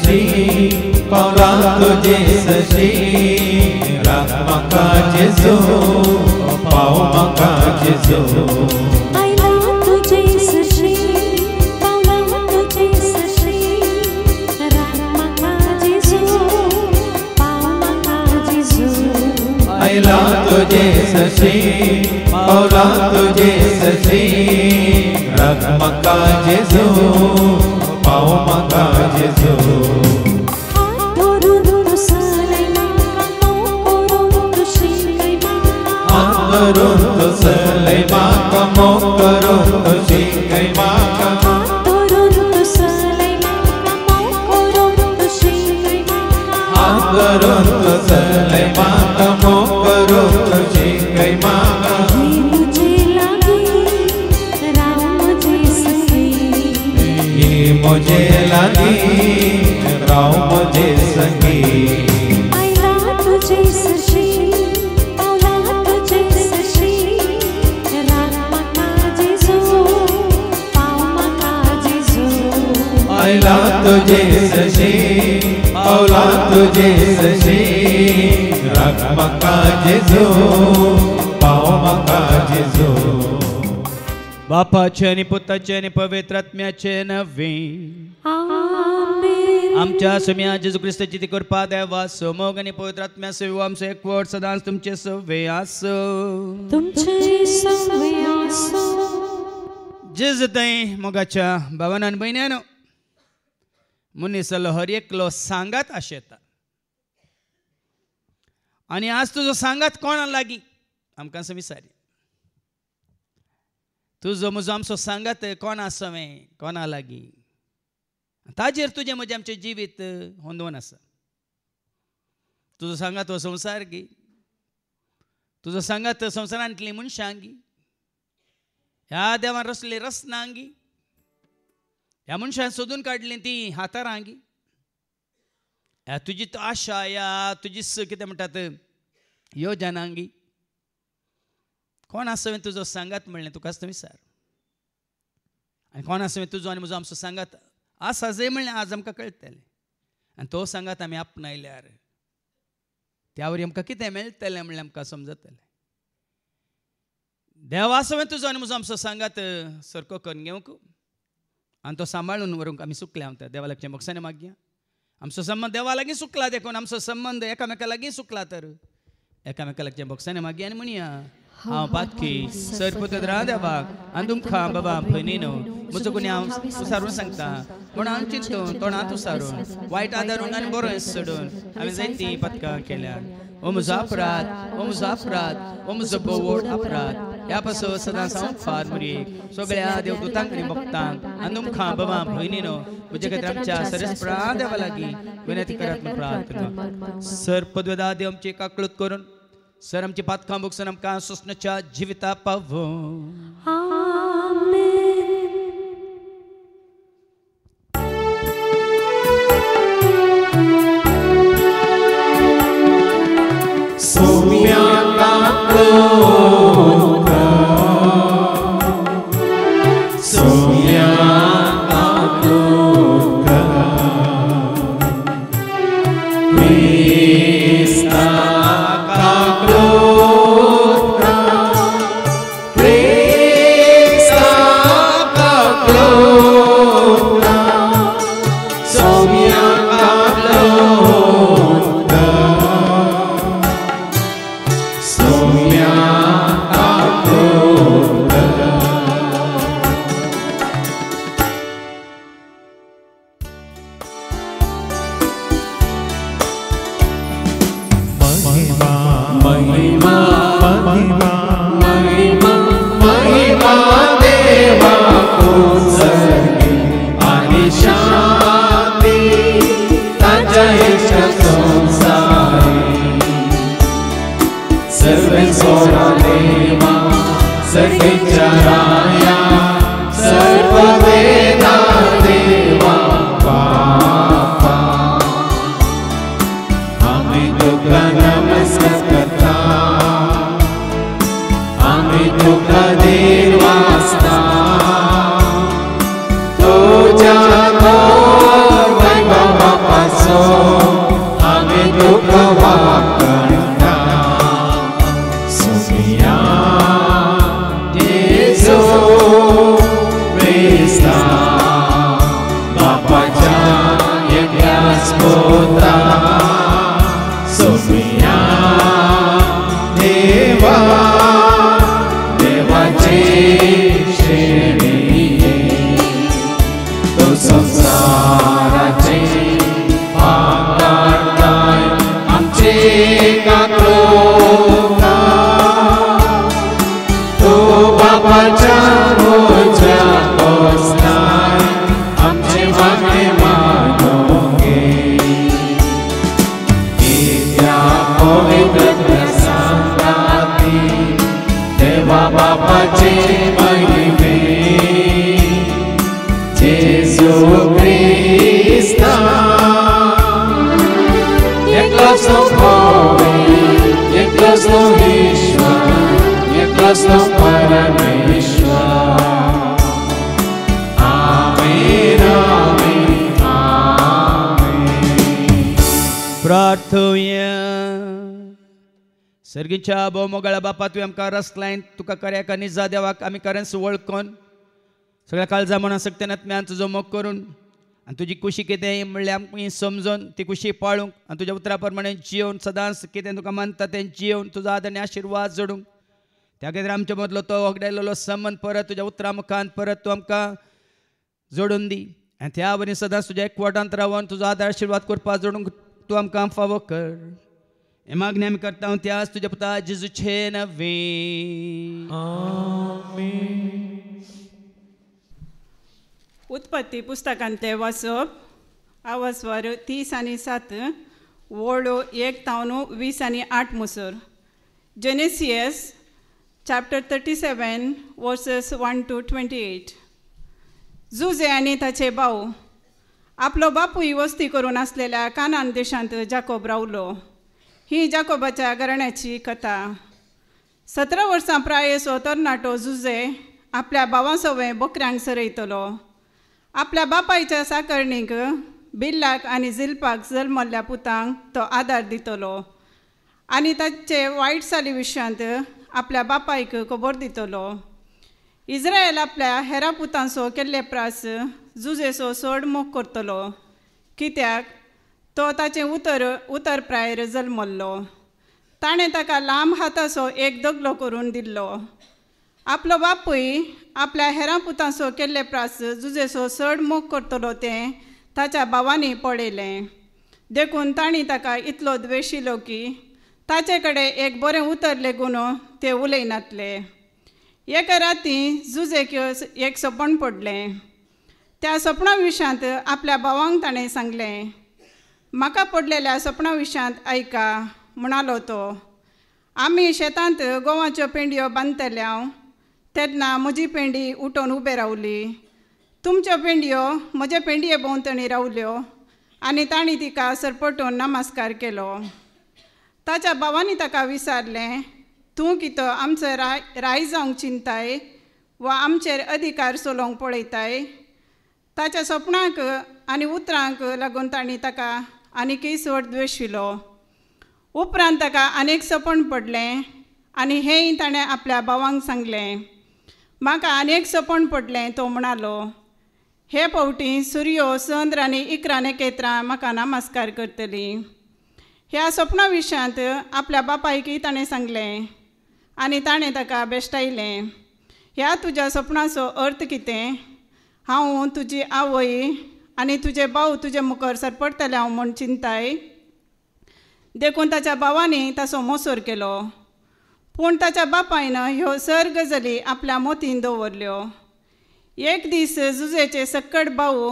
श्री पौरा तुझे Shri I love to Jesus, she. I love to Jesus, she. I love to Jesus, she. I love to Jesus, she. I love to Jesus, O da Jesus. तुझे सशी OLA तुझे सशी राग मका Jeju पाव मका Jeju बापाचे आणि पुताचे आणि पवित्रात्म्याचे नव्हे आमच्या सुम्या जेजू क्रिस्ताची ती कृपा देवा मोग आणि पवित्रात्म्या सेवाम से एकवट सदांस तुमचे सवे आसो तुमचे सवे आसो जेज तई मोगाच्या भावान आणि बहिण्यानो मुनिसलो हर एकलो सांगात आशेता आणि आज तुझो सांगात कोणा लागी आमकां समिसारी तुझो म्हजो आमचो सांगात कोण आसवें कोणा लागी ताजेर तुजे म्हजे आमचें जिवीत होंदवन आसा तुजो सांगात हो संवसार गी तुजो सांगात संवसारांतली मनशां गी ह्या देवान रस नांगी ह्या मनशान सोदून काडली ती हातारांगी ह्या तुजी आशा या तुजी कितें म्हणटात योजनांगी कोण आसवें तुजो सांगात म्हणलें तुका आसता विसार आनी कोण आसवें तुजो आनी म्हजो आमचो सांगात आसा सजय म्हणलें आज आमकां कळटलें आनी तो सांगात आमी आपणायल्यार त्या वरी आमकां कितें मेळटलें म्हणलें आमकां समजतलें देवा सवें तुजो आनी म्हजो आमचो सांगात सरको करून घेवंक आनी तो सांबाळून व्हरूंक आमी सुकल्या हांव त्या देवा लागच्या मोगसांनी मागया आमचो संबंध देवा लागीं सुकला देखून आमचो संबंद एकामेका लागीं सुकला तर एकामेका लागच्या बोक्सांनी मागीर आनी म्हणया हांव बाकी सरपुत राधा बाग बाबा भयणीनो म्हजो गुन्यांव सुसारून सांगता म्हूण हांव चिंतून तोंडांत उसारून वायट आदारून आनी बरो सोडून हांवें जायतीं पथकां केल्यात ओम म्हजो ओम ओ ओ मुरी सगळ्या बाबा म्हजे खातीर आमच्या देवा प्रार्थना करून सर आमची बाथ कामूक सर आम का सुष्णचा जीवित पव Baba Ji भुरगीच्या मोगळा बापा तुवें आमकां रसलायन तुका खऱ्या का निजा देवाक आमी खऱ्यांच वळखून सगळ्या काळजा म्हणून सक्तेन आत्म्यान तुजो मोग करून आनी तुजी कुशी कितें म्हणल्यार आमी समजून ती कुशी पाळूंक आनी तुज्या उतरा प्रमाणे सदांच कितें तुका मानता तें जिवन तुजो आदर आशिर्वाद जोडूंक त्या खातीर आमच्या मदलो तो वगडायलेलो संबंद परत तुज्या उतरा मुखान परत तूं आमकां जोडून दी आनी त्या वरी सदांच तुज्या एकवटांत रावन तुजो आदार आशिर्वाद करपाक जोडूंक तूं आमकां फावो कर ये मांगने में करता हूँ त्यास तुझे पता जिस छे उत्पत्ती पुस्तकांतले वाचप आवाजवर तीस आनी सात वोडो एक तावनो वीस आनी आठ मुसर Genesis chapter thirty seven verses one two twenty eight जुजे आनी ताचे भाऊ आपलो बापूय वस्ती करून आसलेल्या कानान देशांत जाकोब रावलो ही जाकोबाच्या घराण्याची कथा सतरा वर्सां प्रायेस हो तरणाटो जुजे आपल्या भावा सवय बोकऱ्यांक सरयतलो आपल्या बापायच्या साकरणीक बिल्लाक आणि झिल्पाक जल्मल्ल्या पुतांक तो आदार दितलो आणि ताचे वायट साली विशयांत आपल्या बापायक खबर दितलो इज्रायल आपल्या हेरा पुतांचो केल्ले प्रास सो चड मोग करतलो कित्याक तो ताचे उतर उतर प्रायर जल्मल्लो ताणें ताका लांब हातासो एक दगलो करून दिल्लो आपलो बापूय आपल्या हेरां पुतांसो केल्ले प्रास जुजेसो चड मोग करतलो तें ताच्या भावांनी पळयलें देखून ताणी ताका इतलो द्वेशिलो की ताचे कडेन एक बरें उतर लेगून ते उलयनातले एका राती जुजेक एक सपण पडलें त्या सपना विशांत आपल्या भावांक ताणें सांगलें म्हाका पडलेल्या सपना विशांत ऐका म्हणालो तो आम्ही शेतांत गोवाच्यो पेंडयो बांदतल्या तेन्ना म्हजी पेंडी उठोवन उबे रावली तुमच्यो पेंडयो म्हजे पेंडये भोंवतणी रावल्यो आनी तांणी तिका सरपटून नमस्कार केलो ताच्या भावांनी ताका विचारलें तूं कितो आमचो राय जावंक चिंताय वा आमचेर अधिकार सोलोवंक पळयताय ताच्या सपनाक आनी उतरांक लागून ताणी ताका आणि केस द्वेश शिलो उपरांत ताका आनीक सपण पडलें आणि हेंय ताणें आपल्या भावांक सांगलें म्हाका अनेक सपण पडलें तो म्हणालो हे फावटी सुर्यो संद्र आणि इकराने केत्रां म्हाका नमस्कार करतली ह्या सपना विशयांत आपल्या बापायकय ताणें सांगलें आणि ताणें ताका बेश्टायलें ह्या तुज्या सपनाचो अर्थ कितें हांव तुजी आवय आणि तुझे भाऊ तुझे मुखार सरपडतले हांव म्हूण चिंताय देखून ताच्या भावांनी तासो मोसोर केलो पूण ताच्या बापायन ह्यो सर गजाली आपल्या मोतीन दवरल्यो एक दीस जुजेचे सक्कड भाऊ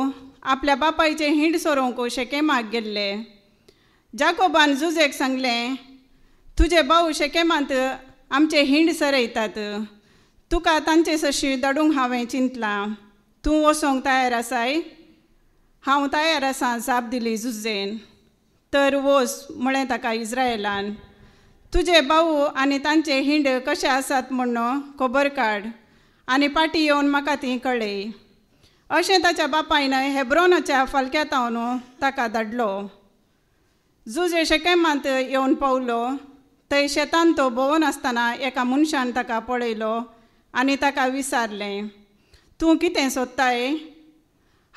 आपल्या बापायचे हिंड सोरोवंक शेकेमाक गेल्ले जाकोबान जुजेक सांगलें तुजे भाऊ शेकेमांत आमचे हिंड सरयतात तुका तांचे सशी दडूंक हांवें चिंतलां तूं वसोंक तयार आसाय हांव तयार आसा जाप दिली झुजेन तर वोस म्हळें ताका इस्रायलान तुजे भाऊ आनी तांचे हिंड कशे आसात म्हणून खबर काड आनी पाटी येवन म्हाका ती कळय अशें ताच्या बापायन हेब्रोनाच्या तावन ताका धाडलो झूज शेकेमांत येवन पावलो थंय शेतान तो भोंवन आसतना एका मनशान ताका पळयलो आनी ताका विचारलें तूं कितें सोदताय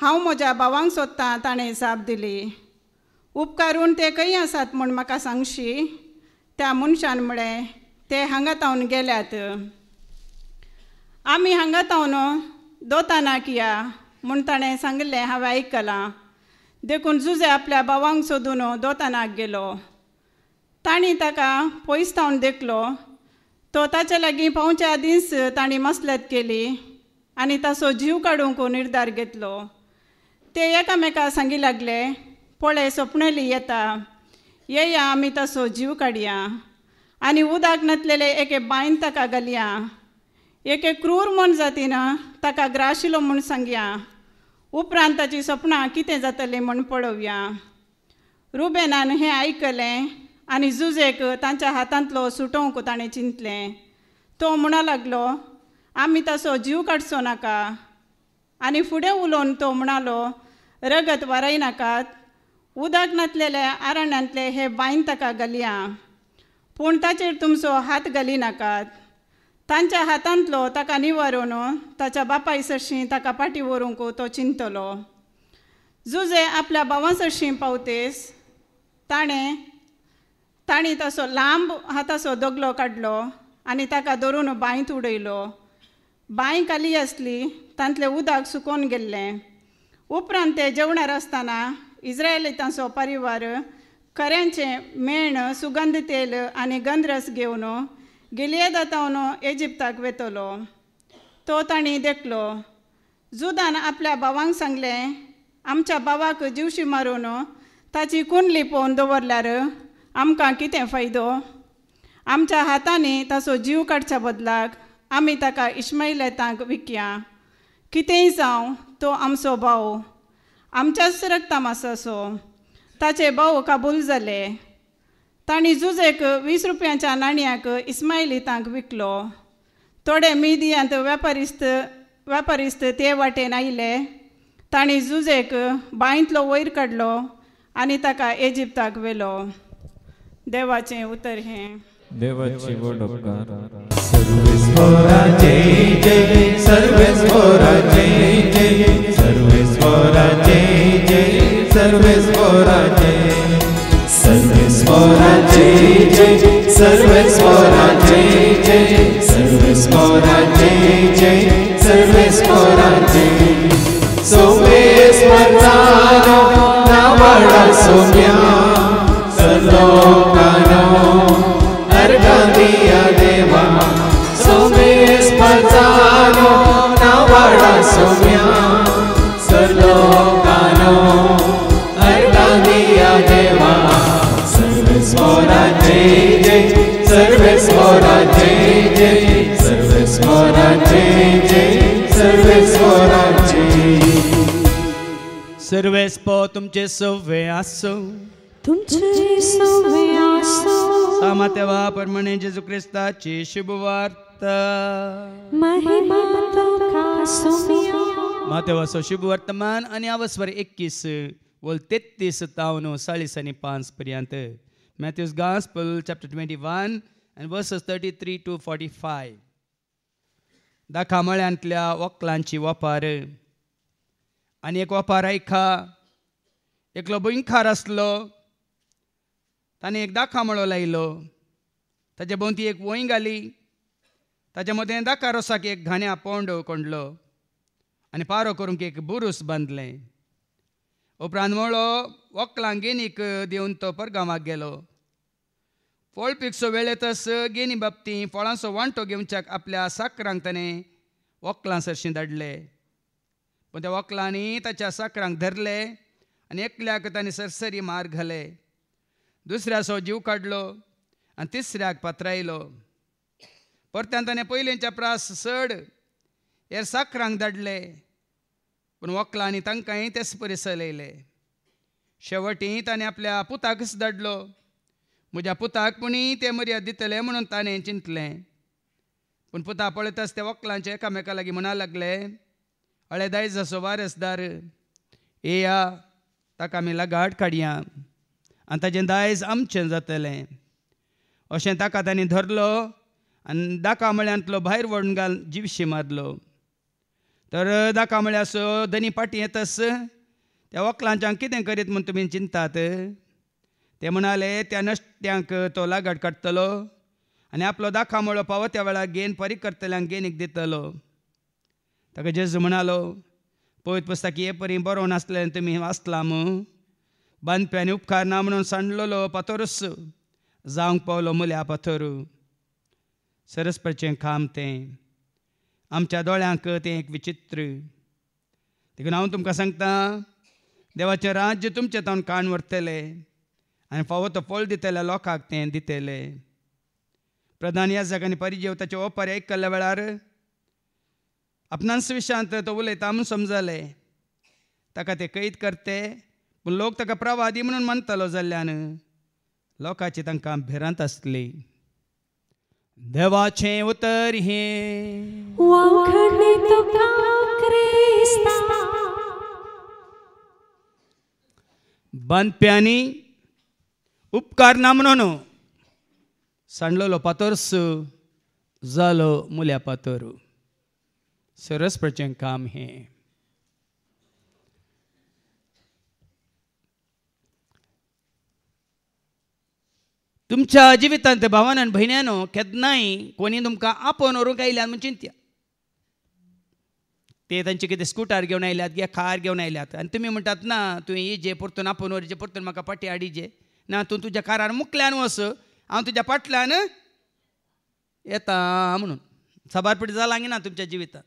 हांव म्हज्या भावांक सोदतां ताणें जाप दिली उपकारून ते खंय आसात म्हूण म्हाका सांगशी त्या मनशान म्हळें ते हांगा तावन गेल्यात आमी हांगा तावन दोताना किया म्हूण ताणें सांगलें हांवें आयकलां देखून जुजे आपल्या भावांक सोदून दोतानाक गेलो ताणी ताका पयस थावन देखलो तो ताचे लागीं पावच्या दीस तांणी मसलत केली आनी ताचो जीव काडूंक निर्धार घेतलो ते एकामेका सांगी लागले पळय स्वप्नली येता येया आमी तसो जीव काढया आणि उदक नतलेले एके बायन ताका घालया एके क्रूर जाती जातीना ताका ग्राशिलो म्हूण सांगया उपरांत ताची सपनां कितें जातलें म्हूण पळोवया रुबेनान हें आयकलें आनी जुजेक तांच्या हातांतलो सुटोवंक ताणें चिंतले तो म्हणा लागलो आमी तसो जीव काडचो नाका आनी फुडें उलोवन तो म्हणालो रगत नाकात उदक नातलेल्या आरण्यांतले हे बायन ताका गलया पूण ताचेर तुमचो हात नाकात तांच्या हातांतलो ताका निवारून ताच्या बापाय सरशीं ताका पाटी व्हरूंक तो चिंतलो जुजे आपल्या भावा सरशीं पावतेस ताणें ताणी तसो लांब हाताचो दोगलो काडलो आनी ताका धरून बांयत उडयलो बांय काली आसली तांतलें उदक सुकोवन गेल्लें उपरांत ते जेवणार आसतना इस्रायेलितां परिवार खऱ्यांचे मेण सुगंध तेल आणि गंधरस घेवन गिलियदातावन इजिप्ताक वेतलो तो ताणी देखलो जुदान आपल्या भावांक सांगले आमच्या भावाक जिवशी मारून ताची कुंडली लिपोवन दवरल्यार आमकां कितें फायदो आमच्या हातांनी ताचो जीव काडच्या बदलाक आमी ताका इश्माइलेतांक विकया कितेंय जावं तो आमचो भाऊ आमच्याच रक्ताम असो ताचे भाऊ काबूल झाले ताणी जुजेक वीस रुपयांच्या नाणयाक इस्माइलितांक विकलो थोडे मिदियांत व्यापारीस्त व्यापारिस्त ते वाटेन आयले ताणी जुजेक बांयतलो वयर काडलो आनी ताका इजिप्ताक व्हेलो देवाचें उतर हें जय जय जय जय जय जय सोम्या सलोका सर्वेस्पो तुमचे सव्वे आसू तुमचे सव्वे सामातेवा परमणे जेजू क्रिस्ताची शुभ वार्ता शुभ वर्तमान आणि आवस्वर एकवीस वोल तेहतीस सत्तावन चाळीस आणि पाच पर्यंत Matthew's gospel chapter twenty one आणि verse thirty three to forty five मळ्यांतल्या वकलांची वापार आणि एक वापार आयखा एकलो बुंखार आसलो ताणें दाखा खामळो लायलो ताचे भोंवती एक वंय घाली ताचे मदें दाकारोसाक एक घाण्या पोंडो कोंडलो आनी पारो करूंक एक बुरूस बांदलें उपरांत मळो वकलांक गेनीक देवन तो परगांवाक गेलो फळ पिकसो वेळे तस गेनी बाबतीं फळांचो वांटो घेवच्याक आपल्या साकरांक ताणें वकलां सरशीं धाडले पूण त्या वकलांनी ताच्या साकरांक धरले आनी एकल्याक ताणें सरसरी मार घाले दुसऱ्यासो जीव काढलो आणि तिसऱ्याक आयलो परत्यान ताणें पयलींच्या प्रास चड हे साखरांक धाडले पूण वकलां आनी तांकांय तेच परिसर शेवटी ताणें आपल्या पुताकच धाडलो म्हज्या पुताक पुणी ते मर्याद दितले म्हणून ताणें चिंतलें पूण पुता पळयताच त्या वकलांचे एकामेका लागीं म्हणा लागले अळे दायज असो वारसदार येया ताका आमी लागाट काडया आनी ताजें दायज आमचें जातले अशें ताका तांणी धरलो आनी दाका म्हळ्यांतलो भायर व्हडून घाल जिवशी मारलो तर दाका म्हळ्यार धनी पाटी येतस त्या वकलांच्याक कितें करीत म्हूण तुमी चिंतात ते म्हणाले त्या नश्ट्यांक तो लागड काडटलो आनी आपलो दाखामळो पावो त्या वेळार घेन परी करतल्यांक घेनीक दितलो ताका जेजू म्हणालो पळयत पुस्तक हे परी बरो नासलें तुमी वाचलां उपकार ना म्हणून सांडलोलो पातोरूच जावंक पावलो मुल्या पाथोरू सरसपरचें खाम तें आमच्या दोळ्यांक ते एक विचित्र देखून हांव तुमकां सांगता देवाचें राज्य तुमचे तावन काण व्हरतले आनी फावो तो फोल दितल्या लोकांक तें दितलें प्रधान ह्या जाग्यांनी परिजीव ताचे ओपार आयकल्ल्या वेळार आपणास विशांत तो उलयता म्हूण समजले ताका ते कैद करते पूण लोक ताका प्रवादी म्हणून म्हणतालो जाल्ल्यान लोकांची तांकां भिरांत आसली देवाचे उतर हे बांदप्यांनी उपकार ना म्हणून सांडलेलो पातोरस जालो मुल्या पातोर सरस काम हें तुमच्या जिवितांत आणि भयण्यानो केदनाय कोणी तुमकां आपोवन व्हरूंक आयल्यात म्हूण चिंत्या ते तांचे कितें स्कुटार घेवन आयल्यात गे कार घेवन आयल्यात आनी तुमी म्हणटात ना तुवें इजे परतून आपोवन व्हरजे परतून म्हाका पाटी जे ना तूं तुज्या कारार मुकल्यान वस हांव तुज्या पाटल्यान येता म्हणून साबारपीट जाला ना तुमच्या जिवितांत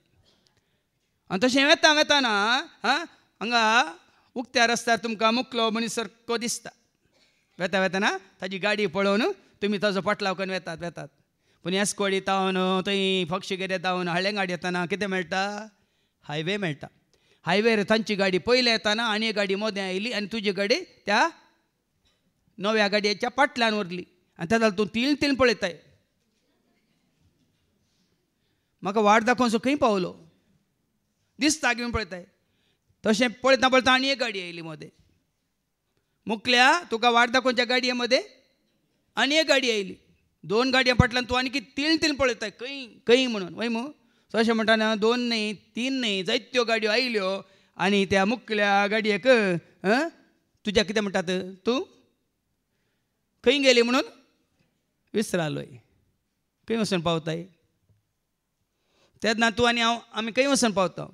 आनी तशें येता वेताना हां हांगा उक्त्या रस्त्यार तुमकां मुकलो मनीस सारको दिसता वेता वेतना ताजी गाडी पळोवन तुम्ही ताजो पटलाव करून वेतात वेतात पूण एस्कोडी तावन थंय फक्षिगिरे हळे गाडी येताना कितें मेळटा हायवे मेळटा हायवेर तांची गाडी पहिले येताना आनी गाडी मोदें आयली आनी तुजी गाडी त्या नव्या गाडयेच्या पाटल्यान उरली आनी जाल्यार तूं तीन तीन पळयताय म्हाका वाट दाखोवन सो खंय पावलो दिसता घेवन पळयताय तशें पळयता पळयता आनी एक गाडी आयली मोदें मुकल्या तुका वाढता कोणत्या गाडयेमध्ये आणि एक गाडी आयली दोन गाड्या फाटल्यान तू आणि तीन तीन पळयता खंय खंय म्हणून वै मु सो म्हणताना दोन नाही तीन नाही जैत्यो गाडयो आयल्यो आणि त्या मुकल्या गाडयेक तुझ्या किती म्हणतात तू खंय गेली म्हणून विसरालोय खंय वसून पावताय तेन्ना तूं आनी हांव आम्ही खंय वसून पावता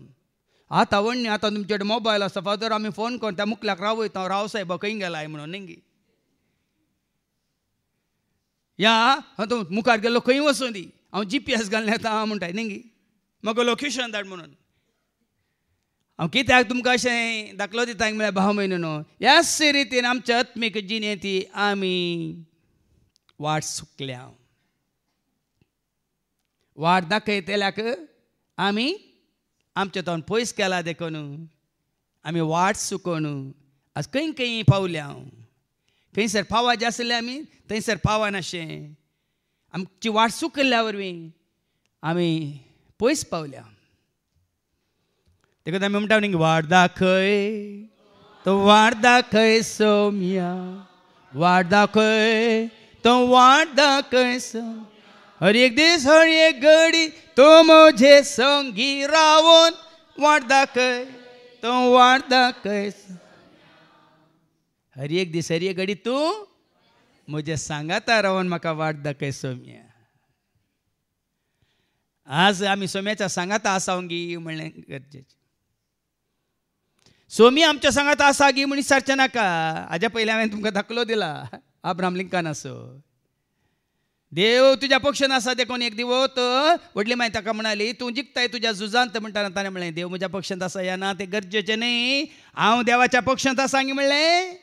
आतां व्हडणी आतां तुमचे कडेन मोबायल आसा फादर आमी फोन करून त्या मुखल्याक रावयता हांव राव साहेबा खंय गेलाय म्हणून नेंगी या हातूंत मुखार गेलो खंय वचूं दी हांव जी पी एस घालून येता हांव म्हणटाय नेंगी म्हाका लोकेशन धाड म्हणून हांव कित्याक तुमकां अशें दाखलो दिता म्हळ्यार भाव म्हयनो न्हू ह्याच रितीन आमच्या आत्मीक ती आमी वाट सुकल्या वाट दाखयतल्याक आमी आमचे पयस केला देखून आमी वाट सुकोवन आज खंय खंय पावल्या खंयसर पावा जे आसले आमी थंयसर पावनाशें आमची वाट सुकल्ल्या वरवीं आमी पयस पावल्या देखून आमी म्हणटा न्ही वाट दाखय तो वाट दाखय सोमया वाट दाखय तो वाट दाखय हर एक दिस हरये एक घड़ी तो म्हजे संगी रावन वाड दाखय तो वाड दाखय हर एक दिस हर एक घडी तू म्हजे सांगाता रावन म्हाका वाट दाखय सोम्या आज आम्ही सोम्याच्या सांगाता गी म्हणले गरजेचे सोमी आमच्या सांगात आसा गी म्हणून विचारचे नाका हाज्या पयलीं हांवें तुमकां धकलो दिला आब्राम लिंकान देव तुझ्या पक्षान आसा देखून एक दिवत वडली माय ताका म्हणाली तू जिखताय तुझ्या जुजांत म्हणताना ताणें म्हणलें देव म्हज्या पक्षांत आसा या ना तें गरजेचें न्ही हांव देवाच्या पक्षांत आसा गे म्हणलें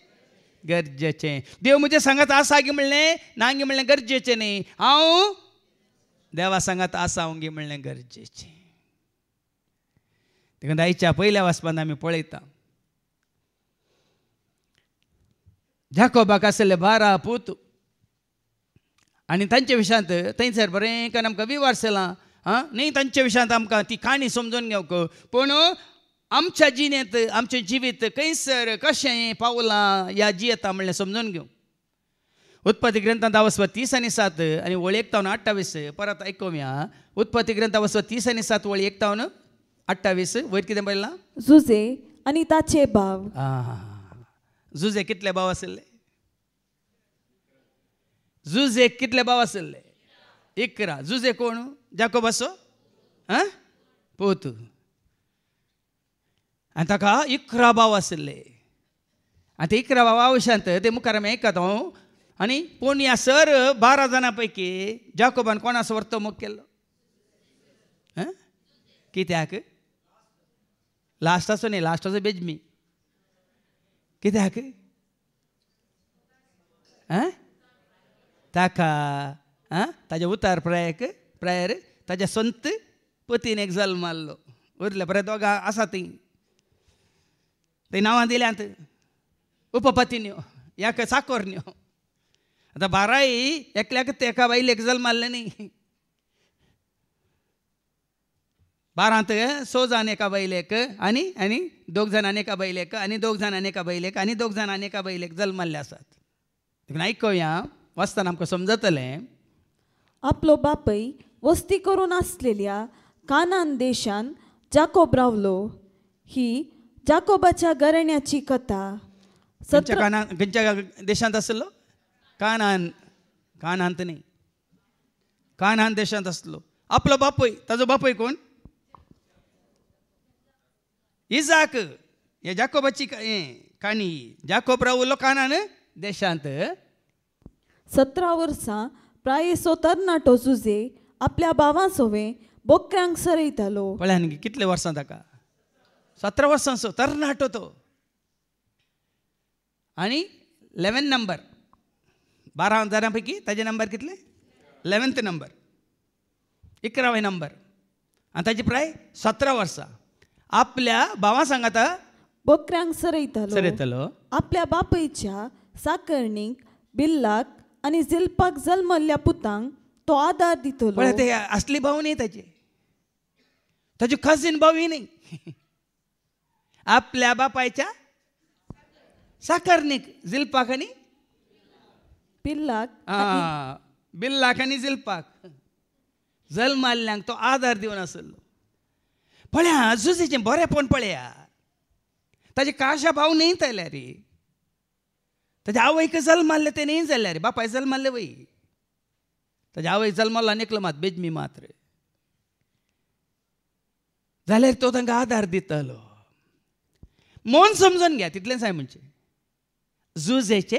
गरजेचें देव म्हजे सांगात आसा गे म्हणलें ना गे म्हणलें गरजेचें न्ही हांव देवा सांगात आसा हांव गे म्हणलें गरजेचें देखून आईच्या पयल्या वासपान आमी पळयता झाकोबाक आसले बारा पूत आनी तांचे विशांत थंयसर बरें कान आमकां विवार सेलां आं न्ही तांच्या विशांत आमकां ती काणी समजून घेवंक पूण आमच्या जिणेंत आमचें जिवीत खंयसर कशें पावलां ह्या जियेता म्हणलें समजून घेवं उत्पत्ती ग्रंथांत वसप तीस आनी सात आनी वळी एकतावन अठ्ठावीस परत आयकुया उत्पत्ती ग्रंथ वसप तीस आनी सात वळी एकतावन अठ्ठावीस वयर कितें बरयलां जुजे आनी ताचे भाव जुजे कितले भाव आशिल्ले जुजेक कितले भाव आसले इकरा जुजे कोण जाकोबाचो आं हां पोत आनी ताका इकरा भाव आसले आनी ते इकरा भाव आवश्यांत ते मुखार आमी हो. आणि हांव आनी सर बारा जाणां पैकी जाकोबान कोणा वर्तो मोग केल्लो आं कित्याक लास्टाचो न्ही लास्टाचो बेजमी कित्याक आं ताका ताज्या उतार प्रायक प्रायर ताज्या संत पोतीने एक जल मार्लो उरले बोगा आई ते नावा दिल्यात उपपती न्यो याक साकोर न्यो आता बाराई एकल्याक एका मारले जन्मार बारांत सो ज एका आणि आणि आणि दोघ जण एका बैलेक आणि दोघ जण एका बैलेक आणि दोघ जण अनेका बैलेक आसात आयको हांव वाचताना आमकां समजतलें आपलो बापय वस्ती करून आसलेल्या कानान देशान जाकोब रावलो ही जाकोबाच्या गरण्याची कथा सत्र कानान खंयच्या देशांत आसलो कानान कानांत न्ही कानान देशांत आसलो आपलो बापूय ताजो बापूय कोण इजाक हे जाकोबाची काणी जाकोब रावलो कानान देशांत सतरा वर्सां प्रायेस तरणाटो जुजे आपल्या बाबा सोवे बोकऱ्यांक सरयतालो पळ्या न्ही कितले वर्सां ताका सतरा वर्सांचो तरणाटो तो आनी लेवन नंबर बारा हजारां पैकी ताजे नंबर कितले लेवन्थ नंबर इकरावे नंबर आनी ताजी प्राय सतरा वर्सां आपल्या बाबा सांगाता बोकऱ्यांक सरयतालो सरयतालो आपल्या बापयच्या साकरणीक बिल्लाक आणि झिलपाक जल्मल्ल्या पुतांक तो आदार दितलो पण ते असली भाऊ नाही त्याचे त्याचे कझीन भाऊ नाही आपल्या बापायच्या साकरनिक झिलपाक आनी पिल्लाक आ, बिल्लाक आनी झिलपाक जल्माल्ल्यांक तो आदार देऊन असलो पळया आजूच बरेपण बरेंपण पळया ताजे काशा भाव न्ही रे त्याच्या क मारले ते नाही झाले रे बापाय जल्माले वय ताज्या वय मारला निकल मात बेजमी मात्र जाल्यार तो तांकां आदार दितलो मन समजून घ्या तिथले साय म्हणजे जुजेचे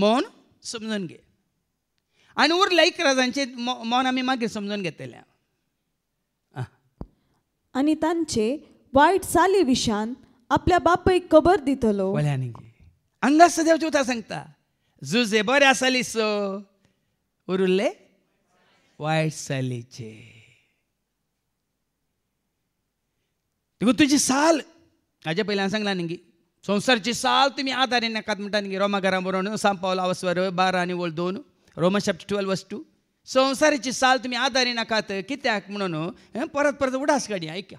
मन समजून घे आणि उर लाईक राजांचे मन आमी मागे समजून घेतल्या आणि तांचे वायट चाली विशान आपल्या बापायक कबर दितलो सदैव దేవత सांगता जुजे जुझे आसाली सो उरुल्ले वायट सालीचे देखो तुजी साल हाज्या पयल्यान सांगला न्ही संसारची साल तुमी आदारी नाकात म्हणटा न्ही रोमा घरा बरोवन सांग पावला वसवर बारा आनी वळ दोन रोमा शब्द ट्वेल्व वस टू संवसाराची साल तुमी आदारी नाकात कित्याक म्हणून परत परत उडास काडया ऐका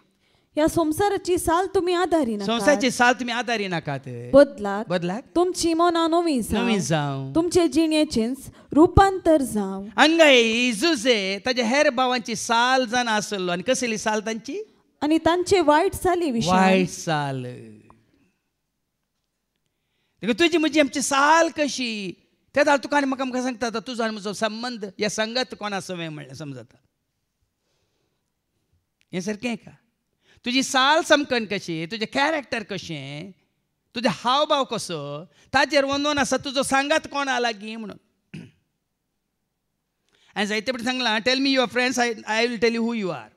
या संसाराची साल तुम्ही आधारी नका संसाराची साल तुम्ही आधारी नाकात बदला बदला तुमची मना नवी नवी जावं तुमचे जिणेचेंच रूपांतर जावं अंग इजुजे ताजे हेर भावांची साल जाण असलो आणि कसली साल त्यांची आनी तांचे वायट साली विषय वाईट साल तुजी म्हजी आमची साल कशी त्या दाल तुका आनी म्हाका सांगता आता तुजो आणि म्हजो संबंध या संगत कोणा सवय म्हणलें समजता हें सारकें का तुझी साल समकन कशी तुझे कॅरेक्टर कशें तुझे हावभाव कसो ताजे वनोन आसा तुजो सांगात कोण आला गी म्हणून हांवें जायते पटी सांगलां tell me your friends I I will tell you who you are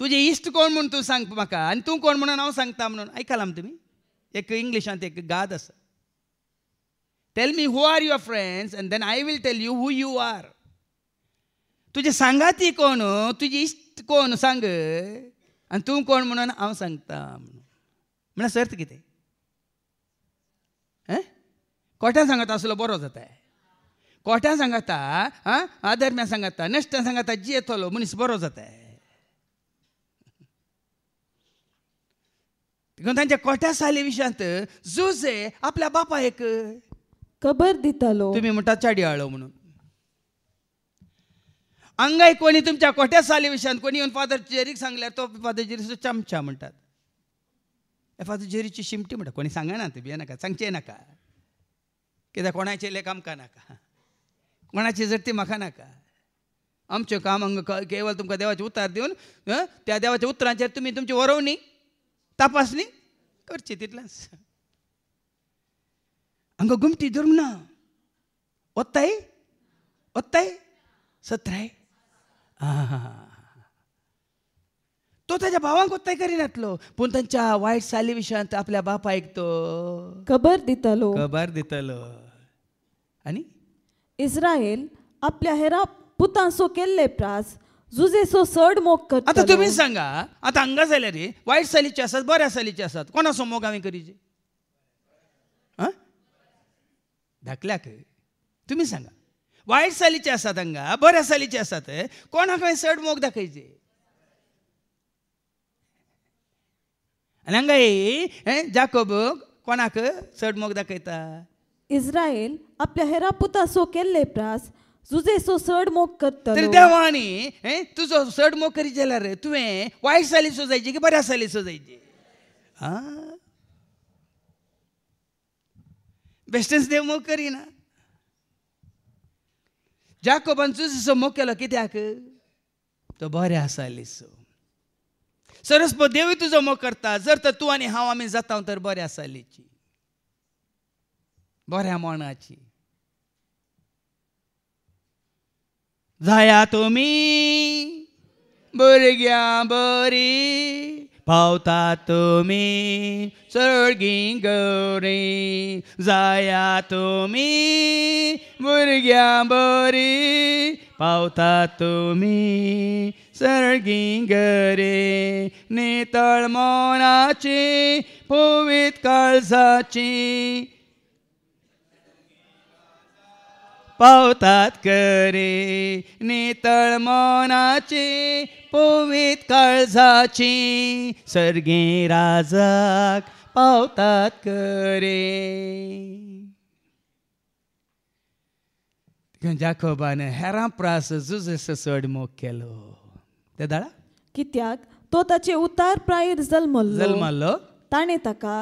तुझे इश्ट कोण म्हणून तूं सांग म्हाका आनी तूं कोण म्हणून हांव सांगता म्हणून आयकलां तुमी एक इंग्लिशांत एक गाद आसा tell me who are your friends and then I will tell you who you are तुझे सांगाती कोण हो? तुझी इष्ट कोण हो? सांग आणि तू कोण म्हणून हा सांगता म्हणून म्हळ्यार सर्त किती हैं कोट्यान सांगता आसलो बरो जाता कोठ्या सांगता आं आदरम्या सांगता नेश्टान सांगता जी येतलो मनीस बरो जाताय त्यांच्या कोठ्या कोट्या साली विशांत झुजे आपल्या एक खबर दितालो तुम्ही चाडी आळो म्हणून अंगाय कोणी तुमच्या कोट्यात साली विषयात कोणी येऊन फादर जेरीक सांगल्यार तो फादर जेरीचा चमचा म्हणटात फादर जेरीची शिमटी म्हणटा कोणी सांगना ते बिया नाका सांगचे नाका कित्याक कोणाचे लेख का नाका कोणाची जर ती म्हाका नाका आमचे काम अंग केवळ तुमकां देवाचें उतार देऊन त्या देवाच्या उतरांचेर तुम्ही तुमची वरवणी तपासणी करची तितलंच अंग गुमटी धरूंक ना ओत्ताय ओत्ताय सत्राय तो त्याच्या भावांक करी करिनातलो पण त्यांच्या वाईट साली विशयांत आपल्या बाप ऐकतो खबर दितलो खबर दितलो आणि इस्रायल आपल्या हेरा पुतांसो केले प्रास जुजेसो सड मोग कर आता तुम्ही सांगा आता हांगा जाल्यार रे वाईट सालीचे आसात बऱ्या सालीचे आसात कोणासो मोग हांवें करीचे धाकल्याक तुम्ही सांगा वायट सालीचे असतात हांगा बऱ्या सालीचे असतात कोणाक हांवें चड मोग दाखयचे आनी हांगा जाकोब कोणाक चड मोग दाखयता इस्रायल आपल्या हेरा पुता सो केल्ले प्रास तुझे सो सड मोग करता तरी देवानी तुजो चड मोग रे जाल्यार तुवें वायट साली सो जायची की बऱ्या साली सो जायची बेश्टेच देव मोग करिना मोग केलो कित्याक तो बरें आसा लिसो सरस्प देवूय तुजो मोग करता जर तर तूं आनी हांव आमी जाता तर बरें आसा लिची बऱ्या मोणाची जाया तुमी भुरग्यां बरी पावता तुम्ही सळगी गौरी जाया तुम्ही भुरग्या बरी पावता तुम्ही सळगी गरे नितळ मोनाची पोवीत काळजाची पावतात करे नितळ मोनाची पोवीत काळजाची सर्गे राजाक पावतात करे जाखोबान हेरां प्रास जुजेस चड मोग केलो ते दाळा कित्याक तो ताचे उतार प्राय जल्मल्लो जल्मल्लो ताणें ताका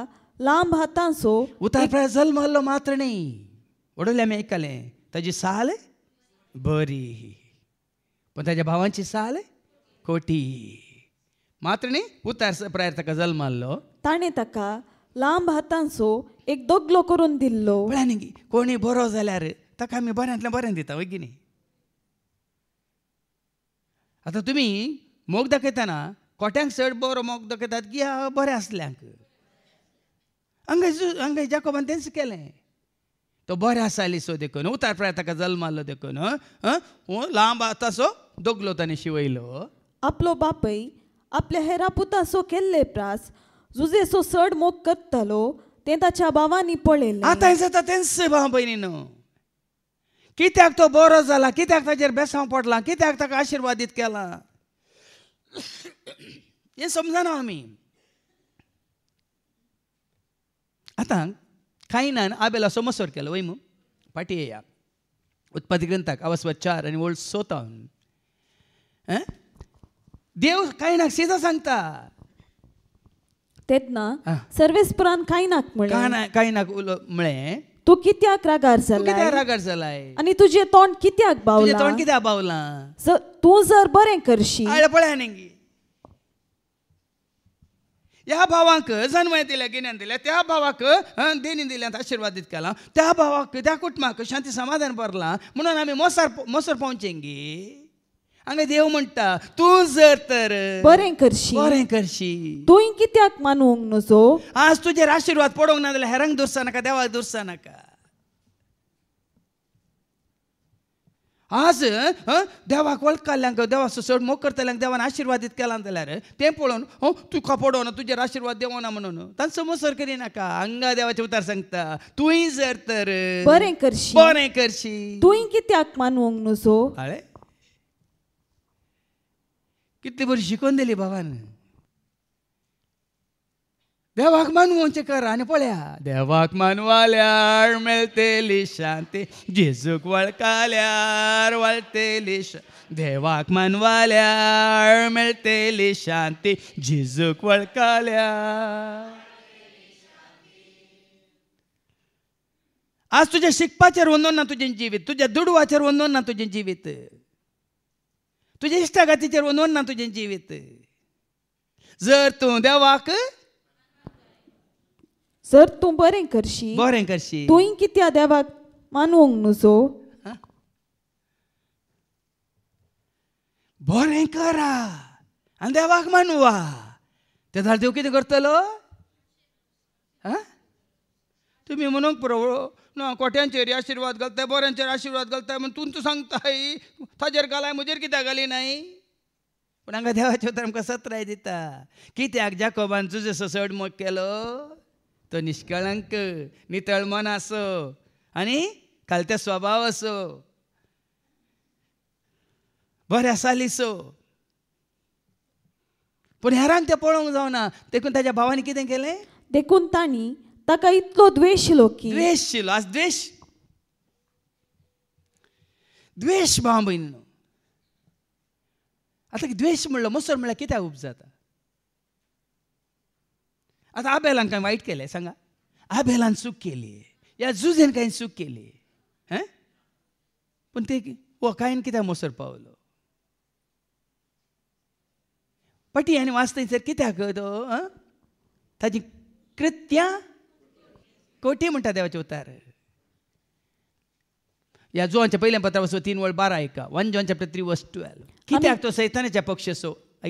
लांब हातांचो उतार प्राय जल्मल्लो मात्र न्ही मी आयकलें ताजी साल बरी पण ताज्या भावांची साल कोटी मात्रनी उतार प्रायर ताका जल्माल्लो ताणें ताका लांब हातांचो एक दोगलो करून दिल्लो म्हळ्यार कोणी बरो जाल्यार ताका आमी बऱ्यांतल्यान बऱ्यान दिता वय न्ही आतां तुमी मोग दाखयतना कोट्यांक चड बरो मोग दाखयतात की बरें आसल्यांक हांगा हांगा जाकोबान तेंच केलें तो बरें आसाली सो देखून उतार प्राय ताका जल्मालो देखून लांब आतासो दोगलो ताणें शिवयलो आपलो बापय आपल्या हेरा सो केल्ले प्रास जुजेसो चड मोग करतलो तें ताच्या बाबांनी पळयलें आता हे जाता तेंचे भाव भयणी न्हू कित्याक तो बरो जाला कित्याक ताजेर बेसांव पडला कित्याक ताका आशिर्वादीत केला हें समजना आमी आतां कायनान आबेला मसोर केलो वय मू फाटी येया उत्पादी ग्रंथाक आवस्वाद चार आणि ओळ सोता देव काय नाक सीधा सांगता तेच ना हा. सर्वेस पुराण काय नाक म्हणे काय ना काय नाक मिळे तू कित्याक रागार तू किती झालाय आणि तुझे तोंड कित्याक तुझे तोंड बावला किती आबावला तू जर बरे करशी आळपळ्या नेंगी ह्या भावांक जन्म दिल्या गिन्यान दिल्या त्या भावाक देणी देणीन दिल्यान आशीर्वाद केला त्या भावाक त्या कुटुंबाक शांती समाधान भरला म्हणून आम्ही मोसार मोसर पावचेंगी हांगा देव म्हणटा तूं जर तर बरें करशी बरें करशी तुवें कित्याक मानूंक नजो आज तुजेर आशिर्वाद पडोंक ना जाल्यार हेरांक दुरसा नाका देवाक दुरसा नाका आज देवाक वळकाल्यांक देवाचो चड मोग करतल्यांक देवान आशिर्वादीत केला जाल्यार तें पळोवन हो तुका पडो ना तुजेर आशिर्वाद देवना ना म्हणून तांचो करी करिनाका हांगा देवाचे उतार सांगता तुवें जर तर बरें करशी बरें करशी तुवें कित्याक मानूंक नजो कितली बरी शिकोवन दिली बाबान देवाक मानवचे कर आनी पळया देवाक मानवाल्यार मेळतेली शांती जेजूक वळखाल्यार वळतेली देवाक मानवाल्यार मेळतेली शांती जेजूक वळखाल्यार आज तुझ्या शिकपाचेर वंदोन ना तुजें जिवीत तुज्या दुडवाचेर वंदोन ना तुजें जिवीत तुझ्या इष्टागतीचेर वनोन ना तुजें जिवीत जर तूं देवाक जर तूं बरें करशी बरें करशी तुवें कित्या देवाक मानूंक नुजो बरें करा आनी देवाक मानुवा ते जाल्यार देव कितें करतलो आं तुमी म्हणूंक पुरो ना कोट्यांचेर आशिर्वाद घालताय बोऱ्यांचेर आशिर्वाद घालताय म्हण तुमचं सांगताय ताजेर घालाय म्हजेर कित्याक घाली नाही पूण हांगा देवाचे उतर आमकां सत्राय दिता कित्याक जाकोबांचो जसो ससड मोग केलो तो निश्कळंक मन आसो आनी कालते स्वभाव असो आसा लिसो पूण हेरान तें पळोवंक जावना देखून ताज्या भावान कितें केलें देखून तांणी ताका इतलो द्वेष द्वेष शिलो द्वेष द्वेष भाऊ आता द्वेष म्हणून मोसर कित्याक उब जाता आता आबेलान काय वाईट केलें सांगा आबेलान चूक केली या जुजेन काय चूक केली पण ते मोसर पावलो पटी आणि वाचतेसर कित्याक ताजी कृत्या कोटी म्हणटा देवाचे उतार या जोहांच्या पहिल्या पत्रापासून तीन वळ बारा ऐका one John chapter three verse twelve कित्याक तो सैतानाच्या पक्ष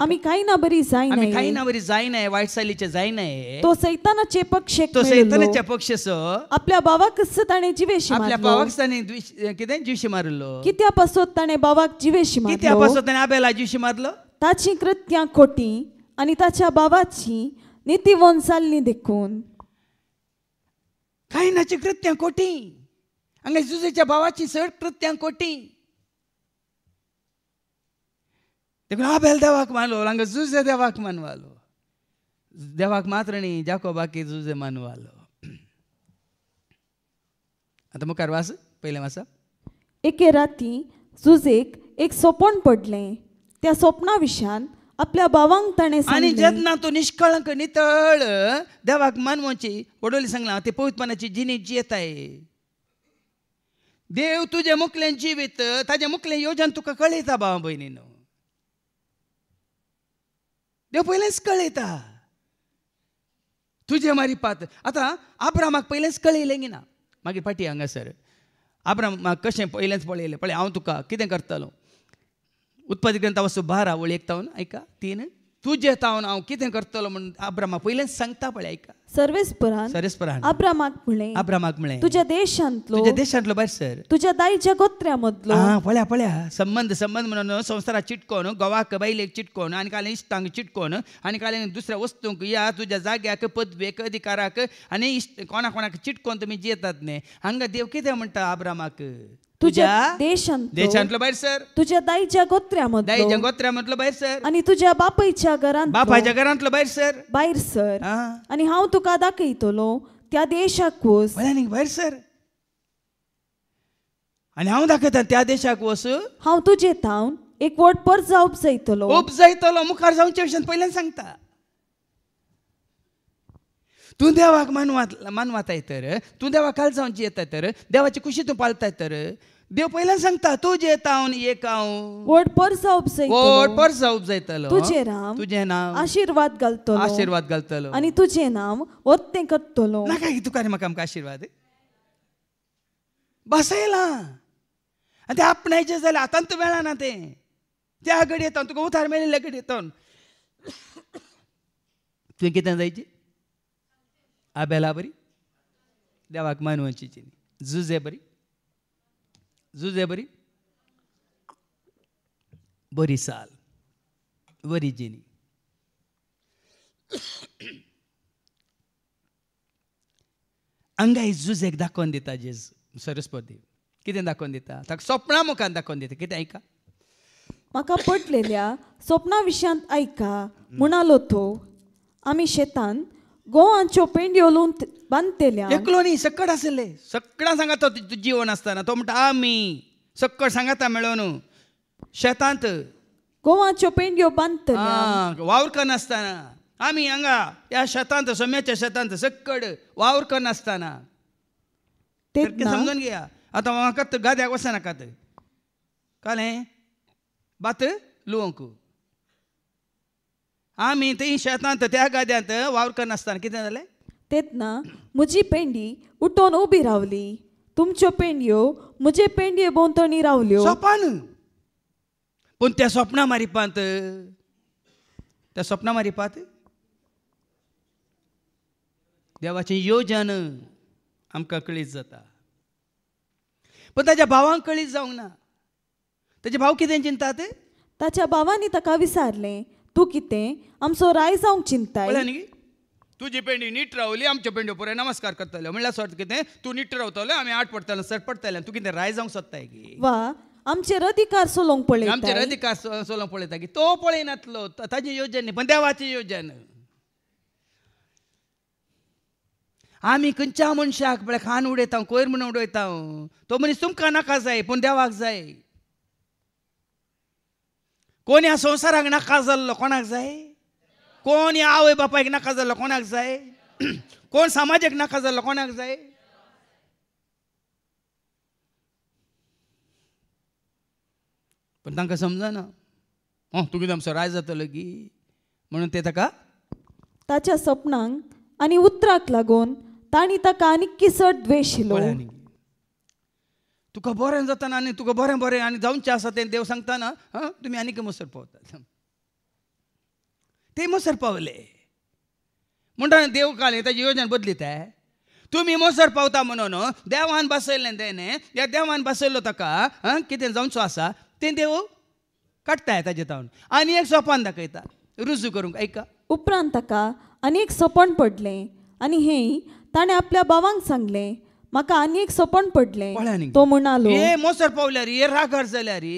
आम्ही काही ना बरी जाई काही ना बरी जाई नाही वाईट सालीचे जाई नाही तो सैतानाचे पक्ष तो सैतानाच्या पक्षस आपल्या बावाक ताणे जिवेशी आपल्या बावाक ताणे कितें जिवशी मारलो कित्या पासत ताणे बावाक जिवेश कित्या पासत ताणे आबेला जिवशी मारलो ताची कृत्या खोटी आणि ताच्या बाबाची वंशालनी देखून कृत्या कोटी हांगा जुजेच्या भावाची सड कृत्यांकोटी ते आबेल देवाक मानलो हांगा जुजे देवाक मानवालो देवाक मात्र न्ही जाकोबाकी जुजे मानवालो आतां मुखार वास पयलें वासा एके राती जुजेक एक सोपण पडलें त्या सोपना विशयान आपल्या भावांक आणि जतना तू निष्कळंक नितळ देवाक मानवची वडोली सांगला ते पवित्रपणाची जिणी आहे देव तुझे मुकले जिवीत ताजे मुकले योजन तुका कळयता भाव भयणीन देव पहिलेच कळयता तुझे मारी पात आता आब्रामाक पहिलेच कळयलें की ना मागीर फाटी हांगासर आब्रामाक कशें पहिलेच पळयलें पळय हांव तुका कितें करतलो उत्पादक ग्रंथ वस्तू बारा वळी एकतावन आयका तीन तुझे तावन हांव कितें करतलो म्हण आब्रामा पयलें सांगता पळय आयका सर्वेस्परान सर्वेस्परान आब्रामाक म्हळें आब्रामाक म्हळें तुज्या देशांतलो तुज्या देशांतलो बाय सर तुज्या दाईच्या गोत्र्या मधलो आं पळया पळ्या संबंद संबंद म्हणून संवसाराक चिटकोन गवाक बायलेक चिटकोन आनी कालें इश्टांक चिटकोन आनी कालें दुसऱ्या वस्तूंक या तुज्या जाग्याक पदवेक अधिकाराक आनी इश्ट कोणा कोणाक चिटकोन तुमी जेतात न्ही हांगा देव कितें म्हणटा आब्रामाक तुझ्या देशांत देशांतलो भायर सर तुझ्या दाईच्या दाईच्या गोत्र्यामध्ये गोत्र्यामधलो भायर सर आणि तुझ्या बापायच्या घरांत बापाच्या घरांतलो भायर सर भायर सर हा आणि हांव तुका दाखयतलो त्या देशाक वस बाहेर भायर सर आनी हांव दाखयता त्या देशाक वचून हांव तुझे थावन एक वट पर जावप जायतलो ओप जायतलो मुखार जावचे पहिल्यांदा पयल्यान सांगता तूं देवाक मानवात मानवाताय तर तूं देवा कालसावन येताय तर देवाची खुशी तूं पालताय तर देव पहिल्यान सांगता तूं जेतावन एक हांव व्हड परसा उपजयतलो पर परसा जायतलो तुजें नांव तुजें नांव आशीर्वाद घालतलो आशीर्वाद घालतलो आनी तुजें नांव वत्तें करतलो नाका की तुका म्हाका आमकां आशीर्वाद बसयलां आनी ते आपणायचें जाल्यार आतांच मेळना तें त्या घडये येता तुका उतार मेळिल्ल्या घडये येता तुवें कितें जायची आबेला बरी देवाक मानवांची झुजे बरी झुजे बरी बरी साल वरी जिनी अंगाय झुजेक दाखोवन दिता जेज सरस्वती कितें दाखोवन दिता ताका सपना मुखार दाखोवन दिता कितें आयका म्हाका पटलेल्या स्वप्ना विशयांत आयका म्हणालो तो आमी शेतांत गो आंचो पेंडी ओलून बंद तेल्या एकलो न्ही सक्कड आसले सकडा सांगाता तुजें जीवन आसतना तो म्हणटा आमी सक्कड सांगाता मेळोन शेतांत गोवाच्यो पेंडयो बंद वावर करनासतना आमी हांगा ह्या शेतांत सोम्याच्या शेतांत सक्कड वावर करनासतना समजून घेया आतां म्हाका गाद्याक वचनाकात कालें भात लुवंक आम्ही ते शेतांत त्या गाद्यांत वावर करनासतना कितें जालें तेतना म्हजी पेंडी उठोन उबी रावली तुमच्यो पेंडयो म्हजे पेंडये भोंवतणी रावल्यो सोपान पूण त्या स्वप्ना मारिपांत त्या स्वप्ना मारिपात देवाचें योजन आमकां कळीत जाता पूण ताच्या भावांक कळीत जावंक ना ताचे भाव कितें चिंतात ताच्या भावांनी ताका विचारलें तू कितें आमचो राय रायजावंक चिंताय न्ही तुजी पेंडी नीट रावली आमच्या पेंडी पुराय नमस्कार करतले म्हणल्यार सर्त कितें तूं नीट रावतले आमी आठ पडतले सर पडतले तूं कितें राय जावंक सोदताय गी वा आमचे रदिकार सोलोंक पळय आमचे रदिकार सोलोंक पळयता की तो पळयनातलो ताजी न्ही पण देवाची योजन आमी खंयच्या मनशाक म्हळ्यार खान उडयता कोयर म्हणून उडयता तो मनीस तुमकां नाका जाय पूण देवाक जाय कोण ह्या संवसाराक नाका जाल्लो कोणाक जाय कोण ह्या आवय बापायक नाका जाल्लो कोणाक जाय कोण समाजाक नाका जाल्लो कोणाक जाय पण तांकां समजना हां तुमी आमचो राय जातलो की म्हणून ते ताका ताच्या सपनांक आनी उतराक लागून तांणी ताका आनी किसट आनी तुका बरें जाताना आनी तुका बरें बरें आनी जावनचें आसा तें देव सांगताना ना हां तुमी आनीक मोसर पावतात ते मोसर पावले म्हणटा देव काले ताजी योजना बदलिताय तुमी मोसर पावता म्हणून देवान बसयलें तेणे ह्या देवान बसयलो ताका हां कितें जावचो आसा तें देव काडटाय ताजे तावन आनी एक सोपान दाखयता रुजू करूंक ऐका उपरांत ताका आनी एक सपन पडलें आनी हेय ताणें आपल्या भावांक सांगलें म्हाका आनी एक सपन पडले तो म्हणालो ए मोसर पावल्या रे ए रागार जाल्या रे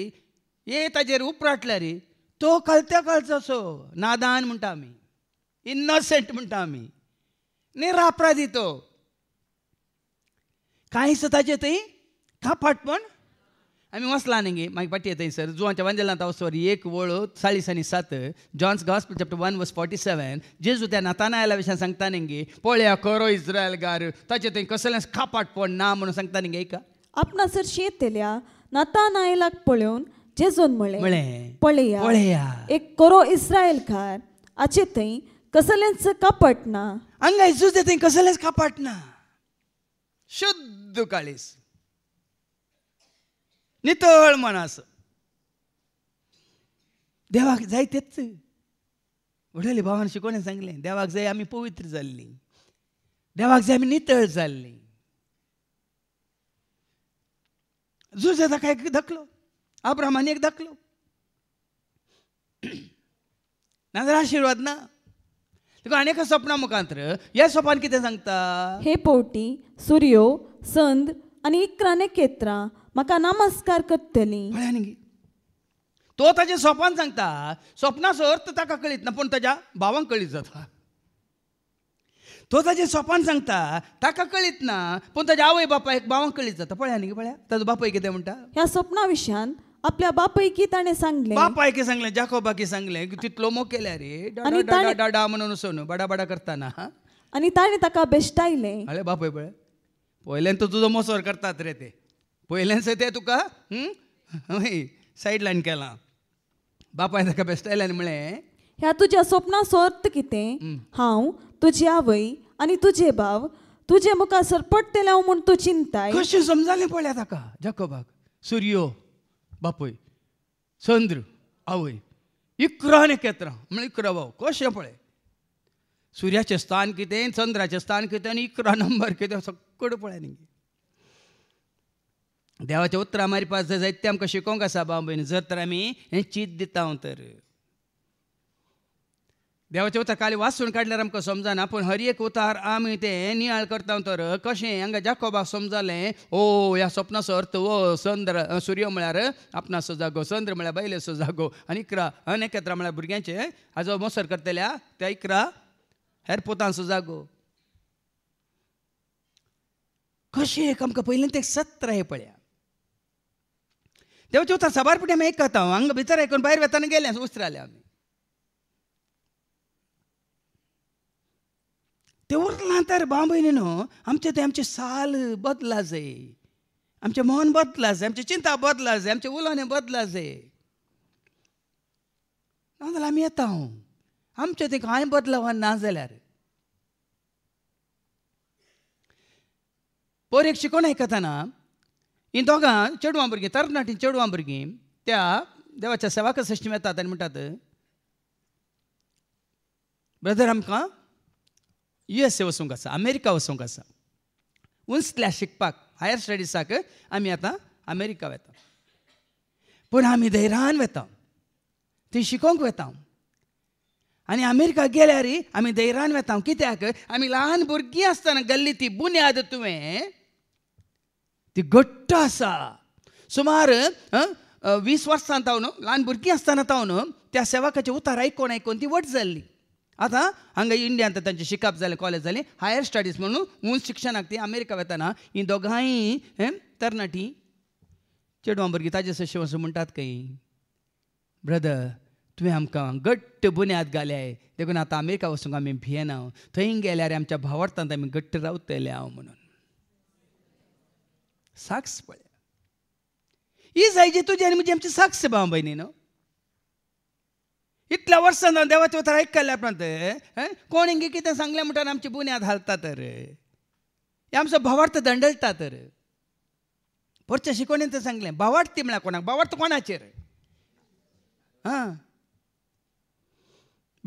ए ताजेर उपराटल्या रे तो कलत्या असो नादान म्हणटा आमी इनोसेंट म्हणटा आमी निरापराधी तो कांयच ते थंय कापाटपण आमी वसला नंगे मागीर पाठी येत सर जुवांच्या वांजेलांत हांव सॉरी एक वळ चाळीस आणि सात John's gospel chapter one verse forty seven जेजू त्या नाताना आयला विशयान सांगता न्ही पळया करो इस्रायल गार ताचे थंय कसलेंच कापाट पण ना म्हणून सांगता नंगे एका सर शेत येल्या नातानायलाक पळोवन जेजून म्हळें पळया पळया एक करो इस्रायल खार आचे थंय कसलेंच कापट ना हांगा येसूस थंय कसलेंच कापट ना शुद्ध काळीस नितळ मनास देवाक जाय तेच उडयले भावान शिकोवणे सांगले देवाक जाय आम्ही पवित्र जाल्ली देवाक जाय आम्ही नितळ जाल्ली झुज धाका एक धकलो आब्रामान एक धकलो नाजर आशिर्वाद ना तुका आनी एका सपना मुखांतर ह्या सोपान कितें सांगता हे पोटी सूर्यो संद आनी इक्राने केत्रां म्हाका नमस्कार करतली तो ताजे सोपान सांगता स्वप्नाचो अर्थ ताका कळीत ना पूण ताज्या भावांक कळीत जाता तो ताजे सोपान सांगता ताका कळीत ना पूण ताज्या आवय बापायक भावांक कळीत जाता पळया न्ही पळया ताजो बापाय कितें म्हणटा ह्या स्वप्ना विशयान आपल्या बापायकी ताणें सांगलें बापायकी सांगलें जाकोबाकी सांगलें तितलो मोग केल्या रे डाडा म्हणून बडा बडा करताना आणि आनी ताणें ताका बेश्टायले अरे बापय पळय पयल्यान तो तुजो मोसोर करतात रे ते पयल्यान ते तुका हय सायड लायन केला बापायन ताका बेश्टायल्यान म्हळें ह्या तुज्या स्वप्ना सोर्त कितें हांव तुजी आवय आनी तुजे भाव तुजे मुखार सरपटते हांव म्हूण तूं चिंताय कशें समजालें पळया ताका जकोबाक सूर्यो बापूय चंद्र आवय इकरा आनी केत्रां म्हणल्यार इकरा भाव कशें पळय सूर्याचे स्थान कितें चंद्राचें स्थान कितें आनी इकरा नंबर कितें सगळें पळय न्ही देवाचें उतर मारी पास तें आमकां शिकोवंक आसा भाव भयणी जर तर आमी हें चीत दिता तर देवाचें उतर काली वाचून काडल्यार आमकां समजना पूण हर एक उतार आमी तें नियाळ करता तर कशें हांगा जाकोबाक समजालें ओ ह्या स्वप्नाचो अर्थ ओ संद्र सूर्य म्हळ्यार आपणाचो जागो संद्र म्हळ्यार बायलेचो जागो आनी इकरा आनी नखेत्रां म्हळ्यार भुरग्यांचे हाजो मोसर करतल्या त्या इकरा हेर पोतांचो जागो कशें एक आमकां पयलीं तें सत्र हें पळया तेव्हा चोथा सबार पिढ्या मी एक कथा अंग भीतर ऐकून बाहेर वेताना गेले उचराले आम्ही ते उरत तर बा बहिणीनं आमच्या ते आमचे साल बदला जे आमचे मन बदला जे आमची चिंता बदला जे आमचे उलाने बदला जे आमी येता हा आमचे ते काय बदलाव ना जर पोरेक्षी कोण ऐकताना ही दोगां चेडवां भुरगीं तरणाटीं चेडवां भुरगीं त्या देवाच्या सेवाक सश्टीम येतात आनी म्हणटात ब्रदर आमकां यु एस ए वचूंक आसा अमेरिका वचूंक आसा उंचल्या शिकपाक हायर स्टडीसाक आमी आतां अमेरिका वेता पूण आमी धैरान वेता थंय शिकोंक वेता आनी अमेरिका गेल्यार आमी धैरान वेता कित्याक आमी ल्हान भुरगीं आसतना गल्ली ती बुन्याद तुवें ती घट्ट आसा सुमार वीस वर्सां तावन ल्हान भुरगीं आसतना तावन त्या सेवकाची उतार आयकून आयकोन ती वट जाल्ली आतां हांगा इंडियांत तांचें शिकप जालें कॉलेज जालें हायर स्टडीज म्हणून मूळ शिक्षणाक ती अमेरिका वेताना ही दोगांय तरणाटी चेडवां भुरगीं ताजे सशें वचून म्हणटात खंय ब्रदर तुवें आमकां घट्ट बुन्याद घाल्याय देखून आतां अमेरिका वचूंक आमी भियेना थंय गेल्यार आमच्या भावार्थांत आमी घट्ट रावतले हांव म्हणून साक्ष बोले એ સાઈ જતું જેની आमची साक्ष સાક્ષ છે બા બહેનીનો इतल्या वर्सांना देवाचे उतर ऐकल्या ते कोण हिंगे कितें सांगलें म्हणतात आमची बुन्याद हालता तर हे आमचो भावार्थ दंडलता तर परच्या शिकोणेन सांगले सांगलें भावार्थ म्हणा म्हळ्यार कोणाक भावार्थ कोणाचेर आं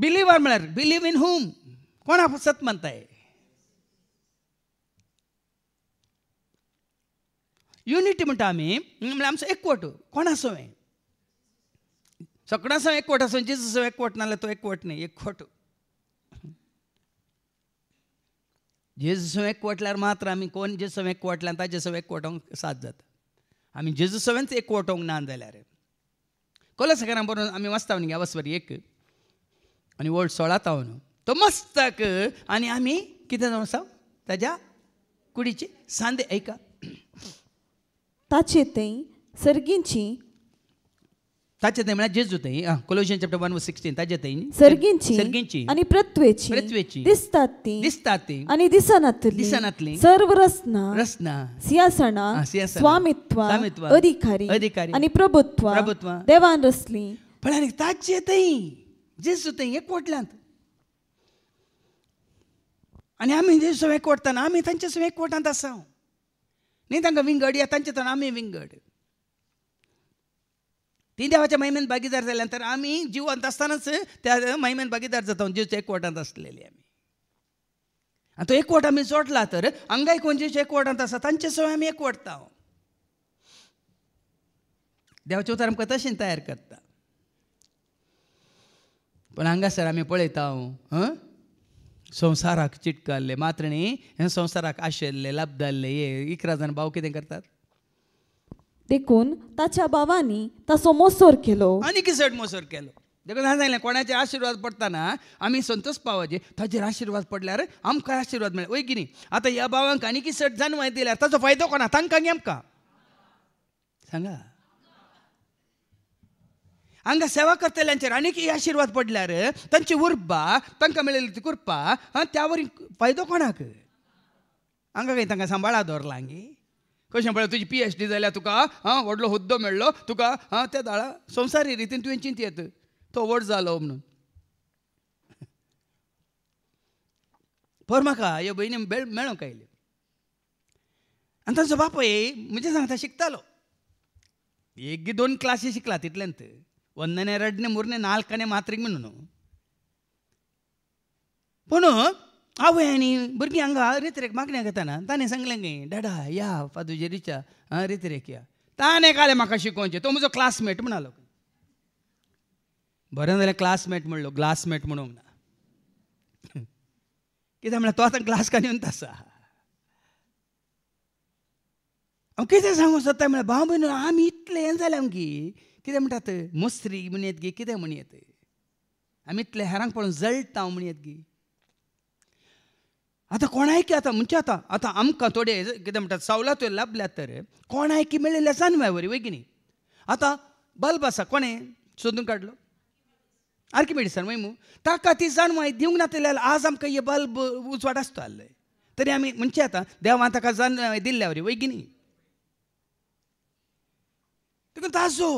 बिलीवर म्हळ्यार बिलीव इन हुम कोणा सत म्हणताय युनिटी म्हणटा आमी म्हणल्यार आमचो एकवट कोणा सवें सगळ्यां एकवट आसूं जेजूस एकवट नाल्यार तो एकवट न्ही एकवट जेजूस एक एकवटल्यार मात्र आमी कोण जेजू सवें एकवटल्यान ताजे एक एकवटोंक साथ जाता आमी जेजू सवेंच एकवटोंक ना जाल्यार कोलसकारां बरोवन आमी वाचता न्ही वसवर एक आनी वोल्ड सोळा न्हू तो मस्तक आनी आमी कितें जावन आसा ताज्या कुडीची सांदे ऐका ताचे थंय सर्गींची ताचे थंय म्हळ्यार जेजू थंय कोलोशियन चॅप्टर 1 वर्स 16 ताचे थंय सर्गींची सर्गींची आणि पृथ्वेची पृथ्वेची दिसतात ती दिसतात ती आणि दिसनातली दिसनातली सर्व रसना रसना सियासना स्वामित्व अधिकारी अधिकारी आणि प्रभुत्व प्रभुत्व देवान रसली पण आणि ताचे थंय जेजू थंय एकवटल्यात आणि आम्ही जेजू एकवटताना आम्ही तांच्या एकवटांत असं न्ही तांकां विंगड त्यांचे तर आमी विंगड ती देवाच्या महिमेन भागीदार झाल्यानंतर आम्ही जिवंत असतानाच त्या महिमेन भागीदार जाता एक एकवटांत आसलेली आम्ही आणि तो एकवट आमी जोडला तर अंगाई कोण जीवच्या एकवटांत आसा तांचे सवय आमी एकवटता देवाचे उतार आमकां तशें तयार करता पण हांगासर आम्ही पळयता हां संवसाराक चिटकल्ले मात्रणी न्ही हे संवसाराक आशिल्ले लाभदाल्ले हे इकरा जाण भाव कितें करतात देखून ताच्या बाबांनी तसो मोसोर केलो आनी किसट मोसोर केलो देखून हांव सांगले कोणाचे आशीर्वाद पडताना आम्ही संतोष पावचे ताजेर आशीर्वाद पडल्यार आमकां आशीर्वाद मेळ्ळे वय किनी आता ह्या बाबांक आनी किसट जाणवाय दिल्यार ताचो फायदो कोणा तांकां आमकां सांगा ಹಂಗ ಸೇವಾಕರ್ತಲ್ಲಿ ಅಂಚಾರ ಅನೇಕ ಈ ಆಶೀರ್ವಾದ ಪಡ್ಲಾರ ತಂಚಿ ಉರ್ಬ ती ಮೇಲಿರ್ತಿ ಕುರ್ಪ ತ್ಯಾವರಿಗೆ फायदो कोणाक काय तांकां सांबाळा दवरला हांगी कशें पळय तुजी पी एच डी जाल्यार तुका हां व्हडलो हुद्दो मेळ्ळो तुका हां त्या दाळा संवसारी रितीन तुवें चिंत येत तो व्हड जालो म्हणून पर म्हाका ह्यो भयणी मेळोंक आयल्यो आनी तांचो बापूय म्हणजे सांगता शिकतालो एक दोन क्लासी शिकला तितल्यांत ಒಂದನೇ ಎರಡನೇ ಮೂರನೇ ನಾಲ್ಕನೇ ಮಾತ್ರೆಗೆ ಮಿನ್ನು ಪುನಃ ಅವು ನೀ ಭುರ್ಗಿ ಹಂಗ ರೀತಿರೇಖೆ ಮಾಗನೇ ಆಗತ್ತಾನ ತಾನೇ ಸಂಗಲಂಗಿ डाडा या ಅದು रिचा हां ताने काले म्हाका शिकोवचे तो म्हजो क्लासमेट म्हणालो बरें क्लासमेट म्हणलो ग्लासमेट म्हणूंक ना कित्याक म्हणल्यार तो आतां ग्लासकान येवन आसा हांव कितें सांगूंक आमी इतलें हें कितें म्हणटात मुस्त्री म्हण येत गी कितें म्हण येत आमी इतले हेरांक पळोवन जळटा म्हण येत गी आतां आयकी आतां म्हणचे आतां आतां आमकां थोडे कितें म्हणटात सवलत लाभल्यात तर कोणायकी मेळिल्ल्या वरी वेगिनी आतां बल्ब आसा कोणें सोदून काडलो आरकी आर्किमिडिसान वय मू ताका ती जाणवाय दिवंक ना जाल्यार आज आमकां हे बल्ब उजवाड आसता आसले तरी आमी म्हणचे आतां देवान ताका जाणवाय दिल्ल्या वरी वैगिनी तुका ताजो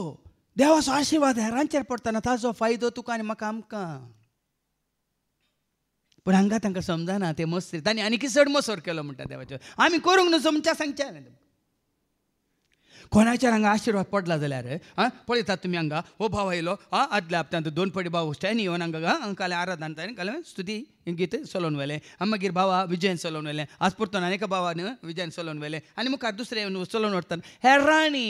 देवाचो आशिर्वाद हेरांचेर ना ताजो फायदो तुका आनी म्हाका आमकां पूण हांगा तांकां समजना ते मस्ती तांणी आनीक चड मसोर केलो म्हणटा देवाचो आमी करूंक न्हू तुमच्या सांगच्या कोणाचेर हांगा आशिर्वाद पडला जाल्यार आं पळयतात तुमी हांगा हो भाव आयलो आं आदल्या हप्त्यांत दोन पडी भाव स्टॅनी येवन हांगा काल आराधन ताणें काल्यां स्तुती गीत चलोवन व्हेलें आं मागीर भावा विजयन चलोवन व्हेलें आज परतून आनी एका भावान विजयन चलोवन व्हेलें आनी मुखार दुसरें चलोवन व्हरतना राणी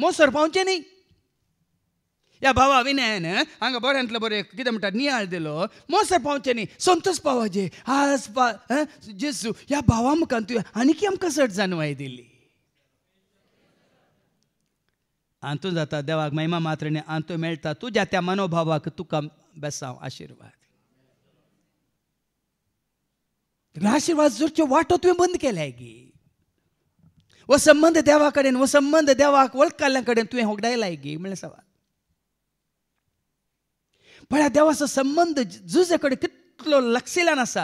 मोसर पावचें न्ही या भावा विनयान हांगा बऱ्यांतलो बरें कितें म्हणटा नियाळ दिलो मोसर पावचे न्ही संतोश पावाचे आज पा जेसू ह्या भावा मुखान तुवें आनीकी आमकां चड जाणवाय दिली आंतू जाता देवाक महिमा मात्र न्ही हातूंत मेळटा तुज्या त्या मनोभावाक तुका बेसांव आशिर्वाद आशिर्वाद जोडच्यो वाटो तुवें बंद केल्या गी वो संबंध देवा कडेन वो संबंध देवाक वळखाल्ल्या कडेन तुवें होगडायला गी म्हणल्यार सवाल पण देवाचो संबंद जुजे कडेन कितलो लक्षिलान आसा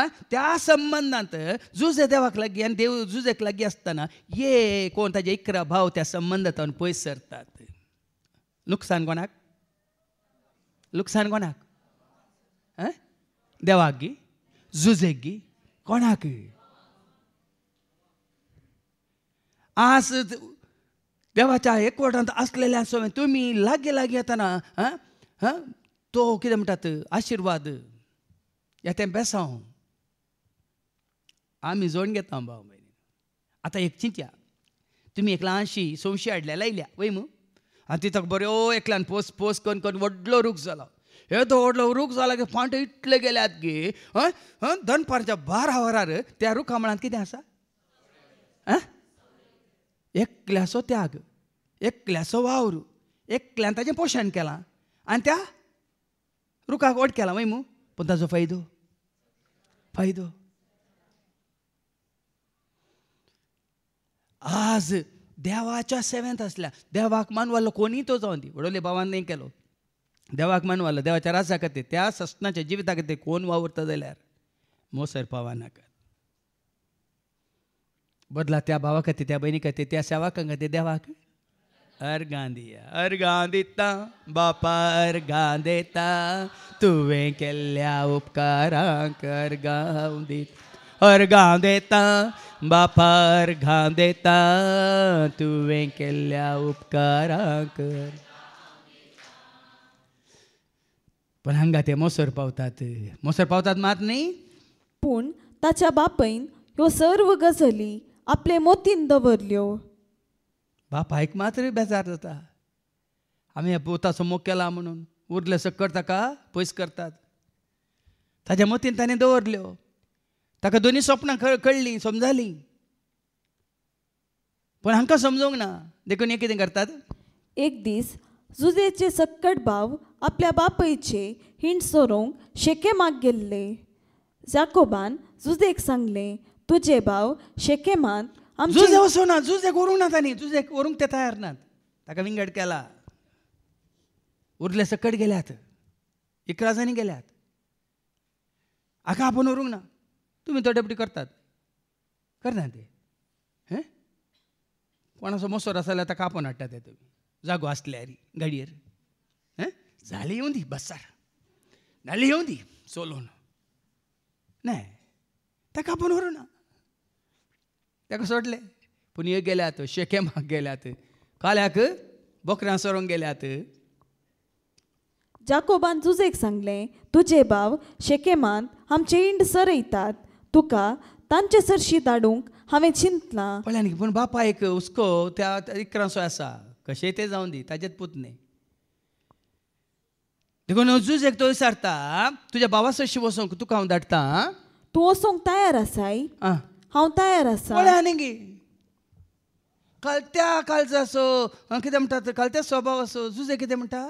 आं त्या संबंदांत जुजे देवाक लागी आनी देव जुजेक लागी आसतना ये कोण ताजे इकरा भाव त्या संबंधातून पयस सरतात लुकसान कोणाक लुकसान कोणाक देवाक गी जुजेक गी कोणाक आस देवाच्या एकवटांत असलेल्या सोय तुम्ही लागीं लागीं येतना हां तो कितें म्हणटात आशिर्वाद तें बेसांव आमी जोण घेता भाव भयणी आतां एक या तुमी एक ल्हानशी हाडल्या लायल्या वय मू आनी ती ताका बऱ्यो एकल्यान पोस पोस करून करून व्हडलो रूख हे तो व्हडलो रूख जाला की फांट इतले गेल्यात गे दनपारच्या बारा वरार त्या रुखा किती कितें आसा आं एकल्याचो त्याग एकल्याचो वावर एकल्यान ताचें पोशण केलां आनी त्या केला ఓడికెలా पण त्याचा फायदो फायदो आज देवाच्या सेवेंत असल्या देवाक मानवालो कोणी तो जावन दी वडोले भावान नाही केलो देवाक मानवालो देवाच्या रासा खातीर त्या सस्नाच्या जिविता खातीर कोण वावुरता जाल्यार मोसर पावा बदला त्या भावा खातीर त्या बहिणी खातीर त्या सेवाकां खातीर देवाक अर्गांदिया अर्गांदिता बापा अर्गांदेता तुवें केल्ल्या उपकारांक अर्गांव दिता अर्गांव देता बापा अर्घां देता तुवें केल्ल्या कर पण हांगा ते मोसर पावतात मोसर पावतात मात न्ही पूण ताच्या बापायन ह्यो सर्व गजाली आपले मोतीन दवरल्यो बापायक मात्र बेजार जाता आम्ही पोता समोर केला म्हणून उरले सकट ताका पयस करतात ताज्या मतीन ताणें दवरल्यो हो. ताका दोनी स्वप्नां कळ्ळीं समजालीं पण हांकां समजूक ना देखून हे कितें करतात एक दीस जुजेचे सक्कट भाव आपल्या बापयचे हिंड सोरोंक शेके माग गेल्ले जाकोबान जुजेक सांगले तुजे भाव शेकेमांत जुझे वसोना जुझे ना आनी जुझे व्हरूंक ते तयार नात ताका विंगड केला उरले सकट गेल्यात इकराजांनी गेल्यात आका आपण व्हरूंक ना तुम्ही तो करतात करना ते हं कोणाचो मसोर आसा जाल्यार ताका आपण हाडटा ते तुमी जागो आसल्यार गाडयेर झाली जाली येवं दी बसार झाली येवं दी ना नाही ताका आपण व्हरूं ना तेका सोडले पूण हे गेल्यात शेकेमाक गेल्यात काल्याक बोकऱ्यां सरोंक गेल्यात जाकोबान जुजेक सांगले तुजे भाव शेकेमांत आमचे इंड सरयतात तुका तांचे सरशी धाडूंक हांवें चिंतलां पळय न्ही पूण बापा एक हुस्को त्या इकरांसो आसा कशें तें जावन दी ताचेच पुतने देखून जुजेक तो विचारता तुज्या भावा सरशी वसोंक तुका हांव धाडटा तूं वसोंक तयार आसाय हांव तयार आसा पळय गे कालत्या कालचो असो कितें म्हणटात कालत्या स्वभाव असो जुजे कितें म्हणटा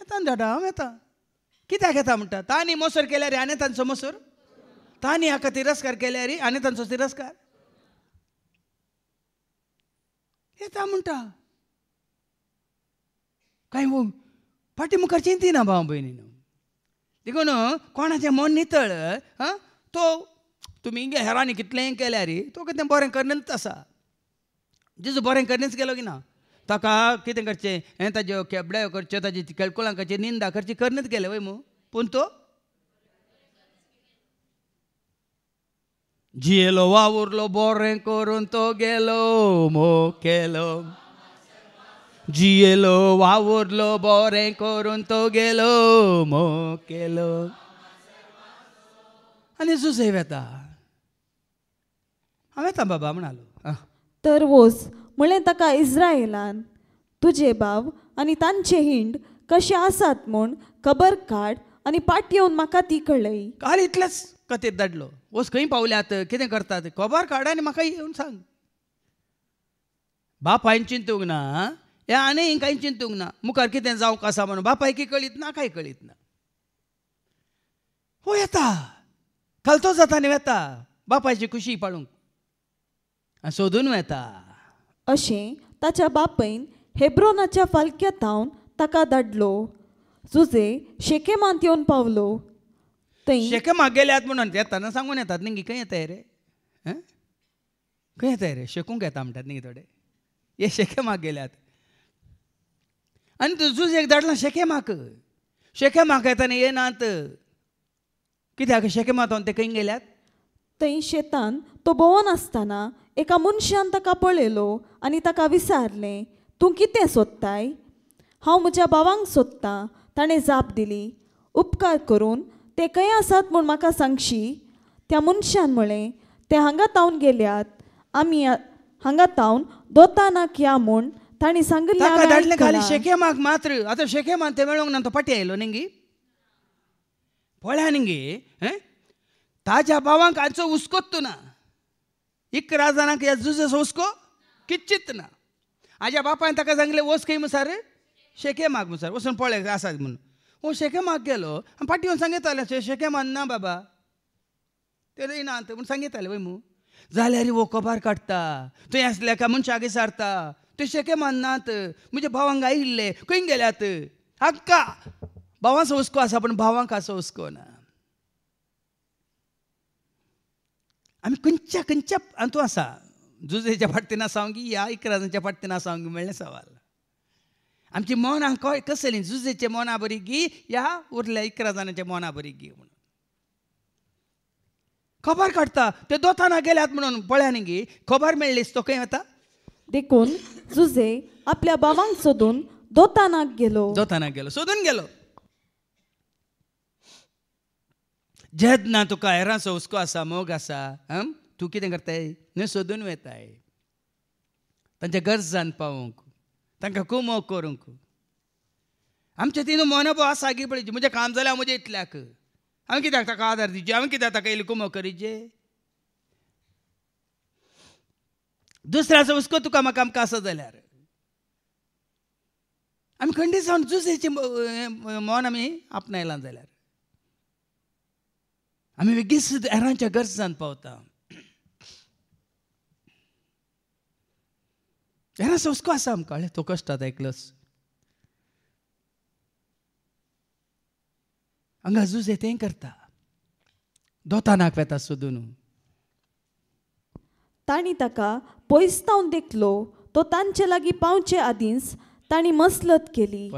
येता न्हू हांव येता कित्याक येता म्हणटा तांणी मोसर केल्यार आनी तांचो मोसर तांणी हाका तिरस्कार केल्यार आनी तांचो तिरस्कार येता म्हणटा काय फाटी हो, मुखार ना भाव भयणीन देखून कोणाचें मन नितळ आं तो तुम्ही इंगे हेरांनी केल्या रे तो कितें बरें करनच आसा जेजू बरें करनच गेलो की ना ताका कितें करचें हें ताज्यो केबड्यो करच्यो ताजी केळकुलां करची निंदा करची करनच गेले वय मू पूण तो जियेलो वावुरलो बोरें करून तो गेलो मो केलो जियेलो वावुरलो बरें करून तो गेलो केलो आनी सुसेव येता हांवें तांबा बाबा म्हणालो तर वोस म्हळें ताका इज्रायलान तुजे बाब आनी तांचे हिंड कशे आसात म्हूण खबर काड आनी पाट येवन म्हाका ती कळय काल इतलेच कथेत धाडलो वोस खंय पावल्यात कितें करतात खबर काड आनी म्हाका येवन सांग बापायन चिंतूंक ना हे आनी कांय चिंतूंक ना मुखार कितें जावंक आसा म्हणून की कळीत ना कांय कळीत ना हो येता खालतो जाता न्ही येता बापायची खुशी पाडूंक सोदून वेता अशें ताच्या बापैन हेब्रोनाच्या फालक्या थावन ताका धाडलो जुजे शेकेमांत येवन पावलो थंय शेकेमाक गेल्यात म्हणून येताना सांगून येतात न्ही खंय येताय रे खंय येताय रे शेकूंक येता म्हणटात न्ही थोडे हे शेकेमाक गेल्यात आनी तूं जुजेक धाडलां शेकेमाक शेकेमाक येताना येनात कित्याक शेकेमात ते खंय गेल्यात थंय शेतान तो भोंवोन आसतना एका मनशान ताका पळयलो आनी ताका विचारलें तूं कितें सोदताय हांव म्हज्या भावांक सोदतां ताणें जाप दिली उपकार करून ते खंय आसात म्हूण म्हाका सांगशी त्या मनशान म्हळें ते हांगा तावन गेल्यात आमी हांगा तावन दोतानाक या म्हूण ताणी सांगलें खाली शेकेमाक मात्र आतां शेकेमान ते मेळोंक ना तो पाटी आयलो न्ही पळया पळ्या नेंगी ताच्या भावांक हाचो तूं ना एक इकराजारांक या झुजास हुस्को किचित ना बापन ता सांगले ओस खे म सार शेके मग मुसार वसून पळ असा म्हणून शेके माग गेलो पाठीन सांगितले शेके मानना बाबा ते रिना सांगितले होई मग झाल्या वकोबार काढता तुम्ही असले का मनशागे सारता ते शेके मारनात भावांक आयिल्ले खंय गेल्यात हक्का का भावांचा हुस्को असा पण भावां असं हुस्को ना आमी खंयच्या खंयच्या हातूंत जुजेच्या झुजेच्या फाटीन गी या इकराजांच्या ना आसावंगी म्हणले सवाल आमची मनां कळ कसली झुजेचे मोना बरी गी या उरल्या इकराजांच्या मोना बरी गी म्हणून खबर काढता ते दोताना गेल्यात म्हणून पळ्याने गी खबर मेळ्ळीच तो काय वता देखून जुजे आपल्या बाबांक सोदून दोतानाक गेलो दोतानाक गेलो सोदून गेलो जद ना तुका आयरा सो उसको आसा मोग आसा हम तूं कितें करताय न्हय सोदून वेताय तांच्या गरजान पावूंक तांकां खूब मोग करूंक आमचे तिनू मोनोबो आसा आगी पळय म्हजें काम जालें हांव म्हज्या इतल्याक हांवें कित्याक ताका आदार दिवचे हांवें कित्याक ताका इल्को मोग करीचे दुसऱ्याचो उसको तुका म्हाका आमकां आसा जाल्यार आमी खंडीत जावन दुसरेचें मोन आमी आपणायलां जाल्यार आमी वेगळीच एरांच्या गरजान पावता एरा सोसको आसा आमकां तो कश्टात एकलोच हांगा झूज येतें करता दोतानाक वेता सोदून ताणी ताका पयस तावन देखलो तो तांचे लागीं पावचे आदींच तांणी मसलत केली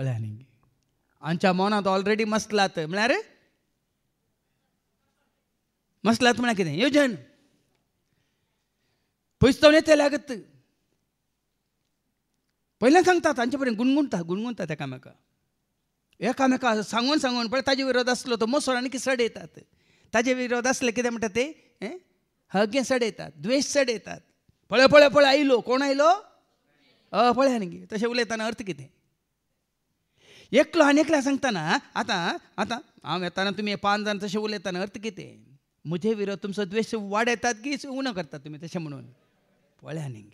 आमच्या मनांत ऑलरेडी मसलात म्हळ्यार म्हणा ఏ జాను पयस्तवणे ते लागत पयल्यान सांगता तांचे पर्यंत गुणगुणता गुणगुणता एकामेका एकामेका सांगून सांगून पळय ताजे विरोध आसलो तो मोसोड आनी सड येतात ताजे विरोध असले कितें म्हणटा ते हगे सड येतात द्वेश सड येतात पळय पळय पळय आयलो कोण आयलो अ पळय आनी तशें उलयताना अर्थ कितें एकलो आनी एकल्या सांगताना आतां आतां हांव येताना तुमी पांच जाण तशें उलयताना अर्थ कितें मुझे विरोध तुमचो द्वेष वाड येतात की उणो करतात तुम्ही तशें म्हणून पळ्या न्ही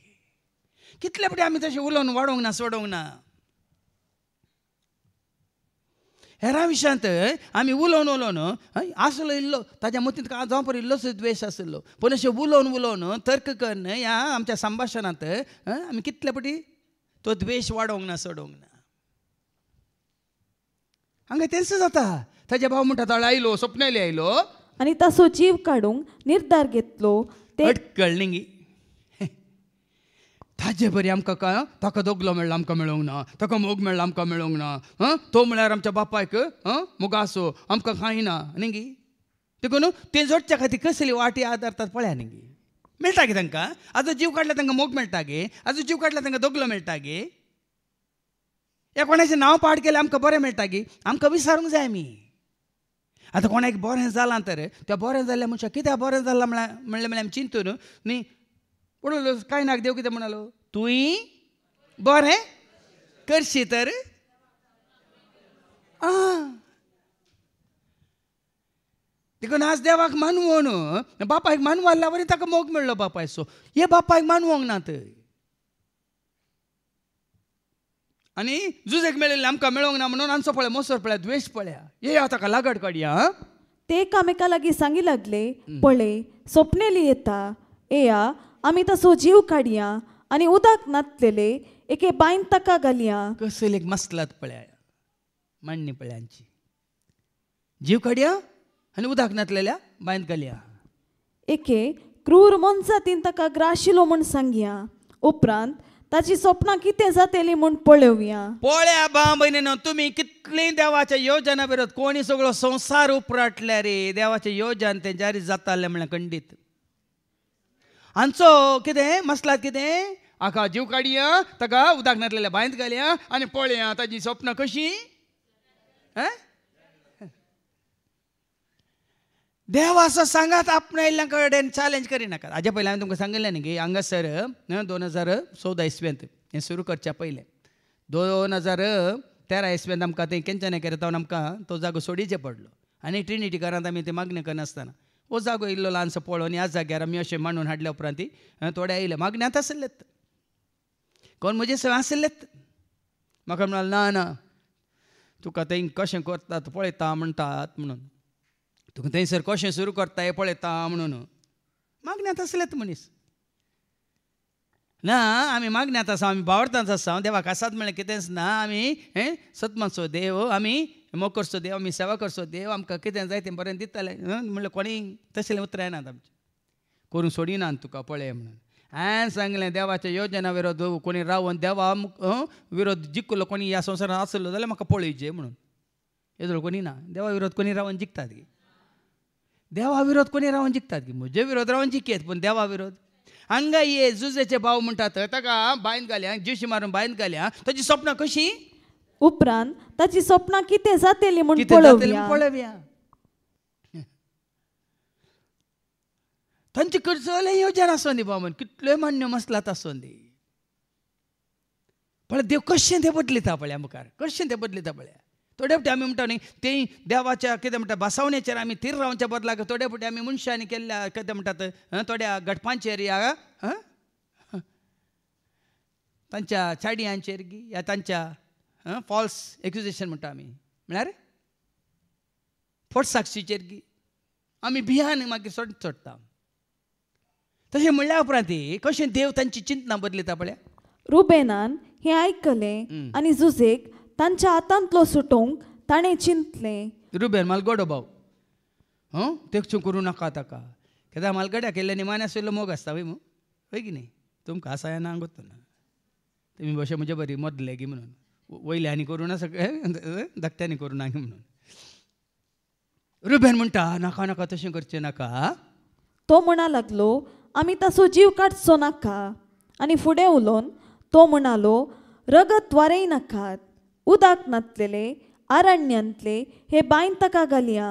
कितले फावटी आमी तशें उलोवन वाडोवंक ना सोडोवंक ना हेरा विशयांत आमी उलोवन उलोवन आसलो इल्लो ताज्या मतींत जावं पर इल्लोसो द्वेश आसलो पण असे उलोवन उलोवन तर्क करणं या आमच्या संभाषणात आमी कितले फावटी तो द्वेश वाडोवंक ना सोडोवंक ना हांगा तेच जाता ताजे भाव म्हणटा तो आयलो स्वप्नेली आयलो आणि तसो जीव काडूंक निर्धार घेतलो ते अट गी ताजे बरी आमकां काय ताका दोगलो मेळ्ळो आमकां मेळूंक ना ताका मोग मेळ्ळो आमकां मेळूंक ना तो म्हळ्यार आमच्या बापायक हां आसो आमकां कांय ना न्ही गी देखून ते जोडच्या खातीर कसली वाटी आदारतात पळया न्ही गी मेळटा गे तांकां आजो जीव काढला तांकां मोग मेळटा गे आजो जीव काडला तांकां दोगलो मेळटा गे या कोणाचें नांव पाड केलें आमकां बरें मेळटा गे आमकां विसारूंक जाय आमी आतां कोणाक बरें जालां तर त्या बरें जाल्ल्या मनशाक कित्याक बरें जालां म्हळ्यार म्हणलें म्हणल्यार आमी चिंतून न्ही पूण कांय नाक देव कितें म्हणालो तुयी बरें करशी तर आं देखून आज देवाक न्हू बापायक मानवा वरी ताका मोग मेळ्ळो बापायचो हे बापायक मानवंक ना थंय आनी जुजेक मेळिल्लें आमकां मेळोंक ना म्हणून आमचो पळय मोसर पळया द्वेश पळया ये हांव ताका लागड काडया ते एकामेका लागीं सांगी लागले पळे स्वप्नेली येता येया आमी तसो जीव काडया आनी उदक नातलेले एके बाईन ताका घालया कसले एक मसलात पळया मांडणी पळयांची जीव काडया आनी उदक नातलेल्या बांयत घालया एके क्रूर तीन ताका ग्राशिलो म्हूण सांगया उपरांत ताची स्वप्न किती जातेली म्हणून पळोवया पोळ्या बा तुम्ही कितली देवाच्या योजना विरोध कोणी सगळं संसार उपराटल्या रे देवाचे योजन ते जारी जातालें म्हणजे खंडीत हांचो कितें मसला कितें आका जीव काडया ताका उदक नातलेल्या बांयत घालया आनी पळया ताची स्वप्न कशी देव असं सांगात आपण कडेन चॅलेंज करी नाकात हाज्या पयलीं तुम्हाला तुमकां सांगिल्लें न्ही की हांगासर दोन हजार चौदा इसवेंत हे सुरू करच्या पहिले दोन हजार तेरा इसवेंत आमकां तें केंच्यान केलें तावन आमकां तो जागो सोडिचे पडलो आनी ट्रिनिटीकारांत आमी ते मागणी करनासतना हो जागो इल्लो ल्हानसो पळोवन ह्या जाग्यार आमी अशें मांडून हाडल्या उपरांत ती थोडे आयले मागण्यांत आसलेत कोण म्हजे सगळे आसलेत म्हाका म्हणाले ना ना तुका तें कशें करतात पळयता म्हणटात म्हणून तुका थंयसर कशें सुरू करता हें पळयता म्हणून मागण्यात आसलेत मनीस ना आमी मागण्यात आसा आमी बावरतात आसा देवाक आसात म्हळ्यार कितेंच ना आमी हें देव आमी मोग देव आमी सेवा करचो देव आमकां कितें जाय तें बरें दितलें म्हणल्यार कोणी तसलें उतरां येनात आमचें करूंक सोडिनात तुका पळय म्हणून हांवें सांगलें देवाच्या योजना विरोध कोणी रावन देवा विरोध जिकलो कोणी ह्या संवसारांत आसलो जाल्यार म्हाका पळयचें म्हणून हेजो कोणी ना देवा विरोध कोणी रावन जिकतात गे देवाविरोध कोणी रावन जिंकतात की म्हजे विरोध रावन जिकेत पूण देवा विरोध हांगा ये जुजेचे भाव म्हणटात ताका बायन घाल्या जिवशी मारून बायन घाल्या ताची सपनां कशी उपरांत ताची सपनां कितें जातली म्हूण पळोवया तांचे करचले येवजण आसूं दी बाबा मान्य मसलात आसूं दी पण देव कशें ते बदलिता पळया मुखार कशें ते बदलिता पळया ತೊಡೆಪುಟಿ ಆಮಿ ಉಂಟಾವನಿ ತೆಯ್ देवाच्या ಕಿದೆ म्हणटा ಬಸವಣेचेर आमी थीर रावच्या बदलाक तोडेपुटी आमी मनशांनी केल्या कितें म्हणटात थोड्या गटपांचेर या तांच्या चाडयांचेर या तांच्या फॉल्स एक्युजेशन म्हणटा आमी म्हळ्यार फट साक्षीचेर गी आमी भियान मागीर सोड सोडटा तशें म्हणल्या उपरांत कशें देव तांची चिंतना बदलता पळय रुबेनान हें आयकलें आनी झुजेक तांच्या हातांतलो सुटोवंक ताणें चिंतलें रुबेन म्हाल भाव हं तेकचो करूं नाका ताका कित्याक मालगड्या गड्या केल्ले निमान्या आशिल्लो मोग आसता वय वय की न्ही तुमकां आसा ना गोत ना तुमी भशेन म्हजे बरी मदले गे म्हणून वयल्यांनी करुना सगळे धाकट्यांनी ना गे म्हणून रुबेन म्हणटा नाका नाका तशें करचें नाका तो म्हणा लागलो आमी ताचो जीव काडचो नाका आनी फुडें उलोवन तो म्हणालो रगत वारय नाकात उदक नातलेले आरण्यांतले हे बांयन ताका घालया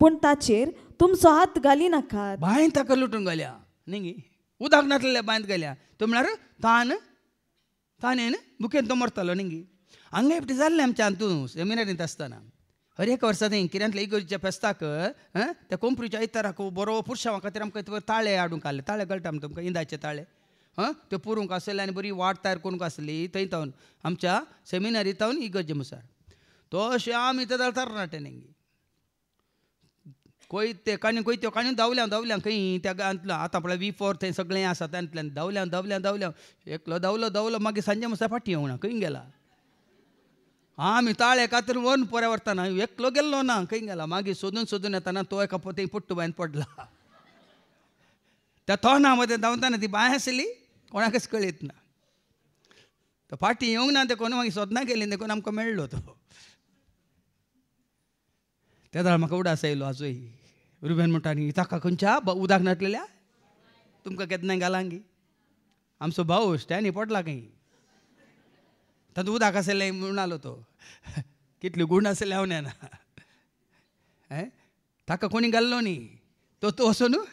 पूण ताचेर तुमचो हात नाका बांयन ताका लुटून घालया न्ही उदक नातलेल्या बांयत घालया तो म्हळ्यार तान तानेन बुकेन तो मरतलो न्ही हांगा एकटे जाल्लें आमच्या हातून सेमिनारींत आसतना हर एक वर्सा थंय किऱ्यांतले इगर्जेच्या फेस्ताक त्या कोंपरीच्या आयताराक बरो पुरशावा खातीर आमकां ताळे हाडूंक काडले ताळे कळटा आमी तुमकां इंदाचे ताळे हां ते पुरूंक आसले आनी बरी वाट तयार करूंक आसली थंय तावन आमच्या सेमिनारी तावन ही गज्ज मुसार अशें आमी ते जातार ना टेनेंगी खंय ते काणी खंय त्यो काणी धांवल्या धांवल्या खंय त्या आतां पळय वी फोर थंय सगळें आसा तांतल्यान धांवल्या धांवल्या धांवल्या एकलो धांवलो धांवलो मागीर सांजे मुसार फाटी येवना खंय गेला आमी ताळे कातर वन पोऱ्या व्हरताना एकलो गेल्लो ना खंय गेला मागीर सोदून सोदून येताना तो एका पोतय पुट्टू बायन पडला त्या तोंडा मदें धांवताना ती बांय आसली कोणाकच कळीत ना तो फाटी येवंक ना ते कोण मागीर सोदना केली देखून आमकां मेळ्ळो तो त्या जाण म्हाका उडास आयलो आजूय रुबेन म्हणटा न्ही ताका खंयच्या उदक नटलेल्या तुमकां केदनाय घालांगी आमचो भाऊ स्टॅनी पडला खंय तातूंत उदक आसलें आलो तो कितली गूण आसले हांव ना हे ताका कोणी घाल्लो न्ही तो तो असो न्हू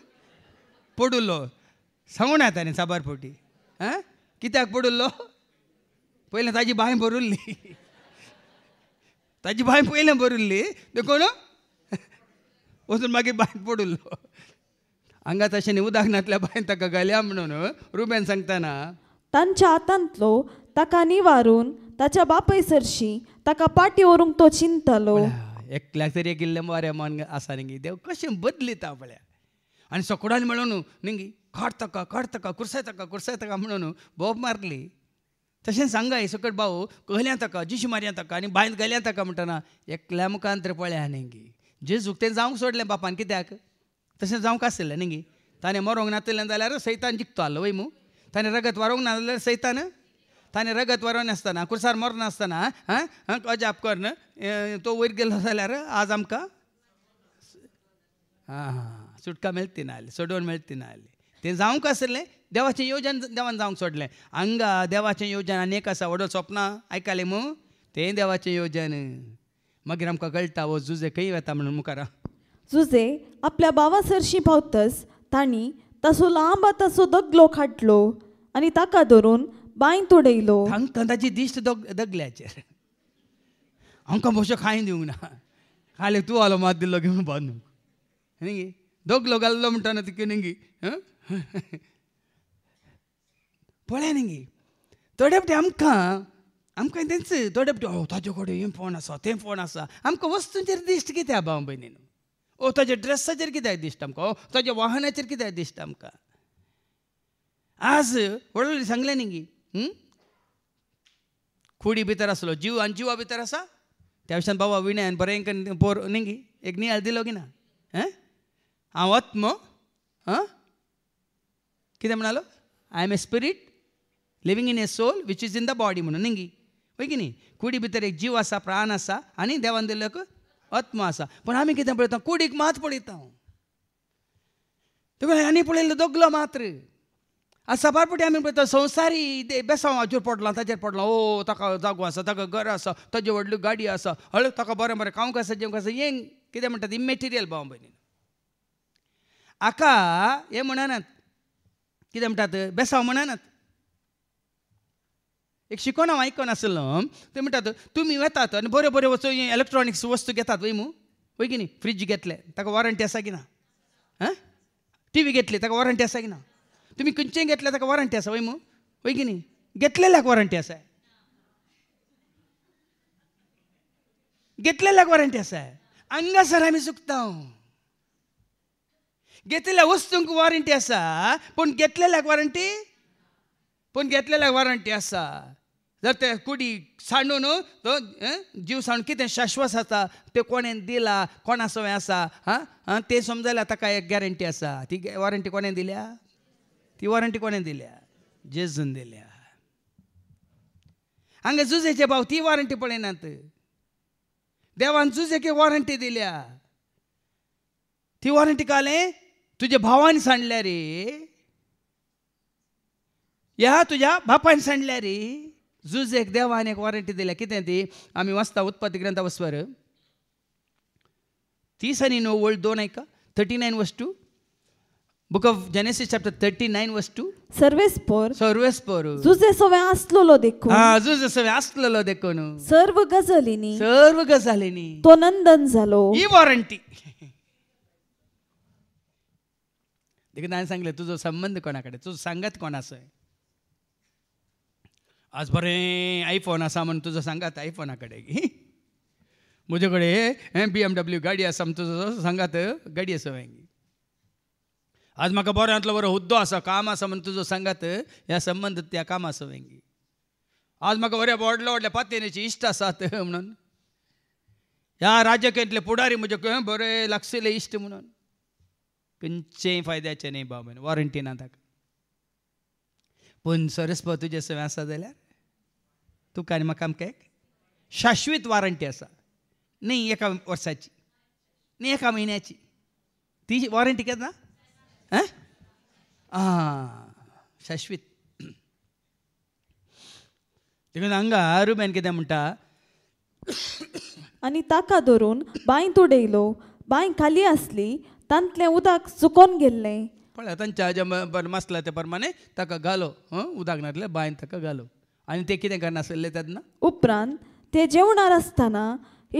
पडुल्लो सांगून येता ताणें साबार पोटी कित्याक पडुल्लो पयलें ताजी बांय बरुल्ली ताजी बांय पयलें बरुल्ली देखून वचून मागीर बांय पडुल्लो हांगा तशें न्ही उदक नातल्या ताका घाल्या म्हणून रुबेन सांगतना तांच्या हातांतलो ताका निवारून ताच्या बापय सरशी ताका पाटी व्हरूंक तो चिंतलो एकल्याक तरी एक इल्लें बरें मन आसा न्ही देव कशें बदलिता पळया आनी सगळ्यांनी म्हणून न्ही काडताका तका कुरसायताका तका म्हणून बोब मारली तशें सांगाय सकट भाऊ कहल्या ताका जिशी मारया ताका आनी बायल गेल्या ताका म्हणटना एकल्या मुखांत पळ्या नेंगी जे तें जावंक सोडलें बापान कित्याक तशें जावंक आसलें नेंगी ताणें मरोंक नातलें जाल्यार सैतान जिखतो आसलो वय मू ताणें रगत वारोंक ना जाल्यार सैतान ताणें रगत वरोनासतना कुरसार मरनासतना हां अजाप कर तो वयर गेलो जाल्यार आज आमकां आं हां सुटका ती ना जाली सोडोवन ती ना आली ते जावंक आसलें देवाचें येवजन देवान जावंक सोडलें हांगा देवाचें येवजन एक आसा व्हडलो स्वप्न आयकलें मूं तें देवाचें येवजन मागीर आमकां कळटा हो जुजे खंय येता म्हणून मुखार जुजे आपल्या बावा सरशी पावतच तांणी तसो लांब तसो दगलो खाटलो आनी ताका धरून बांय तोडयलो तांकां ताची दिश्ट दग दगल्याचेर आमकां बश्यो खायन दिवंक ना खाले तूं आलो मात दिल्लो घेवन बांदूंक न्ही दगलो घाल्लो म्हणटा ना तिका न्ही पळ्या न्ही थोडे पटी आमकां आमकां तेंच थोडे पटी ओ ताजे कडेन हें फोन आसा तें फोन आसा आमकां वस्तूंचेर दिश्ट कित्याक भाव भयणीन ओ ताजे ड्रेसाचेर कित्याक दिश्ट आमकां ओ ताज्या वाहनाचेर कित्याक दिश्ट आमकां आज व्हडलें सांगलें न्ही खुडी भितर आसलो जीव आनी जिवा भितर आसा त्या विशयान बाबा विणयान बरें पोर न्ही एक नियाल दिलो की ना हांव वत आत्म आं किती म्हणालो I am a spirit living in a soul which is in the body म्हणून निंगी वय की न्ही कुडी भितर एक जीव आसा प्राण आसा आनी देवान दिल्लो आत्मा आसा पूण आमी कितें पळयता कुडीक मात पळयता हांव आनी पळयलो दोगलो मात्र आतां साबारपटी आमी पळयता संवसारी बेसांव हाचेर पडलो ताजेर पडलो ओ ताका जागो आसा ताका घर आसा ताजी व्हडल्यो गाडी आसा हळू ताका बरें बरें खावंक आसा जेवंक आसा यें कितें म्हणटात इमॅटिरियल भाव भयणी आका हें म्हणनात कितें म्हणटात बेसांव म्हणनात एक शिकोन हांव आयकोन आसलो ते म्हणटात तुमी वेतात आनी बऱ्यो बऱ्यो वस्तू इलेक्ट्रॉनिक्स वस्तू घेतात वय मू वय की न्ही फ्रीज घेतले ताका वॉरंटी आसा की ना आं टी व्ही घेतली ताका वॉरंटी आसा की ना तुमी खंयचेंय घेतले ताका वॉरंटी आसा वय मू वय की न्ही घेतलेल्याक वॉरंटी आसा घेतलेल्याक वॉरंटी आसा हांगासर आमी चुकता घेतलेल्या वस्तूंक वॉरंटी आसा पूण घेतलेल्याक वॉरंटी पूण घेतलेल्याक वॉरंटी आसा जर ते कुडी सांडून तो जीव सांडून कितें शाश्वत आसा ते कोणें दिला कोणा सवय आसा हां ते समजल्या ताका एक गॅरंटी आसा ती वॉरंटी कोणें दिल्या ती वॉरंटी कोणें दिल्या जेजून दिल्या हांगा जुजेचे भाव ती वॉरंटी पळयनात देवान जुजेके वॉरंटी दिल्या ती वॉरंटी काले तुझ्या भावान सांडल्या रे या तुझ्या बापान सांडल्या रे जुज एक देवाने एक वॉरंटी दिल्या कितें ती आम्ही वाचता उत्पत्ती ग्रंथा वसवर तीस आनी नो वर्ल्ड दोन ऐका थर्टी नाईन वस्तू book of Genesis chapter thirty nine वस्तू सर्वेस्पोर सर्वेस्पोर जुजे सवे आसलोलो देखून हा जुजे सवे आसलोलो देखून सर्व गजालीनी सर्व गजालीनी तो नंदन झालो ही वॉरंटी तिकडे सांगितलं तुझा संबंध कोणाकडे तुझं सांगत कोणाचं आहे आज बरे आयफोन असा म्हणून तुझं सांगात आयफोनाकडे म्हजेकडे बी एम डब्ल्यू गाडी असा म्हण तुझं सांगात गाडी असं वांगी आज म्हाका बऱ्यांतलो बरो हुद्दो आसा काम आसा म्हण तुजो सांगात ह्या संबंद त्या काम आसा वेंगी आज म्हाका बऱ्या व्हडल्या व्हडल्या पातयेनेची इश्ट आसात म्हणून ह्या राजकीयांतले पुडारी म्हजे बरे लक्षले इश्ट म्हणून खंयचेय फायद्याचें न्ही बाबा वॉरंटी ना ताका पूण परस्पर तुजे सवें आसा जाल्यार तुका आनी म्हाका आमकां एक शाश्वत वॉरंटी आसा न्ही एका वर्साची न्ही एका म्हयन्याची ती वॉरंटी केन्ना आ शाश्वत देखून हांगा रुबेन कितें म्हणटा आनी ताका धरून बांय उडयलो बांय खाली आसली तांतलें उदक सुकोन गेल्लें पळय तांच्या हाज्या आसला त्या प्रमाणे ताका घालो उदक नासलें बांयन ताका घालो आनी ते कितें करनासलें तेन्ना उपरांत ते जेवणार आसतना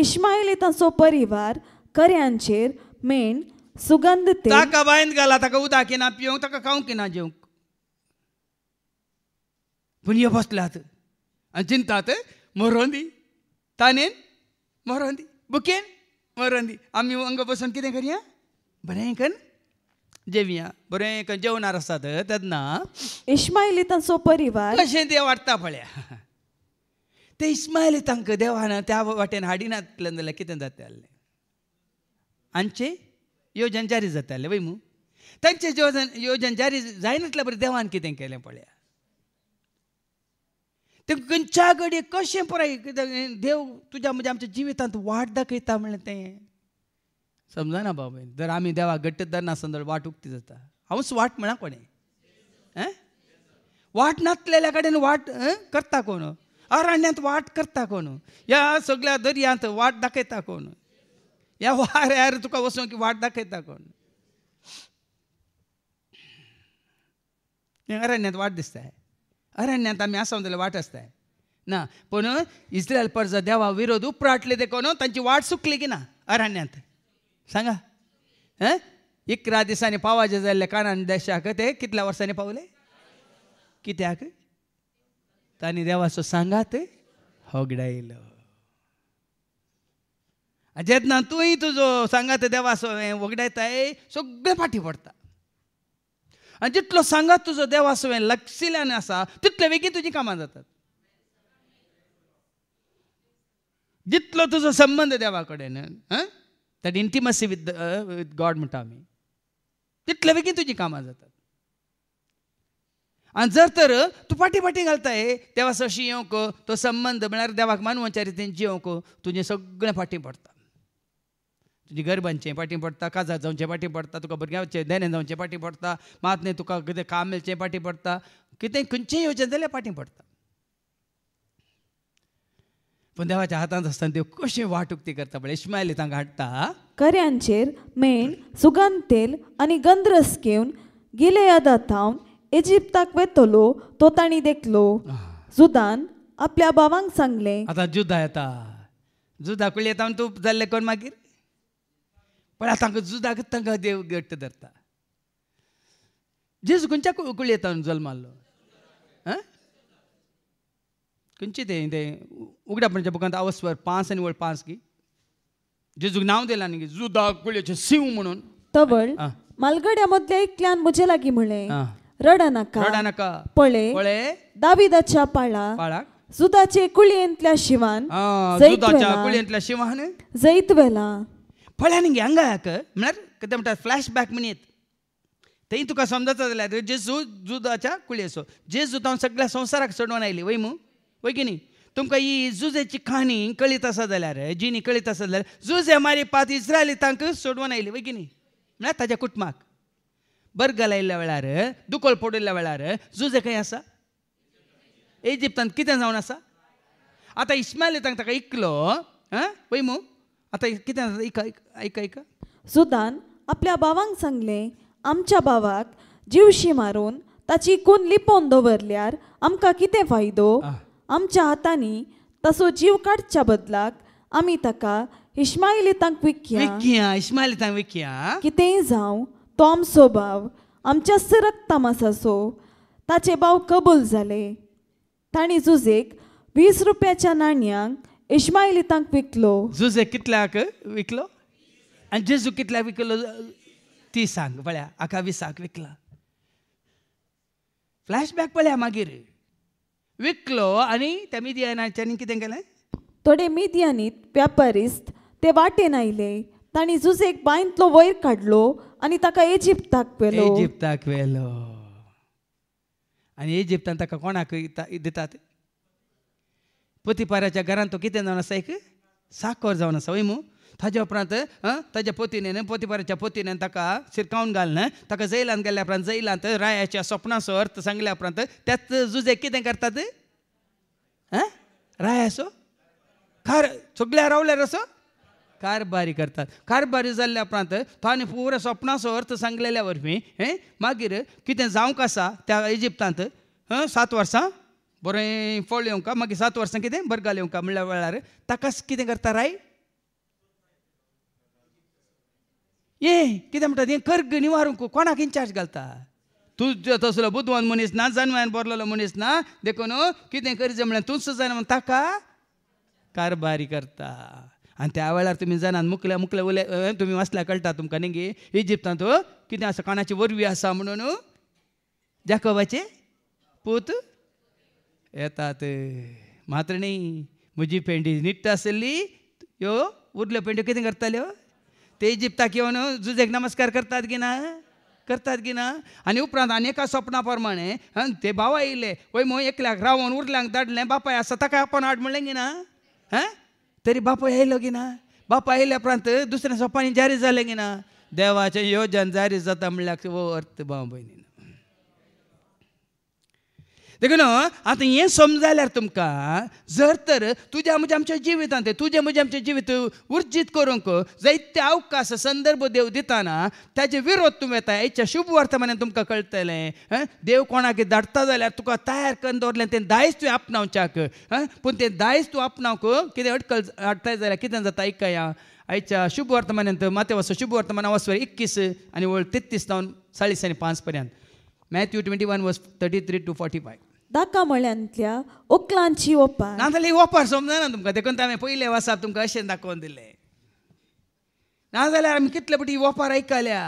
इश्मायली ताचो परिवार कर्यांचेर मेन सुगंध ताका बांयन घाला ताका उदक ना पिवंक ताका खावंक ना जेवंक पूण हे बसल्यात आनी चिंतात मरोन दी मोरोंदी मरोन दी बुकेन मरोन दी आमी हांगा बसून कितें करया बरें जेवया बरें जेवणार आसात त्यांना इश्मायली तांचो परिवार कसे ते वाटता पळ्या ते इस्मायलीतांक तांकां देवान त्या वाटेन हाडिनातलें जाल्यार कितें जातालें आमचे योजन जारी जातालें वय मू तांचे जोजन योजन जारी जायनातल्या बरें देवान कितें केलें पळया ते खंयच्या घडये कशें पुराय देव तुज्या म्हणजे आमच्या जिवितांत वाट दाखयता म्हणलें तें समजना बाबा जर आम्ही देवा घट्ट ना वाट उक्ती जाता हांवच वाट म्हणा कोणी ह वाट नातलेल्या कडेन वाट करता कोण अरण्यात वाट करता कोण ह्या सगळ्या दर्यांत वाट दाखयता कोण ह्या वाऱ्यार तुका की वाट दाखयता कोण अरण्यात वाट दिसताय अरण्यात आम्ही आसाव जाल्यार वाट आसताय ना पूण इस्रायल परजा देवा विरोध उपराटले कोण तांची वाट सुकली की ना अरण्यात सांगा इकरा दिसांनी पावाचे झाले कानान देशाक ते कितल्या वर्सांनी पावले कित्याक तांणी देवाचो सांगात होगडायलो जेन्ना तूंय तुजो सांगात देवाचो हें वगडायताय सगळे फाटी पडता आनी जितलो सांगात तुजो देवा हें लक्षिल्यान आसा तितले बेगीन तुझी कामां जातात जितलो तुजो संबंद देवा कडेन that intimacy with with God म्हणटा आम्ही तितले बेगीन तुझी कामां जातात आणि जर तर तू फाटी फाटी घालताय देवा सशी येवंक तो संबंध म्हळ्यार देवाक मानवच्या रितीन जिवंक तुझे सगळे फाटी पडटा तुझे गरबांचे फाटी पडटा काजार जाऊनचे फाटी पडटा तुका भुरग्यांचे देणे जावचें फाटी पडटा मात तुका कितें काम मेळचें फाटी पडटा कितें खंयचेय येवचें जाल्यार फाटी पडटा पण देवाच्या हातांत आसतना देव कशें वाट उक्ती करता पळय इश्मायल तांकां हाडटा कर्यांचेर मेन सुगंध तेल आनी गंद्रस घेवन गिलेयादा थावन इजिप्ताक वेतलो तो ताणी देखलो जुदान आपल्या भावांक सांगले आतां जुदा येता जुदा कुळी येता तूं जाल्ले कोण मागीर पण आतां जुदाक तांकां देव घट्ट धरता जेजू खंयच्या कुळ येता जल्माल्लो आं खंयचें तें तें उगडापणच्या बुकांत अवस्वर पांच आनी वळ पांच की जेजूक नांव दिलां न्ही जुदा कुळेचे सिंह म्हणून तवळ मालगड्या मदल्या एकल्यान म्हजे लागीं म्हणलें रडा नाका रडा नाका पळे पळे दाविदाच्या पाळा पाळाक जुदाचे कुळयेंतल्या शिवान जुदाच्या कुळयेंतल्या शिवान जैत वेला पळ्यान गे हांगाक म्हळ्यार कितें म्हणटा फ्लॅशबॅक म्हण येत थंय तुका समजता जाल्यार जेजू जुदाच्या कुळयेचो जेजू हांव सगळ्या संवसाराक सोडून आयली वय वय की तुमकां ही जुजेची कहाणी कळीत आसा जाल्यार जिणी कळीत आसा जाल्यार जुजे मारी पात इस्रायली तांक सोडवून आयली वय की न्ही म्हळ्यार ताच्या कुटुंबाक बर्ग लायिल्ल्या वेळार दुकोल पडिल्ल्या वेळार जुजे खंय आसा इजिप्तांत कितें जावन आसा आतां इस्मायली तांक ताका इकलो आं पळय मू आतां कितें जाता इका सुदान आपल्या भावांक सांगलें आमच्या भावाक जिवशी मारून ताची कोण लिपोवन दवरल्यार आमकां कितें फायदो आमच्या हातांनी तसो जीव काडच्या बदलाक आमी ताका इश्मायलितांक विकया विकिया इश्मायलितांक विकया कितेंय जावं तो आमचो भाव आमच्या रक्ताम सो ताचे भाव कबूल जाले ताणी जुजेक वीस रुपयाच्या नाण्यांक इश्मायलितांक विकलो जुजे कितल्याक विकलो आनी जेजू कितल्याक विकलो ती सांग पळया आका विसाक विकला फ्लॅशबॅक पळया मागीर विकलो आणि त्या दियानाच्यांनी कितें केलें थोडे मिदियानी व्यापारीस्त ते वाटेन आयले तांणी एक बांयतलो वयर काडलो आणि ताका इजिप्ताक वेलो इजिप्ताक वेलो आनी इजिप्तान ताका कोणाक दितात पतिपाराच्या घरांत तो कितें जावन आसा एक साखर जावन आसा वय ताज्या उपरांत ताज्या पोतीनेन पोतीपाराच्या पोतीनेन ताका शिरकावन घालन ताका जैलांत गेल्या उपरांत जैलांत रायाच्या स्वप्नाचो अर्थ सांगल्या उपरांत त्याच जुजे कितें करतात आं असो खार सगळ्या रावल्यार असो कारबारी करतात कारबारी जाल्ल्या उपरांत आनी पुरो स्वप्नाचो अर्थ सांगलेल्या वरवीं हे मागीर कितें जावंक आसा त्या इजिप्तांत सात वर्सां बरें फळ येवंक मागीर सात वर्सां कितें बरगाल येवंक म्हणल्या वेळार ताकाच कितें करता राय ये कितें म्हणटा ಏನು कर्ग निवारूंक कोणाक इन्चार्ज घालता तूं तसलो बुद्धवान मनीस ना जाणव्यान बरलेलो मनीस ना देखून कितें करचें म्हणल्यार तूं जाणा म्हण ताका कारबारी करता आनी त्या वेळार तुमी जनान मुकल्या मुकल्या उलय तुमी वाचल्या कळटा तुमकां न्ही गे इजिप्तांत कितें आसा कोणाची वरवी आसा म्हणून जाकोबाचे पूत येतात मात्र न्ही म्हजी पेंडी निट्ट आसली ह्यो उरल्यो पेंड्यो कितें करताल्यो ते जिप्ता घेवन जुजेक नमस्कार करतात की ना करतात की ना आणि उपरांत आनी एका सपना प्रमाणे ते भावा येयले वय मग एकल्याक रावून उरल्यांक दाडले बापाय असं ताका आपण हाड म्हणलें की ना हां तरी बापाय आयलो की ना बापा आयल्या उपरांत दुसऱ्या सपांनी जारी झाले की ना देवाचें योजन जारी जाता म्हणल्यार हो, अर्थ भाव बहिणी देखून आतां हें समजल्यार तुमकां जर तर तुज्या म्हज्या आमच्या जिवितांत तुजें म्हजें आमचें जिवीत उर्जीत करूंक जायते अवकाश संदर्भ देव दिताना ताजे विरोध तुमी येता हेच्या शुभ वर्तमानान तुमकां कळटलें देव कोणाक धाडटा जाल्यार तुका तयार करून दवरलें तें दायज तुवें आपणावच्याक पूण तें दायज तूं आपणावक कितें अडकल हाडटाय जाल्यार कितें जाता आयकया आयच्या शुभ वर्तमानांत माते वस शुभ वर्तमान वचवर एकवीस आनी वळ तेत्तीस जावन चाळीस आनी पांच पर्यंत Matthew twenty one verse thirty three to forty five दाका मळ्यांतल्या ओकलांची ओपार नाजाल्यार ही ओपार समजना तुमकां देखून हांवें पयले वर्सा तुमकां अशें दाखोवन दिलें नाजाल्यार आमी कितले पटी ओपार आयकल्या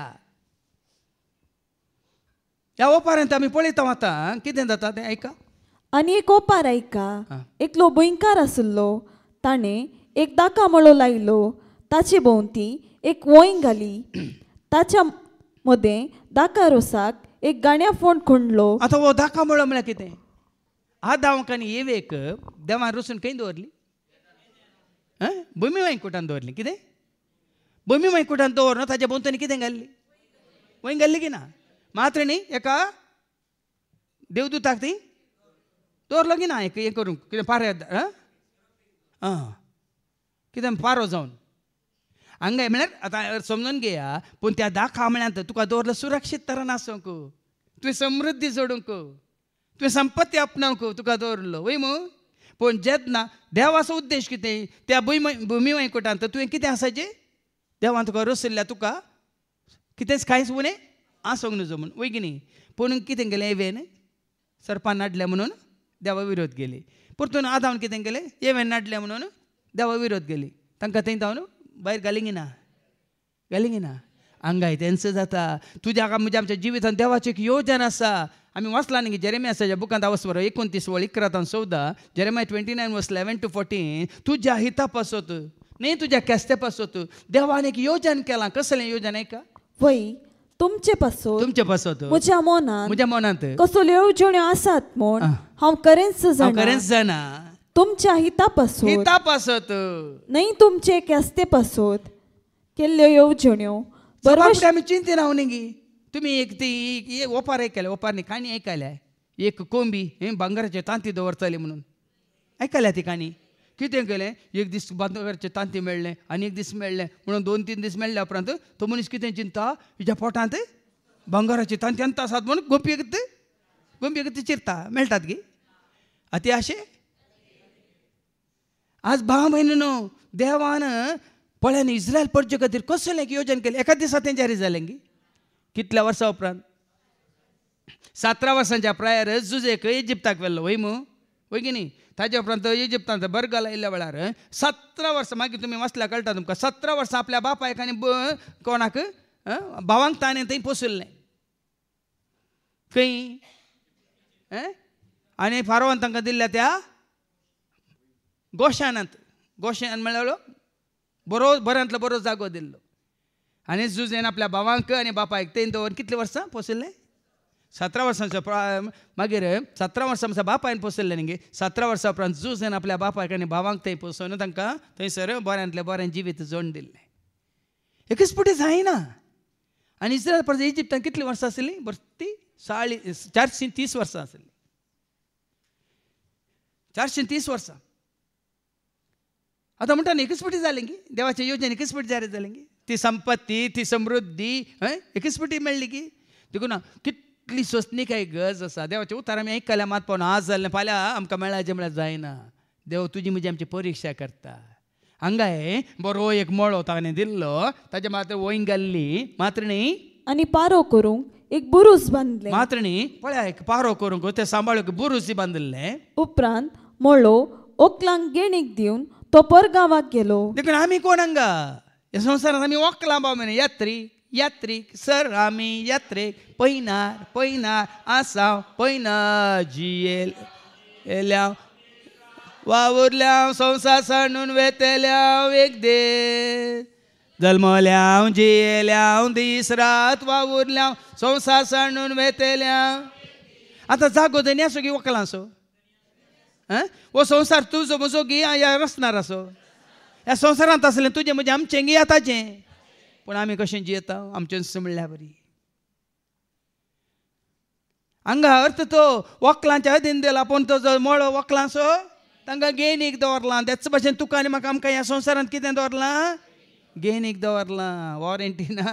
ह्या ओपारांत आमी पळयता आतां कितें जाता तें आयका आनी एक ओपार आयका एकलो भयंकार आशिल्लो ताणें एक दाका मळो लायलो ताचे भोंवती एक वंय घाली ताच्या मदें दाका रोसाक एक गाण्या फोंड खणलो आतां हो दाका मळो म्हळ्यार कितें आ दावकांनी येवेक देवान रुसून खंय दवरली आं बोमी कुठं कुटान दवरली कितें बोमी कुठं कुटान दवरना ताज्या भोंवतणी कितें घाल्ली वय गल्ली की ना मात्र न्ही एका देवदूताक ती दवरलो की ना एक हें करूंक कितें फार आं आं किदें फारो जावन हांगाय म्हळ्यार आतां समजून घेया पूण त्या दाखा खा म्हळ्यार तुका दवरलो सुरक्षीत तर नासूंक गो तुवें समृध्दी जोडूंक तुवें संपत्ती को तुका दवरलो वय पण पूण जेन्ना देवाचो उद्देश कितें त्या भूमि भुमी तर तुवें कितें आसाचें देवान तुका रोसल्ल्या तुका कितेंच कांयच उणें आसूंक नजो म्हूण वय की न्ही पूण कितें गेलें एवेन सरपान नाडल्या म्हणून देवा विरोध गेली परतून आदावन कितें गेले एवेन नाडल्या म्हणून देवा विरोध गेली तांकां थंय धांवन भायर घालिंगी ना घालिंगी ना हांगाय तेंचो जाता तुज्या म्हणजे आमच्या जिवितान देवाची एक योजना आसा आमी वाचला न्ही की जेरेमियासाच्या बुकांत आवस बरो एकोणतीस वळ इकरातान चौदा जेरेमाय ट्वेंटी नायन वर्स लेवन टू फोर्टीन तुज्या हिता पासत न्ही तुज्या केस्ते पासत देवान एक योजन केलां कसलें योजन आयका वय तुमचे पासून तुमचे पासत म्हज्या मोना म्हज्या मनांत कसल्यो येवजण्यो आसात म्हूण हांव करेंच जाणा करेंच जाणा तुमच्या हिता पासून हिता पासत न्ही तुमचे केस्ते पासून केल्ल्यो येवजण्यो बरोबर आमी चिंते हांव न्ही तुमी एक ती एक ओपार आयकल्या ओपारने काणी आयकल्या एक कोंबी हे भांगराचे तांती दवरतले म्हणून आयकल्या ती काणी कितें केलें एक दीस बांदोगारचें तांती मेळ्ळें आनी एक दीस मेळ्ळें म्हणून दोन तीन दीस मेळ्ळ्या उपरांत तो मनीस कितें चिंता तिच्या पोटांत भांगाराची तांती अंत आसात म्हणून गोंपयेक गोंबी ते चिरता मेळटात गी ते अशें आज भाव भयण न्हू देवान पळ्यान इस्रायल परचे खातीर कसलें योजन केलें एका दिसा झाले की कितल्या वर्सां उपरांत सतरा वर्सांच्या प्रायर जुजेक इजिप्ताक व्हेल्लो वय मू वय की न्ही ताज्या उपरांत इजिप्तांत बर्गल आयिल्ल्या वेळार सतरा वर्सां मागीर तुमी वाचल्या कळटा तुमकां सतरा वर्सां आपल्या बापायक आनी कोणाक भावांक ताणें थंय पोसुल्लें खंय आनी फारोवान तांकां दिल्ल्या त्या गोशानांत गोशान म्हळ्यार बरोच बऱ्यांतलो बरो जागो दिल्लो आनी जुजेन आपल्या भावांक आनी बापायक तेन दवरून कितले वर्सां पोसिल्ले सतरा वर्सांच्या मागीर सतरा वर्सां म्हज्या बापायन पोसिल्लें न्ही सतरा वर्सां उपरांत जुजेन आपल्या बापायक आनी भावांक थंय पोसून तांकां थंयसर बऱ्यांतले बरें जिवीत जोड दिल्लें एकच पुटी जायना आनी इस्रायल परत इजिप्तान कितलीं वर्सां आशिल्लीं बरती साळी चारशीं तीस वर्सां आशिल्लीं चारशीं तीस वर्सां आता म्हणतो ना एकच पटी झाले की देवाच्या योजना एकच जाहीर झाले की ती संपत्ती ती समृद्धी हं एकच पटी मिळली की तिकून कितली स्वस्नी काय गज असा देवाचे उतार आमी ऐकल्या मात पाहून आज जाल्लें फाल्यां आमकां मेळ्याचें म्हळ्यार जायना देव तुजी म्हजी आमची परीक्षा करता हांगा हे बरो एक मळो ताणें दिल्लो ताजे मात्र वयंग घाल्ली मात्रणी आनी पारो करूंक एक बुरुस बांदले मात्रणी पळया एक पारो करूंक ते सांबाळूंक बुरुसी बांदिल्ले उपरांत मळो ओकलांक गेणीक दिवन तो पर गावात गेलो देखून आम्ही कोण हांगा या संसारात आम्ही वाकला बाबा यात्रीक यात्रीक सर आम्ही यात्रेक पैनार पैनार आसाव पैना जिएल एल्या वावुरल्या संसार सांडून वेतल्या एक दे जन्मल्या जियेल्या दीस रात वावुरल्या संसार सांडून वेतल्या आता जागो दे की की सो हां हो संवसार तुजो म्हजो गिया या रसनार असो ह्या संवसारांत आसलें तुजें म्हणजे आमचे गिया आताचे पण आम्ही कशें जियेता आमचें सुमळ्या बरी हांगा अर्थ तो वकलांच्या अधीन दिला पण तो जो मळो वकलांचो तांकां गेनीक दवरलां त्याच भाशेन तुका आनी म्हाका आमकां ह्या संवसारांत कितें दवरलां गेनीक दवरलां वॉरंटी ना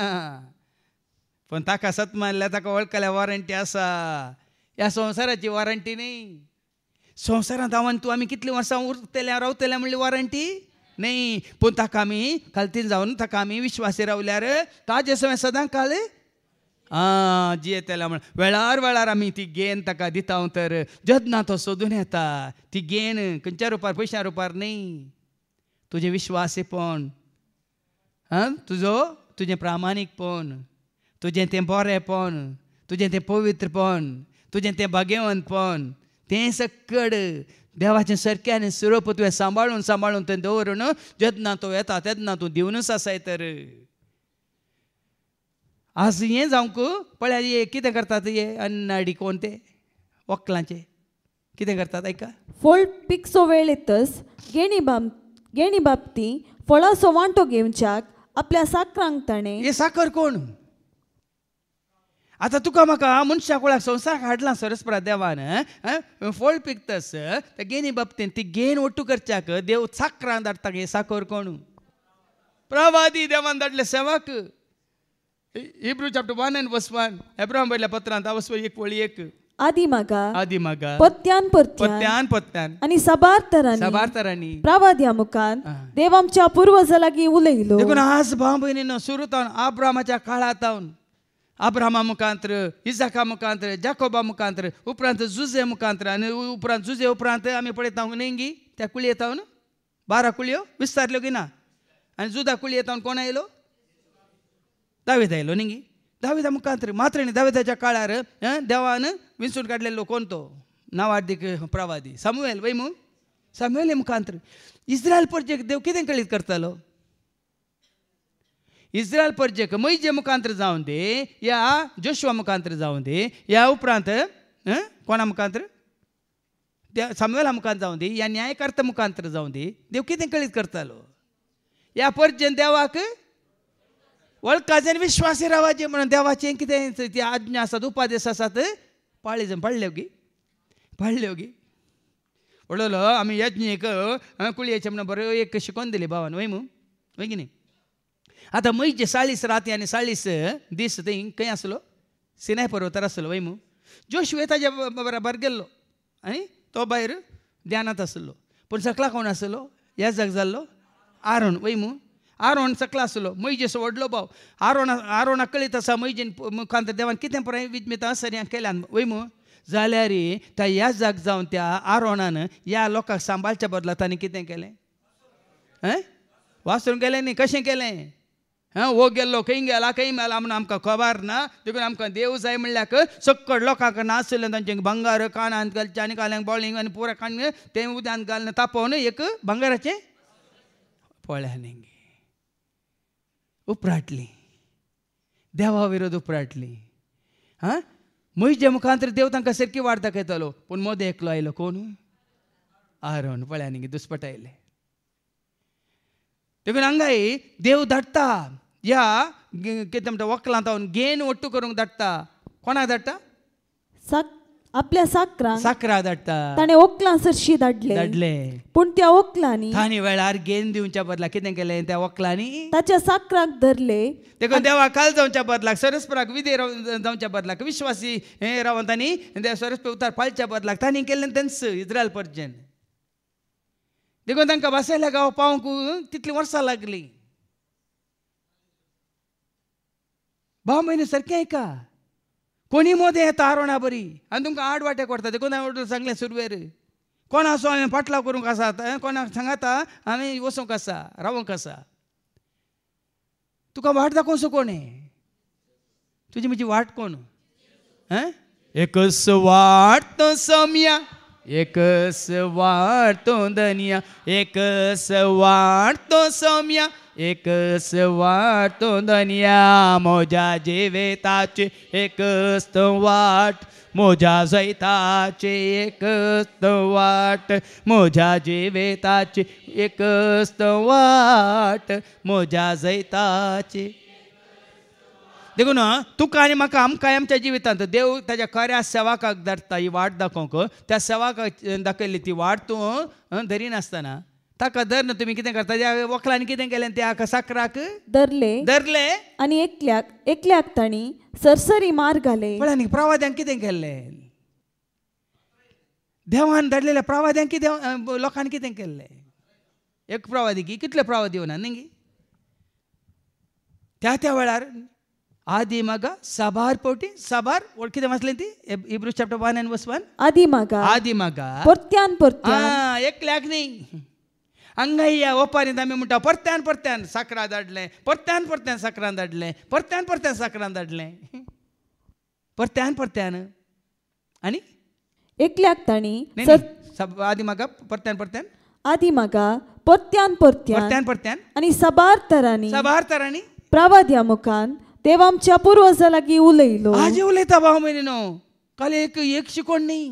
पण ताका सत मारल्या ताका वळखल्या वॉरंटी आसा ह्या संवसाराची वॉरंटी न्ही संवसारांत धांवन तूं आमी कितलीं वर्सां उरतल्या रावतल्या म्हणली वॉरंटी नाही पूण ताका आमी कालतीन जावन ताका आमी विश्वासी रावल्यार ताजे सवय सदां काल आं येतेला म्हण वेळार वेळार आमी ती गेन ताका दिता तर जदना तो सोदून येता ती गेन खंयच्या रुपार पयशा रुपार न्ही तुजें विश्वासीपण आं तुजो तुजें प्रामाणीकपण तुजें तें बरेंपण तुजें तें पवित्रपण तुजें तें भाग्यवनपण तें सकड देवाचें सरक्यान स्वरूप तुवें सांबाळून सांबाळून तें दवरून जेदना तो येता तेदना तूं दिवनूच आसाय तर आज हें जावंक पळया हे कितें करतात हे अन्न डिकोन ते वक्लांचे कितें करतात आयका फळ पिकसो वेळ येतच गेणी बाब गेणी बाबती फळासो वांटो घेवच्याक आपल्या साखरांक ताणें हे साखर कोण आता तुका म्हाका मनशा कोणाक संवसार काडला सरस्परा देवान फळ पिकतस ते गेनी बाबतीन ती घेन ओटू करच्याक देव चाकरान धाडटा हे साकोर कोण प्रवादी देवान धाडले सेवाक हिब्रू चॅप्टर वन एन बस वन एब्रा पत्रांत आवस एक वळी एक आदी मागा आदी मागा पत्यान पत्यान पत्यान आणि सबार तरान सबार तरानी प्रवाद्या मुखान देवामच्या पूर्वज लागी उलयलो आज भाव भयणीन सुरू तावन आब्रामाच्या काळात ಅಬ್ರಹಮ ಮುಖಾಂತರ ಇಜಾಕ मुखांत्र ಜಾಕೋಬಾ ಮುಖಾಂತರ उपरांत जुजे ಮುಖಾಂತರ आणि उपरांत जुझे उपरांत आम्ही पळयता नेंगी त्या कुळी येतावन बारा कुळयो विस्तारल्यो की ना आणि जुदा कुळी येतावन कोण आयलो दावेद आयलो नेंगी दावेदा मुखांतर मात्र न्ही दावेदाच्या काळार देवान विंचून काडलेलो कोण तो नावार्दीक प्रवादी सामुएल वैमू सामुएल मुखांतर इस्रायल परजेक देव कितें कळीत करतालो इस्रायल परजेक जे मुखांतर जाऊन दे या जोशवा मुखांतर जाऊन दे या उपरांत कोणा मुखांतर त्या सामवेला मुखांत जाऊन दे या न्यायकर्ता मुखांतर जाऊन दे देव कितें कळीत करतालो या परजेन देवाक वळखाचे विश्वासी रावाचें म्हणून देवाचें कितें ती आज्ञा आसात उपादेश आसात पाळी पाळल्यो गी पाळल्यो गी यज्ञ आमी यज्ञेक कुळयेचें म्हणून बरो एक शिकोवन दिली भावान वय मू वय की न्ही అత మధ్య आणि రాతి दिस సాలీస్ దీస్ असलो सिनाय पर्वतार సినాయ్ పర్వతర అసలు వైము बराबर गेल्लो आणि तो बाहेर ध्यानात आसलो पण सकला कोण आसलो याच जाग जाल्लो आरोन वै आरोण आरोन सकला आसलो मैजेसो व्हडलो भाऊ आरोन आरोना कळीत असा मैजेन मुखांत देवान कितें पुराय विज्ञता या केल्यान वैमू मू जाल्यार त्या या जाग जावन त्या आरोणान ह्या लोकांक सांबाळच्या बदला ताणें कितें केलें हं वाचून गेलें न्ही कशें केलें हां वो गेल्लो खंय गेला खंय मेला म्हणून आमकां खबर ना देखून आमकां देव जाय म्हणल्याक सक्कड लोकांक नासलें तांचे भंगार कानांत घालचें आनी काल्यांक बॉलिंग आनी पुरा कान तें उद्यान घालून तापोवन एक भंगाराचे पळ्या नेंगी उपराटली देवा विरोध उपराटली हां म्हजे मुखांतर देव तांकां सारकी वाट दाखयतालो पूण मोदें एकलो आयलो कोण आरोन पळ्या न्ही दुस्पट आयले देखून हांगाय देव धाडटा या कितें म्हणटा वकलां तावन गेन ओट्टू करूंक धाडटा कोणाक धाडटा साक आपल्या साकरा साकरा धाडटा ताणें ओकलां सरशी धाडले धाडले पूण त्या ओकलांनी ताणी वेळार गेन दिवच्या बदला कितें केलें त्या ओकलांनी ताच्या साकराक धरले देखून देवा काल जावच्या बदलाक सरस्पराक विधे जावच्या बदलाक विश्वासी हे रावन तांणी सरस्पे उतार पाळच्या बदलाक तांणी केल्लें तेंच इजरायल पर्जन देखून तांकां बासेल्या गांव पावंक तितली वर्सां लागली भाव का कोणी मोदे येता आरोणा बरी आनी तुमकां आड वाटे कोरता देखून हांवें सांगलें सुरवेर कोणा असो हांवें पाटलाव करूंक आसा कोणाक सांगाता हांवें वसूंक आसा रावूंक आसा तुका वाट दाखोवंक सो कोण तुजी म्हजी वाट कोण एक एकच वाट तो सोम्या एकच वाट तो दनिया एकच वाट तो सोम्या एक तो दनिया मोजा जेवेताचे एक वाट मोजा जैताचे एक वाट मोजा जेवेताचे एक वाट मोजा जैताचे देखो ना तुका आणि म्हाका आमकां आमच्या जिवितांत देव त्याच्या खऱ्या सेवाकाक धरता ही वाट दाखोवंक त्या सेवाकाक दाखयली ती वाट तूं धरिनासतना ताका ना तुम्ही कितें करता ज्या वखलान कितें केलें त्या साकराक धरले धरले आनी एकल्याक एकल्याक ताणी सरसरी मार घाले पळय न्ही प्रवाद्यांक कितें केल्लें देवान धाडलेल्या प्रवाद्यांक कितें लोकांनी कितें केल्लें एक प्रवादी की कितले प्रवादी येवना न्ही त्या त्या वेळार आदी मागा साबार पोटी साबार ओळ कितें ती इब्रू chapter one and verse one आदी मागा आदी मागा परत्यान परत्यान एकल्याक न्ही ಹಂಗಯ್ಯ ಒಪ್ಪಾರಿಂದ आमी म्हणटा परत्यान परत्यान साखरा धाडलें परत्यान परत्यान ಸಕ್ರ धाडलें परत्यान परत्यान ಸಕ್ರ धाडलें परत्यान परत्यान आणि एकल्याक ताणी सब आदी म्हाका परत्यान परत्यान आदी म्हाका परत्यान परत्यान परत्यान परत्यान आनी सबार तरांनी सबार तरांनी प्रवाद्या मुखान देव आमच्या पूर्वजा लागीं उलयलो आज उलयता भाव म्हयनो काल एक एक शिकोण न्ही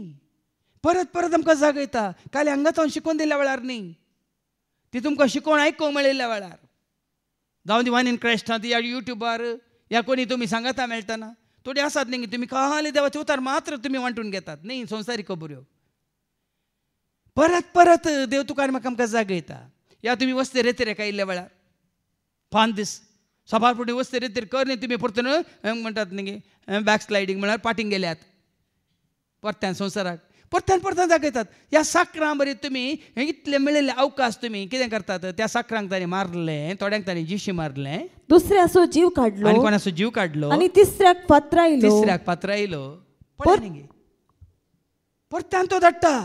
परत परत आमकां जागयता काल हांगाच हांव दिल्या वेळार न्ही ती तुमकां शिकोवण आयकूंक मेळिल्ल्या वेळार जावं ती इन क्रायस्टांत या युट्यूबार या कोणी तुमी सांगाता मेळटना थोडी आसात न्ही तुमी काले देवाचे उतार मात्र तुमी वांटून घेतात न्ही संसारिक खबऱ्यो परत परत देव तुकार म्हाका आमकां जागयता या तुमी वस्ते रेतेरेक आयिल्ल्या वेळार पांच दीस सभार फुडें वस्ते रेतेर कर न्ही तुमी परतून म्हणटात न्ही बॅक स्लायडींग म्हळ्यार पाटींग गेल्यात परत्यान संवसाराक परतन परतन दाखयतात ह्या साखरां तुमी हे इतले मेळिल्ले अवकाश तुमी कितें करतात त्या साखरांक ताणें मारले थोड्यांक ताणें जिशी मारले दुसऱ्याचो जीव काडलो आनी कोणाचो जीव काडलो आनी तिसऱ्याक पात्र आयलो तिसऱ्याक पात्र आयलो परत्यान तो धाडटा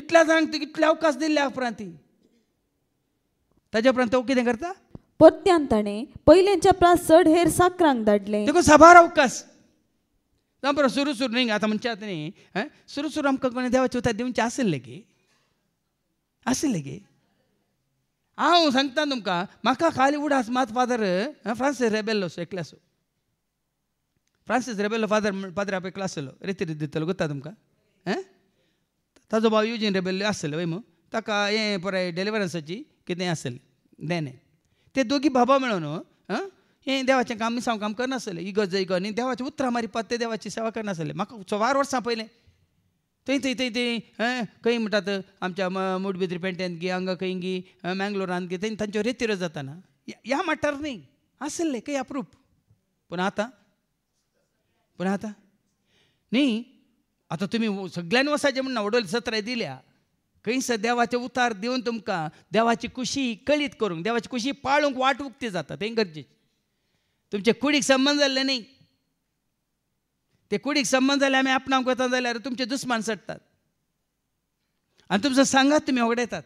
इतल्या जाणांक इतले अवकाश दिल्ल्या उपरांत ती ताज्या उपरांत तो कितें करता परत्यान ताणें पयलेच्या प्रास चड हेर साखरांक धाडले तेका साबार अवकाश ओमफ्राय सुरू सुरू न्ही आतां मनशात न्ही सुरू सुरू आमकां कोणी देवाची उतर दिवचे आशिल्ले गे आशिल्ले गे हांव सांगता तुमकां म्हाका खाली उडास मात फादर फ्रांसीस रेबेल्लो सो एकल्यासो फ्रांसीस रेबेल्लो फादर फादर आप एकलो आसलो रेती रीत दितलो गोता तुमकां हैं ताजो भाव युजीन रेबेल्लो आसलो वय मू ताका हें पुराय डेलिवरन्साची कितें आसलें देणे ते दोगी बाबा हे देवाचें काम सांग काम करनासले इगर्ज ग न्ही देवाचे उतरां मारी पत्ते देवाची सेवा करनासले म्हाका वार वर्सां पयलें थंय थंय थंय थंय खंय म्हणटात आमच्या मुडबिद्री पेंट्यांत गे अंग खंय गी मँगलोरान गे थंय तांच्यो रेतिरो जाताना ह्या माठार न्ही आसलें काही अप्रूप पूण आतां पूण आतां न्ही आतां तुमी सगळ्यांनी वसाचे म्हणून वडोल सत्राय दिल्या खंयसर देवाचे उतार देऊन तुमकां देवाची कुशी कळीत करूंक देवाची कुशी पाळूंक वाट उक्ती जाता तें गरजेची तुमचे कुडीक संबंध जाल्ले न्ही ते कुडीक संबंध जाल्यार आमी आपणाक कोता जाल्यार तुमचे दुस्मान सडटात आनी तुमचो सांगात तुमी वगडयतात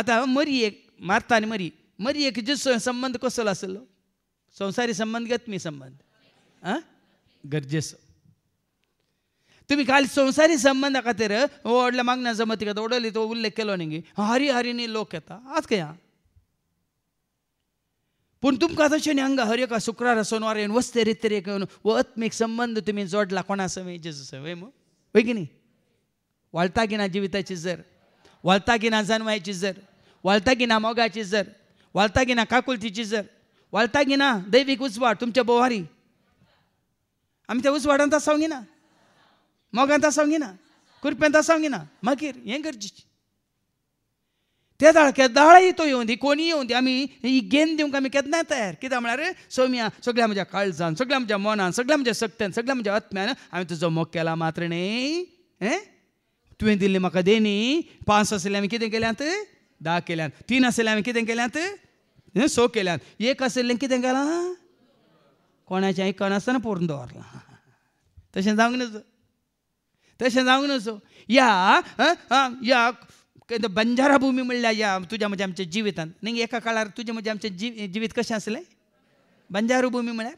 आतां एक मारता आनी मरी मरी एक जो संबंध कसलो आसलो संवसारी घेत मी संबंध आ गरजेचो तुम्ही काल संवसारी संबंधा खातीर व्हडल्या मागण्या जमती घेता उडयली तो उल्लेख केलो न्ही हरी हरी लोक येता आज खंय आहा पण तुमकां तशें न्ही हांगा हर एका शुक्रार सोनवार येवन वस्ते रे येवन वो अत्मीक संबंद तुमी जोडला कोणा सवय जेजू सवय मग होय न्ही वाळता की ना जिविताची जर वाळता की ना जर वाळता की ना मोगाची जर वाळता की ना काकुलतीची जर वाळता की ना दैवीक उजवाड तुमच्या बोवारी आमी त्या उजवाडांत आसावंगी ना मोगांत आसावंगी ना कुरपेंत मागीर हें गरजेचें त्या ताळक्यात दाळ तो येऊन दी कोणी येऊन दी आमी ही गेम दिवंक आमी नाही तयार म्हणा रे सोमिया सगळ्या माझ्या काळजान सगळ्या माझ्या मनान सगळ्या माझ्या सक्त्यान सगळ्या माझ्या आत्म्यान आम्ही तुजो मोग केला मात्र न्ही तुवें दिल्ली म्हाका दे न्ही पांच आसले आमी कितें केल्यांत धा केल्यान तीन आसले आमी कितें केल्यांत सो केल्यान एक आसलें कितें केलां कोणाचें आयकनासतना पोरून दवरलां तशें जावंक नजो तशें जावंक नजो या या बंजारा भूमी म्हणल्या या तुझ्या म्हणजे आमच्या जिवितान नाही एका काळार तुझे म्हणजे आमचे जीव जिवीत कशें आसलें बंजारू भूमी म्हळ्यार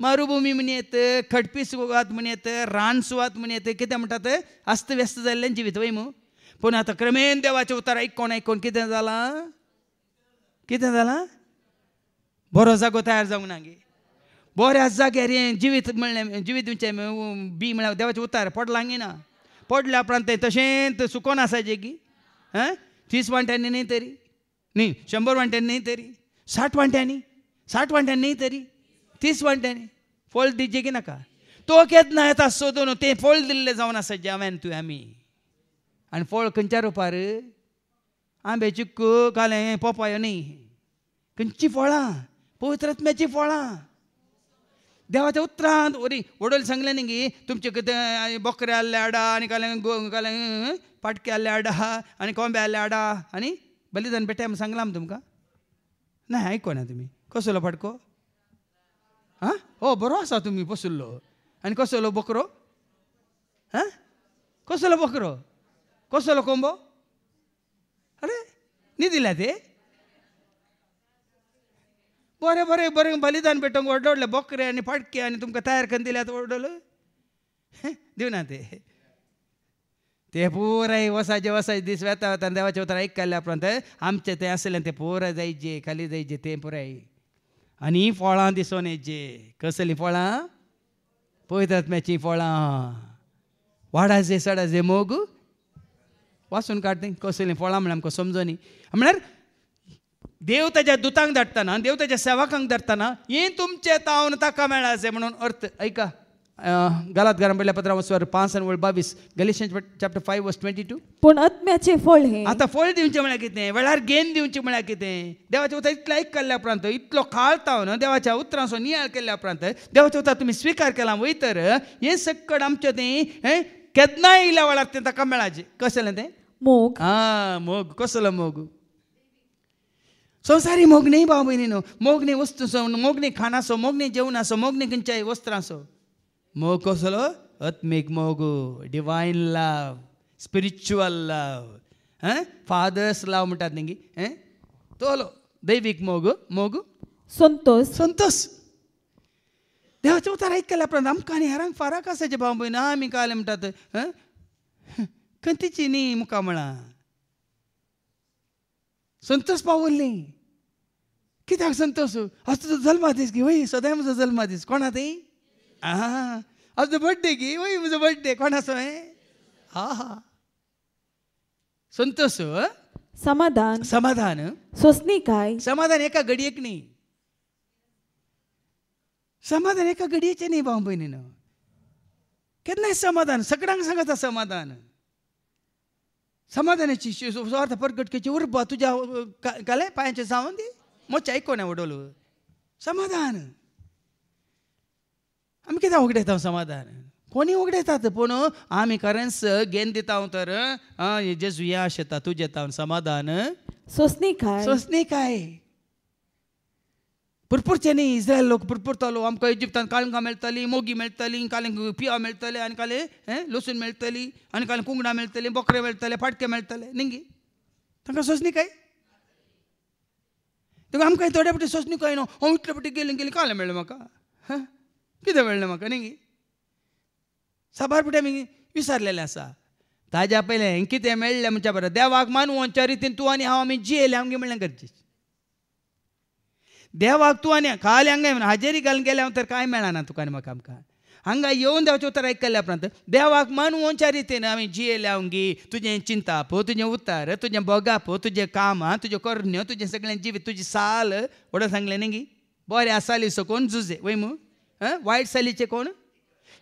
मरुभूमी म्हण येत खडपी सुवात म्हण येत रान सुवात म्हण येत कितें म्हणटात अस्तव्यस्त जाल्लें जीवित वय मग पूण आता क्रमेन देवाचे उतार आयकोन आयकोन किती जालां किती जालां बरो जागो तयार जावंक ना गे बऱ्या जाग्यार हें जिवीत म्हणले जिवीत बी म्हळ्यार देवाचे उतार पडला ना पडल्या उपरांत ते तशेंच सुकोन आसायचे की आं तीस वांट्यांनी न्ही तरी न्ही शंबर वांट्यांनी न्ही तरी साठ वांट्यांनी साठ वांट्यांनी न्ही तरी तीस वांट्यांनी फोल्ड दिजे की नाका तो केदना येता सोदून ते फोळ दिल्ले जावन आसा जे हांवें तुवें आमी आनी फळ खंयच्या रुपार आंब्याची क कालें पोपायो न्ही खंयची फळां पवित्रत्म्याची फळां देवाच्या उतरांत वरी वडोल सांगलें न्ही की तुमचे कितें बोकरे आसले हाडा आनी कालें कालें पाटके आसले हाडा आनी कोंबे आसले हाडा आनी बलिदान पेटे सांगलां आमी तुमकां ना आयकोना तुमी कसलो पाटको आं हो बरो आसा तुमी बसुल्लो आनी कसलो बोकरो आं कसलो बोकरो कसलो कोंबो अरे न्ही दिला ते बरें बरें बरें बलिदान पेटोवंक व्हडले बोकरे आनी फाटके आनी तुमकां तयार करून दिल्यात व्हडलो दिवना ते ते पुराय वसाचे वसाचे दीस वेता वेता देवाच्या उतर आयकले उपरांत आमचे ते आसलें ते पुराय जायचे खाली जायचे ते पुराय आनी हीं फळां दिसून येचे कसलीं फळां पळयतात मॅची फळां सडा जे मोग वासून काडता कसलीं फळां म्हळ्यार आमकां समजोनी म्हणल्यार देव ताच्या दुतांक धाडटना देव त्याच्या सेवकांक धाडटना हें तुमचे तावन ताका मेळाचे म्हणून अर्थ ऐका गलात घरा पडल्या पत्रा वस्वर पाच आणि वळ बावीस Galatians chapter five verse twenty two पूण आत्म्याचे फळ हे आता फळ दिवचे म्हळ्यार कितें वेळार गेन दिवचे म्हळ्यार कितें देवाचे उतर इतलो आयक केल्ल्या उपरांत इतलो काळतावन देवाच्या उतरांचो नियाळ केल्या उपरांत देवाचे उतर तुमी स्विकार केला वयतर हे सकड आमचे तें केदना केन्नाय येयल्या वेळार तें ताका मेळाचे कसलें तें मोग आ मोग कसलो मोग संसारी मोग भाव भाऊ बहिणीनो मोगने वस्तू असो मोगने खाणासो मोगने असो मोगने खंयच्याय वस्त्रांसो मोग कसलो आत्मीक मोग डिवायन लाव स्पिरिच्युअल लाव फादर्स लाव म्हणटात न्ही तोलो दैवीक मोग मोग संतोष संतोष देवाच्या उतार केल्या उपरांत आमकां आनी हेरांक फाराक आसा जे भाव भयण आमी काले म्हणटात खंतीची न्ही मुका म्हळां संतोष पावल्ली कित्याक संतोष आज तुजो जल्मा दीस गे वही सदांय म्हजो जल्मा दीस कोणा ते आज तुजो बर्थडे की वय म्हजो बर्थडे कोण आसा हा हा संतोष समाधान समाधान काय समाधान एका घडयेक न्ही समाधान एका घडयेचें न्ही भाव भयणीन केन्ना समाधान सगळ्यांक सांगता समाधान समाधानाची स्वार्थ केची उर्बा तुझ्या काले पायांचे दे दी ऐकू आयकोना वडोल समाधान आमी उघडे येतो समाधान कोणी येतात पूण आमी करन्स घेन दिता तर जेजू या शेता तुजेता समाधान सोसनी काय सोसनी काय न्ही इस्रायल लोक भरपूर आमकां इजिप्तान काळंगां मेळटली मोगी मेळटली कालें पिया मेळटले आनी कालें हें लसूण मेळटली आनी काले कुंगडां मेळटलीं बोकरे मेळटले फाटके मेळटले न्ही तांकां सोचणी काय तुका आमकां थोड्या पटी सोचणी काय न्हू हांव इतले पटी गेलीं गेलें काले मेळ्ळें म्हाका हां कितें मेळ्ळें म्हाका न्ही साबार पटी आमी विसारलेलें आसा ताज्या पयलें कितें मेळ्ळें म्हणच्या बरें देवाक मानवच्या रितीन तूं आनी हांव आमी जियेलें आमगे म्हणलें गरजेचें देवाक तूं आनी खाली हांगा हाजेरी घालून गेले हांव तर कांय मेळना तुका आनी म्हाका आमकां हांगा येवन देवचे उतर आयकल्ले उपरांत देवाक मानू ओंच्या रितीन हांवें जियेल्या गी तुजें चिंताप तुजें उतार तुजें बोगाप तुजें कामां तुज्यो कर्ण तुजें सगळें जीव तुजी साल वडो सांगलें न्ही गी बरें आसाली कोण जुजे वय मू वायट सालीचे कोण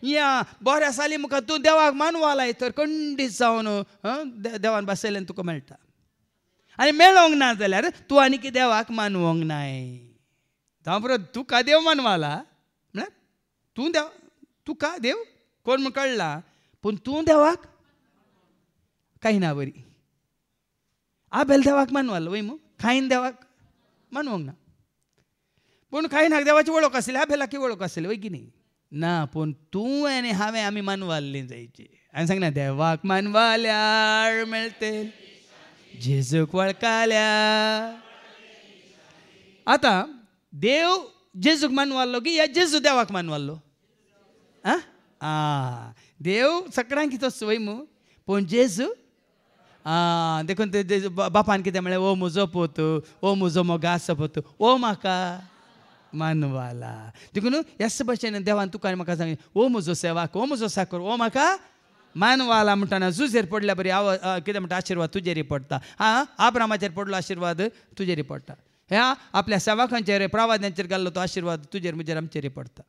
या बऱ्या साली मुखार तूं देवाक मानू वालाय तर कंडीत जावन देवान बसयलें तुका मेळटा आनी मेळोंक ना जाल्यार तूं आनी देवाक मानवंक नाय दामोदर तू का देव मानवाला म्हणा तू देव तू का देव कोण म्हण कळला पण तू देवाक काही ना बरी आबेल देवाक मानवालो वय मग खाईन देवाक मानवंक ना पण पूण ना देवाची असेल आसली की ओळख असेल वय की नाही ना पण तू आणि आम्ही आमी जायचे जायची सांग ना देवाक मानवाल्या मेळते जेजूक वळकाल्या आता देव की దేవుడు జేజుకు మనువాల్లోకి యా జేజు దేవాకు మనువాల్లో దేవు సక్రాంకితో స్వయము जेजू आ देखून ते बापान कितें म्हणलें ओ म्हजो पोत ओ म्हजो मोगा आसा पोत ओ म्हाका मानवाला देखून येस भशेन देवान तुका म्हाका सांगलें ओ म्हजो सेवाक ओ म्हजो साकर ओ म्हाका मानवाला म्हणटाना जुजेर पडल्या बरी आव कितें म्हणटा आशिर्वाद तुजेरी पडटा आं आब्रामाचेर पडलो आशिर्वाद तुजेरी पडटा ह्या आपल्या सेवाकांचे प्रवाद्यांचेर घाल्लो तो आशिर्वाद तुजेर म्हजेर आमचेर पडटा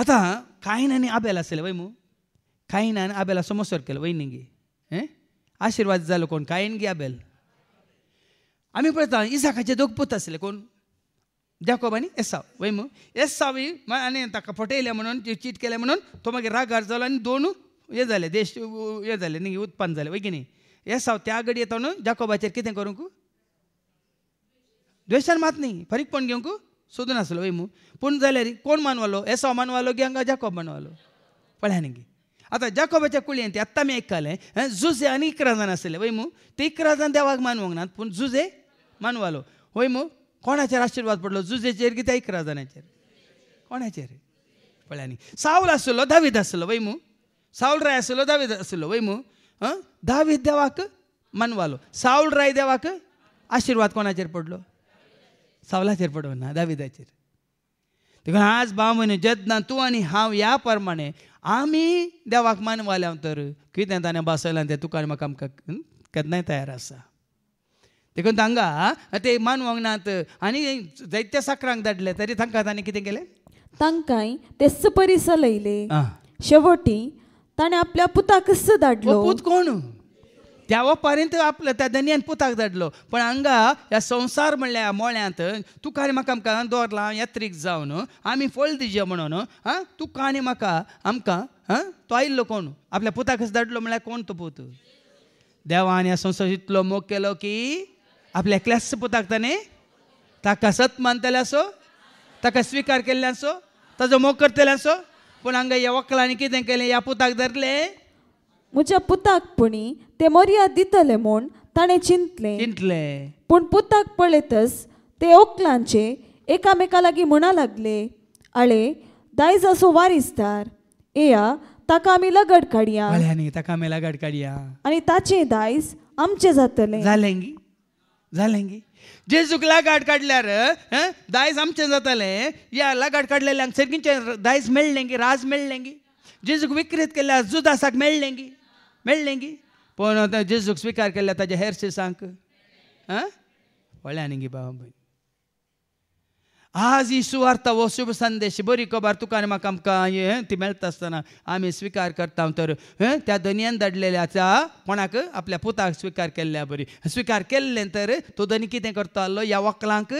आतां आनी आबेल आसलें वय ना आनी आबेला समोसर केलो वयनी गे आशिर्वाद जालो कोण कायन गे आबेल आमी पळयता इसाखाचे दोग पूत आसले कोण जाकोब आनी एसाव वय मू एसावी आनी ताका फटयल्या म्हणून चीट केल्या म्हणून तो मागीर रागार जालो आनी दोन हे जाले देश हे झाले न्ही उत्पन्न झाले वैगिनी की न्ही त्या गडी येता न्हू जाकोबाचेर कितें करूंक ద్వేషాన్ని మాత్ని नी పండుగ पण సుదున అసలు पण पण जाल्यार कोण मानवालो एसो मानवालो की हंगा जाकोब मानवालो पळ्यान गे आता जाकोबाच्या कुळयेंत आत्ता आमी मी झुजे आनी इकरा जाण असले वैमू ते इकरा जाण देवाक मानवंक पण पूण झुजे मानवालो वय मू कोणाचेर पडलो झुजेचेर की त्या इकरा कोणाचे कोणाचेर पळ्याने सावल असलो दावीद असलो वय मू सावल राय असलो दावीद असलो वय मू दावीद देवाक मानवालो सावल राय देवाक आशीर्वाद कोणाचेर पडलो सावला पडवना दाविदाचेर देखून आज भाव म्हणे जेदना तूं आनी हांव ह्या प्रमाणे आमी देवाक वाल्या तर कितें ताणें बसयलां तें तुका म्हाका आमकां केन्नाय तयार आसा देखून तांकां ते मानवंक नात आनी जायत्या साकरांक धाडले तरी तांकां ताणें कितें केलें तांकांय ते सपरिस लयले शेवटी ताणें आपल्या पुताक धाडलो पूत कोण पर्यंत आपलं त्या दनयान पुताक धाडलो पण हांगा ह्या संसार म्हणल्या मोळ्यांत तुका आनी म्हाका आमकां दवरलां यात्रीक जावन आमी फळ दिजे म्हणून आं तुका आनी म्हाका आमकां आं तो आयिल्लो कोण आपल्या पुताक धाडलो म्हळ्यार कोण तो पूत देवान ह्या संवसार इतलो मोग केलो की आपल्या एकल्याच पुताक ताणें ताका सत मानतले असो ताका स्विकार केल्ले असो ताजो मोग करतले असो पूण हांगा ह्या वकलांनी कितें केलें ह्या पुताक धरलें म्हज्या पुताक पुणी ते मर्या दितले म्हूण ताणें चिंतलें चिंतले पूण पुताक पळयतच ते ओकलांचे एकामेका लागीं म्हणा लागले आळे दायज असो वारिस्तार एया ताका आमी लगड काडया ताका आमी लगड काडया आनी ताचे दायज आमचें जातलें जालें गी जालें गी जे काडल्यार दायज आमचें जातालें या लागाड काडलेल्यांक सेगींचें दायज मेळ्ळें गी राज मेळ्ळें गी जेजूक विक्रीत केल्यार जुदासाक मेळ्ळें गी गी पण आतां जेजूक स्वीकार केल्या ताजे हेर शिसांक आं व्हळ्यान गे बाबा भयण आज ही सुवार्ता हो शुभ संदेश बरी कबार तुका आनी म्हाका आमकां ती मेळटा आसतना आम्ही स्वीकार करता तर त्या दनयान दडलेल्याचा आसा कोणाक आपल्या पुताक स्वीकार केल्ल्या बरी स्वीकार केल्ले तर तो दनी कितें करतालो ह्या वकलांक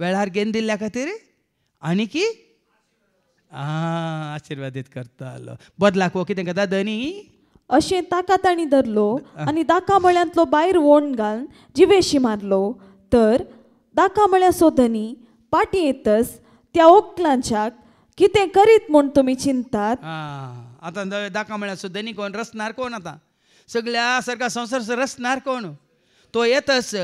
वेळार घेन दिल्ल्या खातीर आनी की आ, आशीर्वादित करता आलो बदलाक वो कितें करता धनी अशें ताका ताणी धरलो आनी दाका मळ्यांतलो भायर ओण घालून जिवेशी मारलो तर दाका मळ्या धनी पाटी येतस त्या ओकलांच्याक कितें करीत म्हूण तुमी चिंतात आतां दाका मळ्या धनी कोण रसणार कोण आतां सगळ्या सारका संसार रसणार कोण तो येतस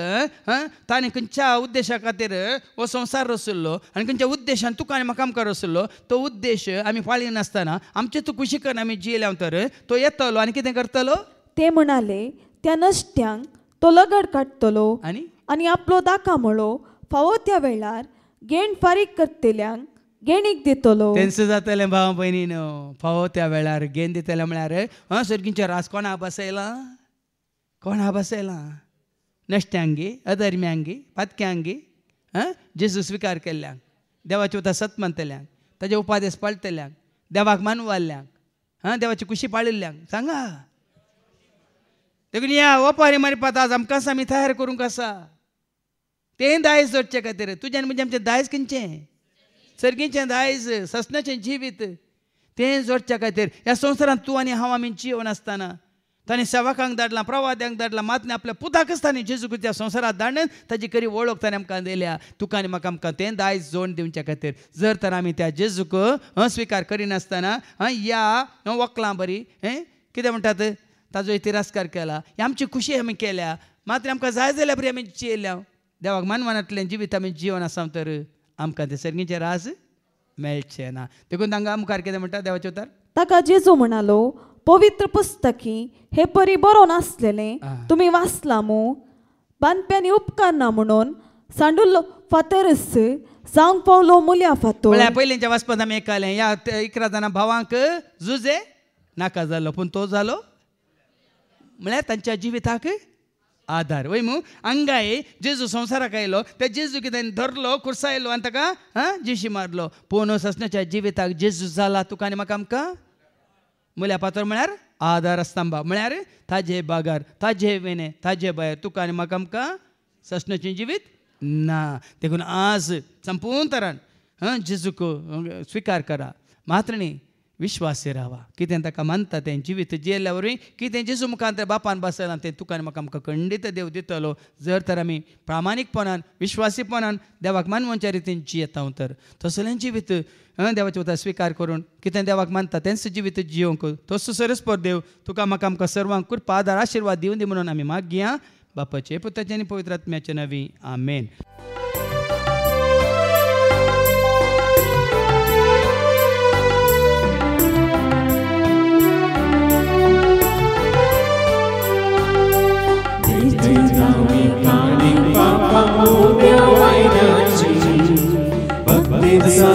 ताणें खंयच्या उद्देशा खातीर हो संवसार रचिल्लो आनी खंयच्या उद्देशान तुका आनी म्हाका आमकां रचिल्लो तो उद्देश आमी नासतना आमचे चुकी करना आमी जियेल्या तर तो येतलो आनी कितें करतलो ते म्हणाले त्या नश्ट्यांक तो लगड काडटलो आनी आनी आपलो दाका म्हणलो फावो त्या वेळार गेण फारीक करतल्यांक गेणीक दितलो तेंचे जातले भाव भयणीन फावो त्या वेळार गेण दितले म्हळ्यार हां सर्गींच्या रास कोणा बसयला कोणा बसयला नश्ट्यांगी अधर्म्यांगी पातक्यांगी हां जेजू स्विकार केल्ल्यांक देवाचे उता सत मानतल्यांक ताजे उपादेस पाळटल्यांक देवाक मानवाल्ल्यांक हां देवाची कुशी पाळिल्ल्यांक सांगा देखून या ओपारी मारपात आज आमकां आमी तयार करूंक आसा तें दायज जोडचे खातीर तुज्यान म्हणजे आमचें दायज खंयचें सर्गीचें दायज सस्नाचें जिवीत तें जोडच्या खातीर ह्या संवसारांत तूं आनी हांव आमी जिवन आसतना ತಾನೇ दाडला धाडला दाडला मातने आपल्या ಅಪ್ಲೆ ಪುತಾಕಿಸ್ತಾನೆ त्या संसारात ಸಂಸಾರಾत दाडण्यान ताजी करी ओळख ताणे आमकां दिल्या तुका आनी म्हाका आमकां तें दायज जोड दिवच्या खातीर जर तर आमी त्या जेजूक स्विकार करिनासतना या वकलां बरी हें कितें म्हणटात ताजो तिरस्कार केला आमची खुशी आमी केल्या मात्र आमकां जाय जाल्यार बरी आमी जियेल्या देवाक मानवानांतलें जिवीत आमी जिवन आसा तर आमकां ते सर्गीचे रास मेळचे ना देखून तांकां मुखार कितें म्हणटा देवाचे उतार ताका जेजू म्हणालो पवित्र पुस्तकी हे परी बरो नासलेले तुम्ही वाचला मू उपकार ना म्हणून सांडुल्लो फातरस सांग पावलो मुल्या फातो पयलींच्या वाचपात आमी एकाले या इकरा जाणां भावांक जुजे नाका जालो पूण तो जालो म्हळ्यार तांच्या जिविताक आधार वय मू अंगाय जेजू संवसाराक आयलो त्या जेजू कितें धरलो खुर्सायलो आनी ताका जिशी मारलो पोनो ससण्याच्या जिविताक जेजू जाला तुका आनी म्हाका आमकां मुल्या पात्र म्हळ्यार आधार स्तंभ म्हळ्यार ताजे बागार ताजे वेने ताजे भायर तुका आनी म्हाका आमकां सस्णेचें ना देखून आज संपूर्ण तरान जिजूक स्विकार करा मात्र विश्वासी रावा की ताका मानता तेंची भितर जेल्यावरूय की तेंचे मुखांत बापान बसला तें तुका म्हाका आमकां खंडीत देव दितलो जर तर आमी प्रामाणीकपणान विश्वासीपणान देवाक मानवच्या रितीन जियेता तर तसल्यांची भितर देवाचे वता स्विकार करून कितें देवाक मानता तेंच जिवीत जियोंक तसो सरस्पर देव तुका म्हाका आमकां सर्वांक पादार आशिर्वाद दिवन दी म्हणून आमी मागया बापाचे पुताचे आनी पवित्रात्म्याचे नवी आमेन समर्पितानि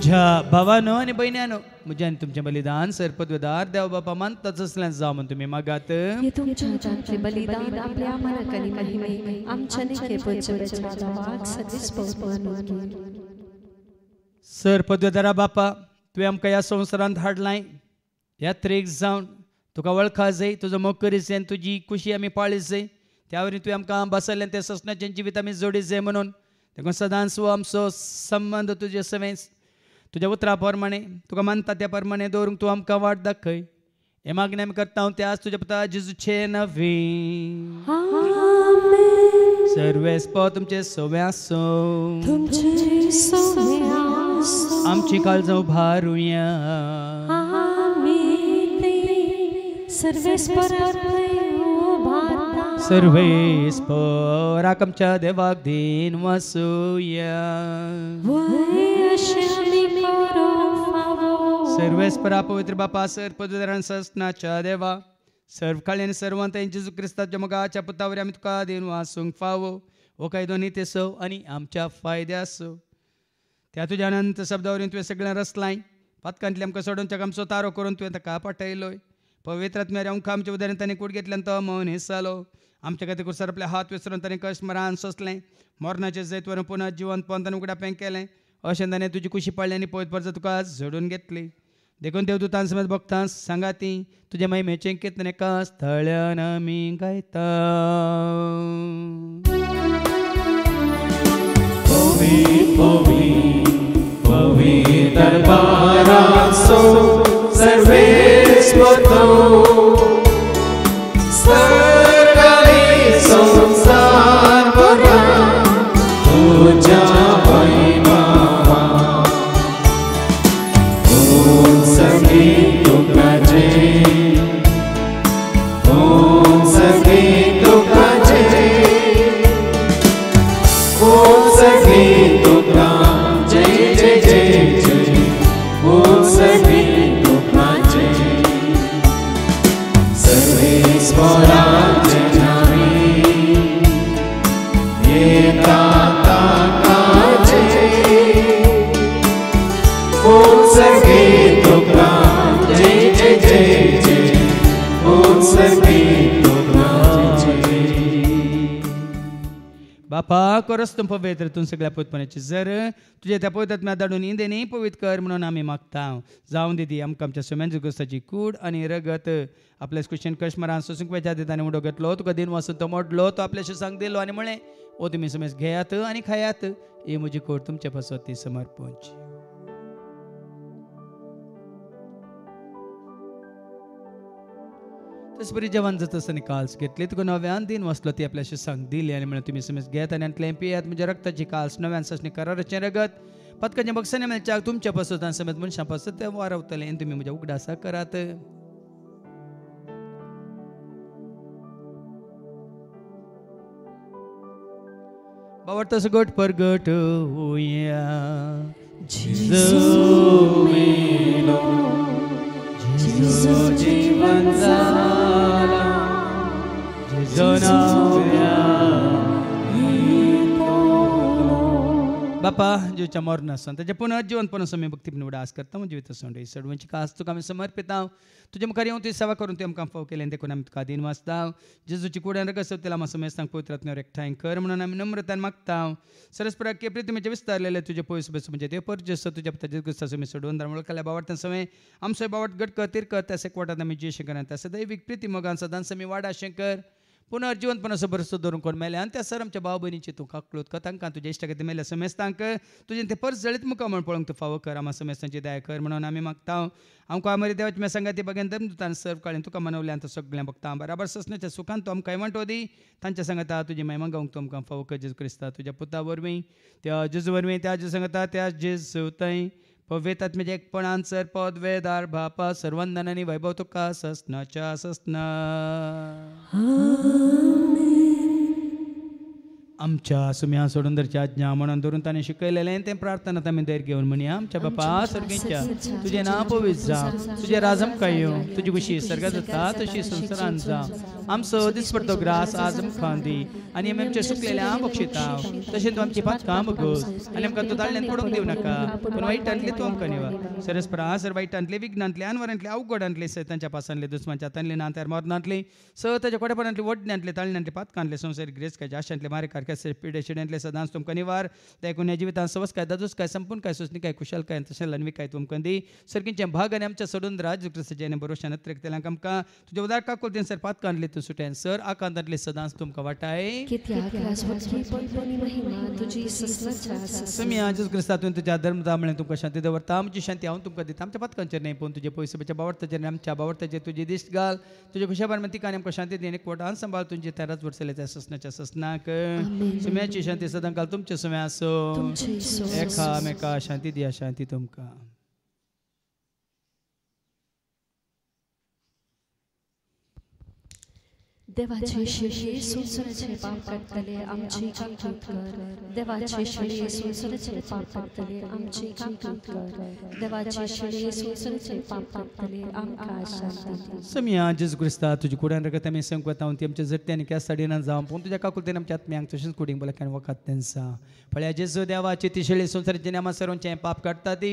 तुझ्या भावानं आणि बहिण्यानं म्हणजे आणि तुमच्या बलिदान सर्पद उदार देव बाबा मानताच असल्यास जा म्हणून तुम्ही मागात सर हातांचे बापा तुवें आमकां ह्या संवसारांत हाडलाय यात्रेक जावन तुका वळखा जाय तुजो मोकरी जाय तुजी खुशी आमी पाळी जाय त्या वरी तुवें आमकां बसयलें त्या सस्नाचें जिवीत आमी जोडी जाय म्हणून सदांच सदांचो आमचो संबंद तुजे सवेंच तुझ्या उतरा प्रमाणे तुका मानता त्या प्रमाणे दवरूंक तूं आमकां वाट दाखय हे मागणी आमी करता हांव ते आज तुज्या पता जिजूचे नवी सर्वेस पो तुमचे सोबे आसो आमची काळजां भारुया सर्वे स्पो पराक आमच्या देवाक दिन वासूया सर्वेस्परा पवित्र बापा सर पदुधारण चा देवा सर्व खाल्याने सर्वांत जेजू क्रिस्ताच्या मोगाच्या पुतावर आम्ही तुका देऊन वासूंक फावो ओ काय दोनी ते सव आणि आमच्या फायद्यास त्या तुझ्या अनंत शब्दावरून तुवें सगळ्यांना रसलाय पातकांतले आमकां सोडून ताका आमचो तारो करून तुवें ताका पाठयलोय पवित्र आत्म्यार आमकां आमच्या उदारीन ताणें कूड घेतल्यान तो मौन हिस्सालो आमच्या खातीर कुर्सार आपले हात विसरून ताणें कश्मरान मरान सोसलें मरणाचे जैत वरून पुनः जिवन पंतन उगडापें केलें अशेंदाने तुझी कुशी पडली आनी पळत परत तुका सोडून घेतली देखून देव तुतान समज बघता सांगा तुझे महिमेचें कितन एका स्थळ्यान आमी गायता पवी पवी पवी दरबारा सो सर्वेस्वतो सकले संसार पदा तुझ्या करस तुम पवित्र तूं सगळ्या पवित्रपणाची जर तुझे त्या पवित्रात्म्या धाडून इंदेनी पवित कर म्हणून आम्ही मागता जावं दिदी आमकां आमच्या सोम्यांची गोस्ताची कूड आनी रगत आपल्या क्रिश्चन कश्मरान सोसूंक वेचा दिता आनी उडो घेतलो तुका दिन वाचून तो मोडलो तो आपल्या शिसांक दिलो आनी म्हळें ओ तुमी समज घेयात आनी खायात ही म्हजी कोड तुमचे पासून ती समर्पणची तस बरी जेवण जर तसं काल्स घेतली तुका नव्यान दिन वसलो ती आपल्याशी संग दिली आनी म्हणून तुमी समेज घेत आनी आतलें पियात म्हणजे रक्ताची काल्स नव्यान ससणी करारचें रगत पत्काचें बक्षाने मेळच्याक तुमच्या पासून समेज मनशां पासून तें वारवतलें तुमी म्हज्या उगडासा करात बाबा तस गट पर गट होया जीसू मेलो जीवन चमोर ಜೀವ ಚಮೋರ್ನ ಸಂತ ಜಪೂನ ಜೀವನಪನ ಸಮಯ भक्ति निवड आस करता म्हणजे जीवित सोंडे सडवंची कास तुका आमी समर्पित हांव तुजे मुखार येवन तुजी सेवा करून तुवें आमकां फाव केलें देखून आमी तुका दिन वाचता जेजूची कुड्यान रगत तेला आमा समेज तांकां पवित्र आत्म्यावर एकठांय कर म्हणून आमी नम्रतान मागता सरस्परा केपरी तुमचे विस्तारलेले तुझे पयस बस म्हणजे ते पर्ज आसा तुज्या ताजे गुस्ता समी सोडून धर्मळ केल्या बावट बावट गट कर तिर कर तसे कोटात आमी जे शेकर तसे दैविक प्रिती मोगान सदां समी वाडा शंकर पुनर्जीवन ಬರ್ಸೋದವ್ರು ಕೊಂಡ कोण ಅಂತ ಸರ್ ಆಮच्या भाव भयणींची तुका काकलोत तांकां तुज्या इश्टा कितें मेल्या समेस्तांक समेस्तांक तुजें परस जळीत मुखार म्हणून पळोवंक तू फावो कर आम्हाला समेस्तांची दया कर म्हणून आम्ही मागता आमकां आमरी देवाचे सांगा ते बघेन दम तुतान सर्व काळी तुका मनवले आणि सगळें बघता बराबर सस्नाच्या सुखान तो आमकां म्हणतो दी तांच्या सांगता तुजी मै गावंक तू आमकां फावो कर जेजू क्रिस्ता तुझ्या पुता वरवीं त्या जेजू वरवीं त्या जे सांगता त्या जेजू तई पण आन्सर पद वेदार भापा सर्वंदनानी वैभव तुका सस्नाच्या सस्ना आमच्या सुम्या सोडून धरची आज्ञा म्हणून धरून ताणें शिकयलेलें ते प्रार्थना तांणी धैर्य घेवन म्हणया आमच्या बापा सर्गेच्या तुजें नांव पवित जा राजम तुजें राजमकायो तुजी कशी सर्ग जाता तशी संसारान जा आमचो दिसपडतो ग्रास आजम खांदी आनी आमी आमच्या सुकलेल्या बक्षिता तशें तूं आमची काम बघूस आनी आमकां तूं दाडल्यान पडूंक दिवं नाका पूण वायटांतलें तूं आमकां निवा सरस्परा सर वायटांतले विघ्नांतले अनवरांतले अवघडांतले सैतांच्या पासांतले दुस्मांच्या हातांतले नांत्यार मरणांतले स ताच्या कोडेपणांतले वडण्यांतले ताळण्यांतले पातकांतले संवसारीक काय आशांतले मारेकार कसे पिडेशिडेंतले सदांच तुमकां निवार देखून हे जिवितान सवस काय दादूस संपूर्ण काय सोसणी काय कुशल काय तशें लनवी काय तुमकां दी सर्गींचे भाग आनी आमच्या सोडून राज क्रिस्ताचे बरोशान त्रेकतेल्यांक आमकां तुज्या उदार काकुलतीन सर पात कांदले तूं सुटेन सर आ कांदांतले सदांच तुमकां वाटाय तुमी आजूच क्रिस्तातून तुज्या धर्मता म्हळें तुमकां शांती दवरता आमची शांती हांव तुमकां दिता आमच्या पातकांचेर न्ही पूण तुजे पयसुबेच्या बावडताचेर न्ही आमच्या बावडताचेर तुजी दिश्ट घाल तुज्या खुशाबार तिकान आमकां शांती दिनी कोटान सांबाळ तुमचे तेराच वर्सले त्या ससनाच्या ससनाक सुम्याची शांती सदांकाल तुमच्या सुम्या सो एकामेका शांती दिया शांती तुमका देवाचे श्री येशूचे पाप करतले आमची काकूत कर देवाचे श्री येशूचे पाप करतले आमची काकूत कर देवाचे श्री येशूचे पाप करतले आमकां शांती समी आजीस क्रिस्ता तुजी कुड्यान रगत आमी संग कोता हांव तेमचे जर त्याने केस साडीना जावं पूण तुज्या काकूल तेन आमच्या आत्म्यांक तशेंच कुडींग बोला केन्ना वखद तेंसा फळ्या जेजू देवाचे तिशेळे संसाराचे नामा सरोंचे पाप काडटा ती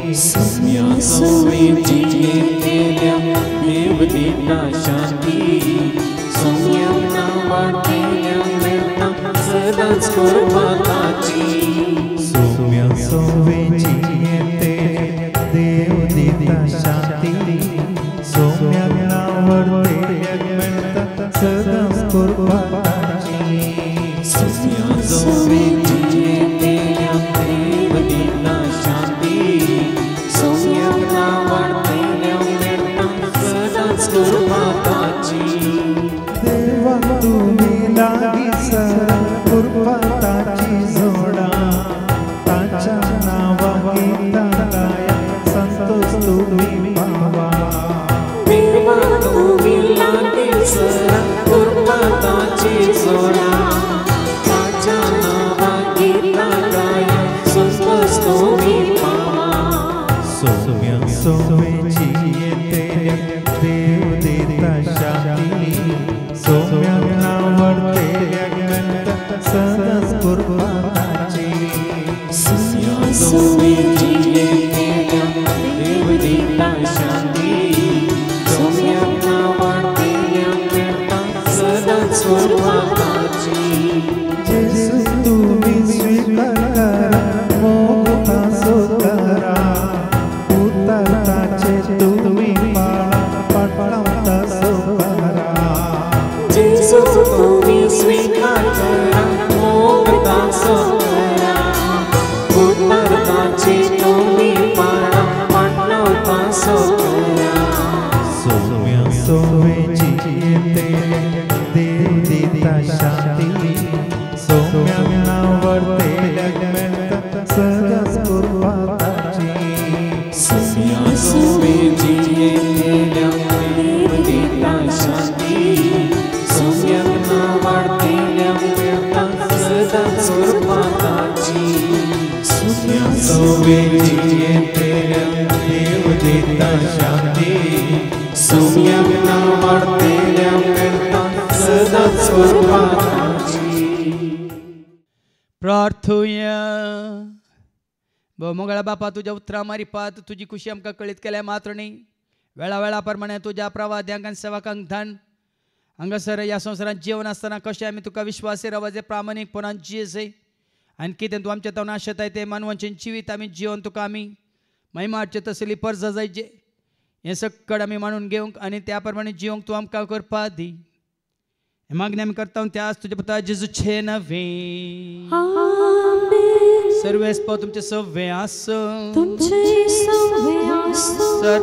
संयमेने केल्या देता शांती संयम नावा सदा मिळता सदाच सौम्य सौम्यची येते शांती सौम्य नावा केल्या मिळता सदाच Estou abatida प्रार्थूया मंगळा बापा तुझ्या उतरा मारी पात तुझी खुशी आमकां कळीत केल्या मात्र न्ही वेळा वेळा प्रमाणे तुझ्या प्रवाद्यांक आनी सेवाकांक धन हांगासर या संवसारांत जेवण असताना कशें आम्ही तुका विश्वासी रावचे प्रामाणीकपणान जियेसे आनी कितें तू आमच्या तवना शेताय ते मानवांचे जिवीत आम्ही जिवन तुका आम्ही महिमाचे तसली पर्ज जायचे हें सक्कड आम्ही मानून घेवंक आणि त्याप्रमाणे प्रमाणे जिवंक तूं आमकां करपा दी मागणी करता त्यास तुझे पता छे नव्हे सर्वे पाव तुमचे सव्वे आस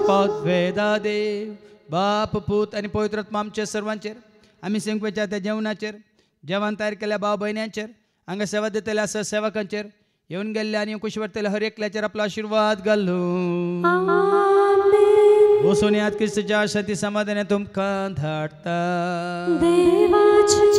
पाव वेदा देव बाप पूत आणि पवित्र आमचे सर्वांचे आम्ही सेंकवेच्या त्या जेवणाचेर जेवण तयार केल्या भाव बहिण्यांचे हांगा सेवा असं सेवकांचेर येवन गेल्ल्या आणि तेल हर एकल्याचेर आपलो आशिर्वाद घालूं वो सोन्यात क्रिस्तच्या सती समाधाने तुम कांधाडता देवाच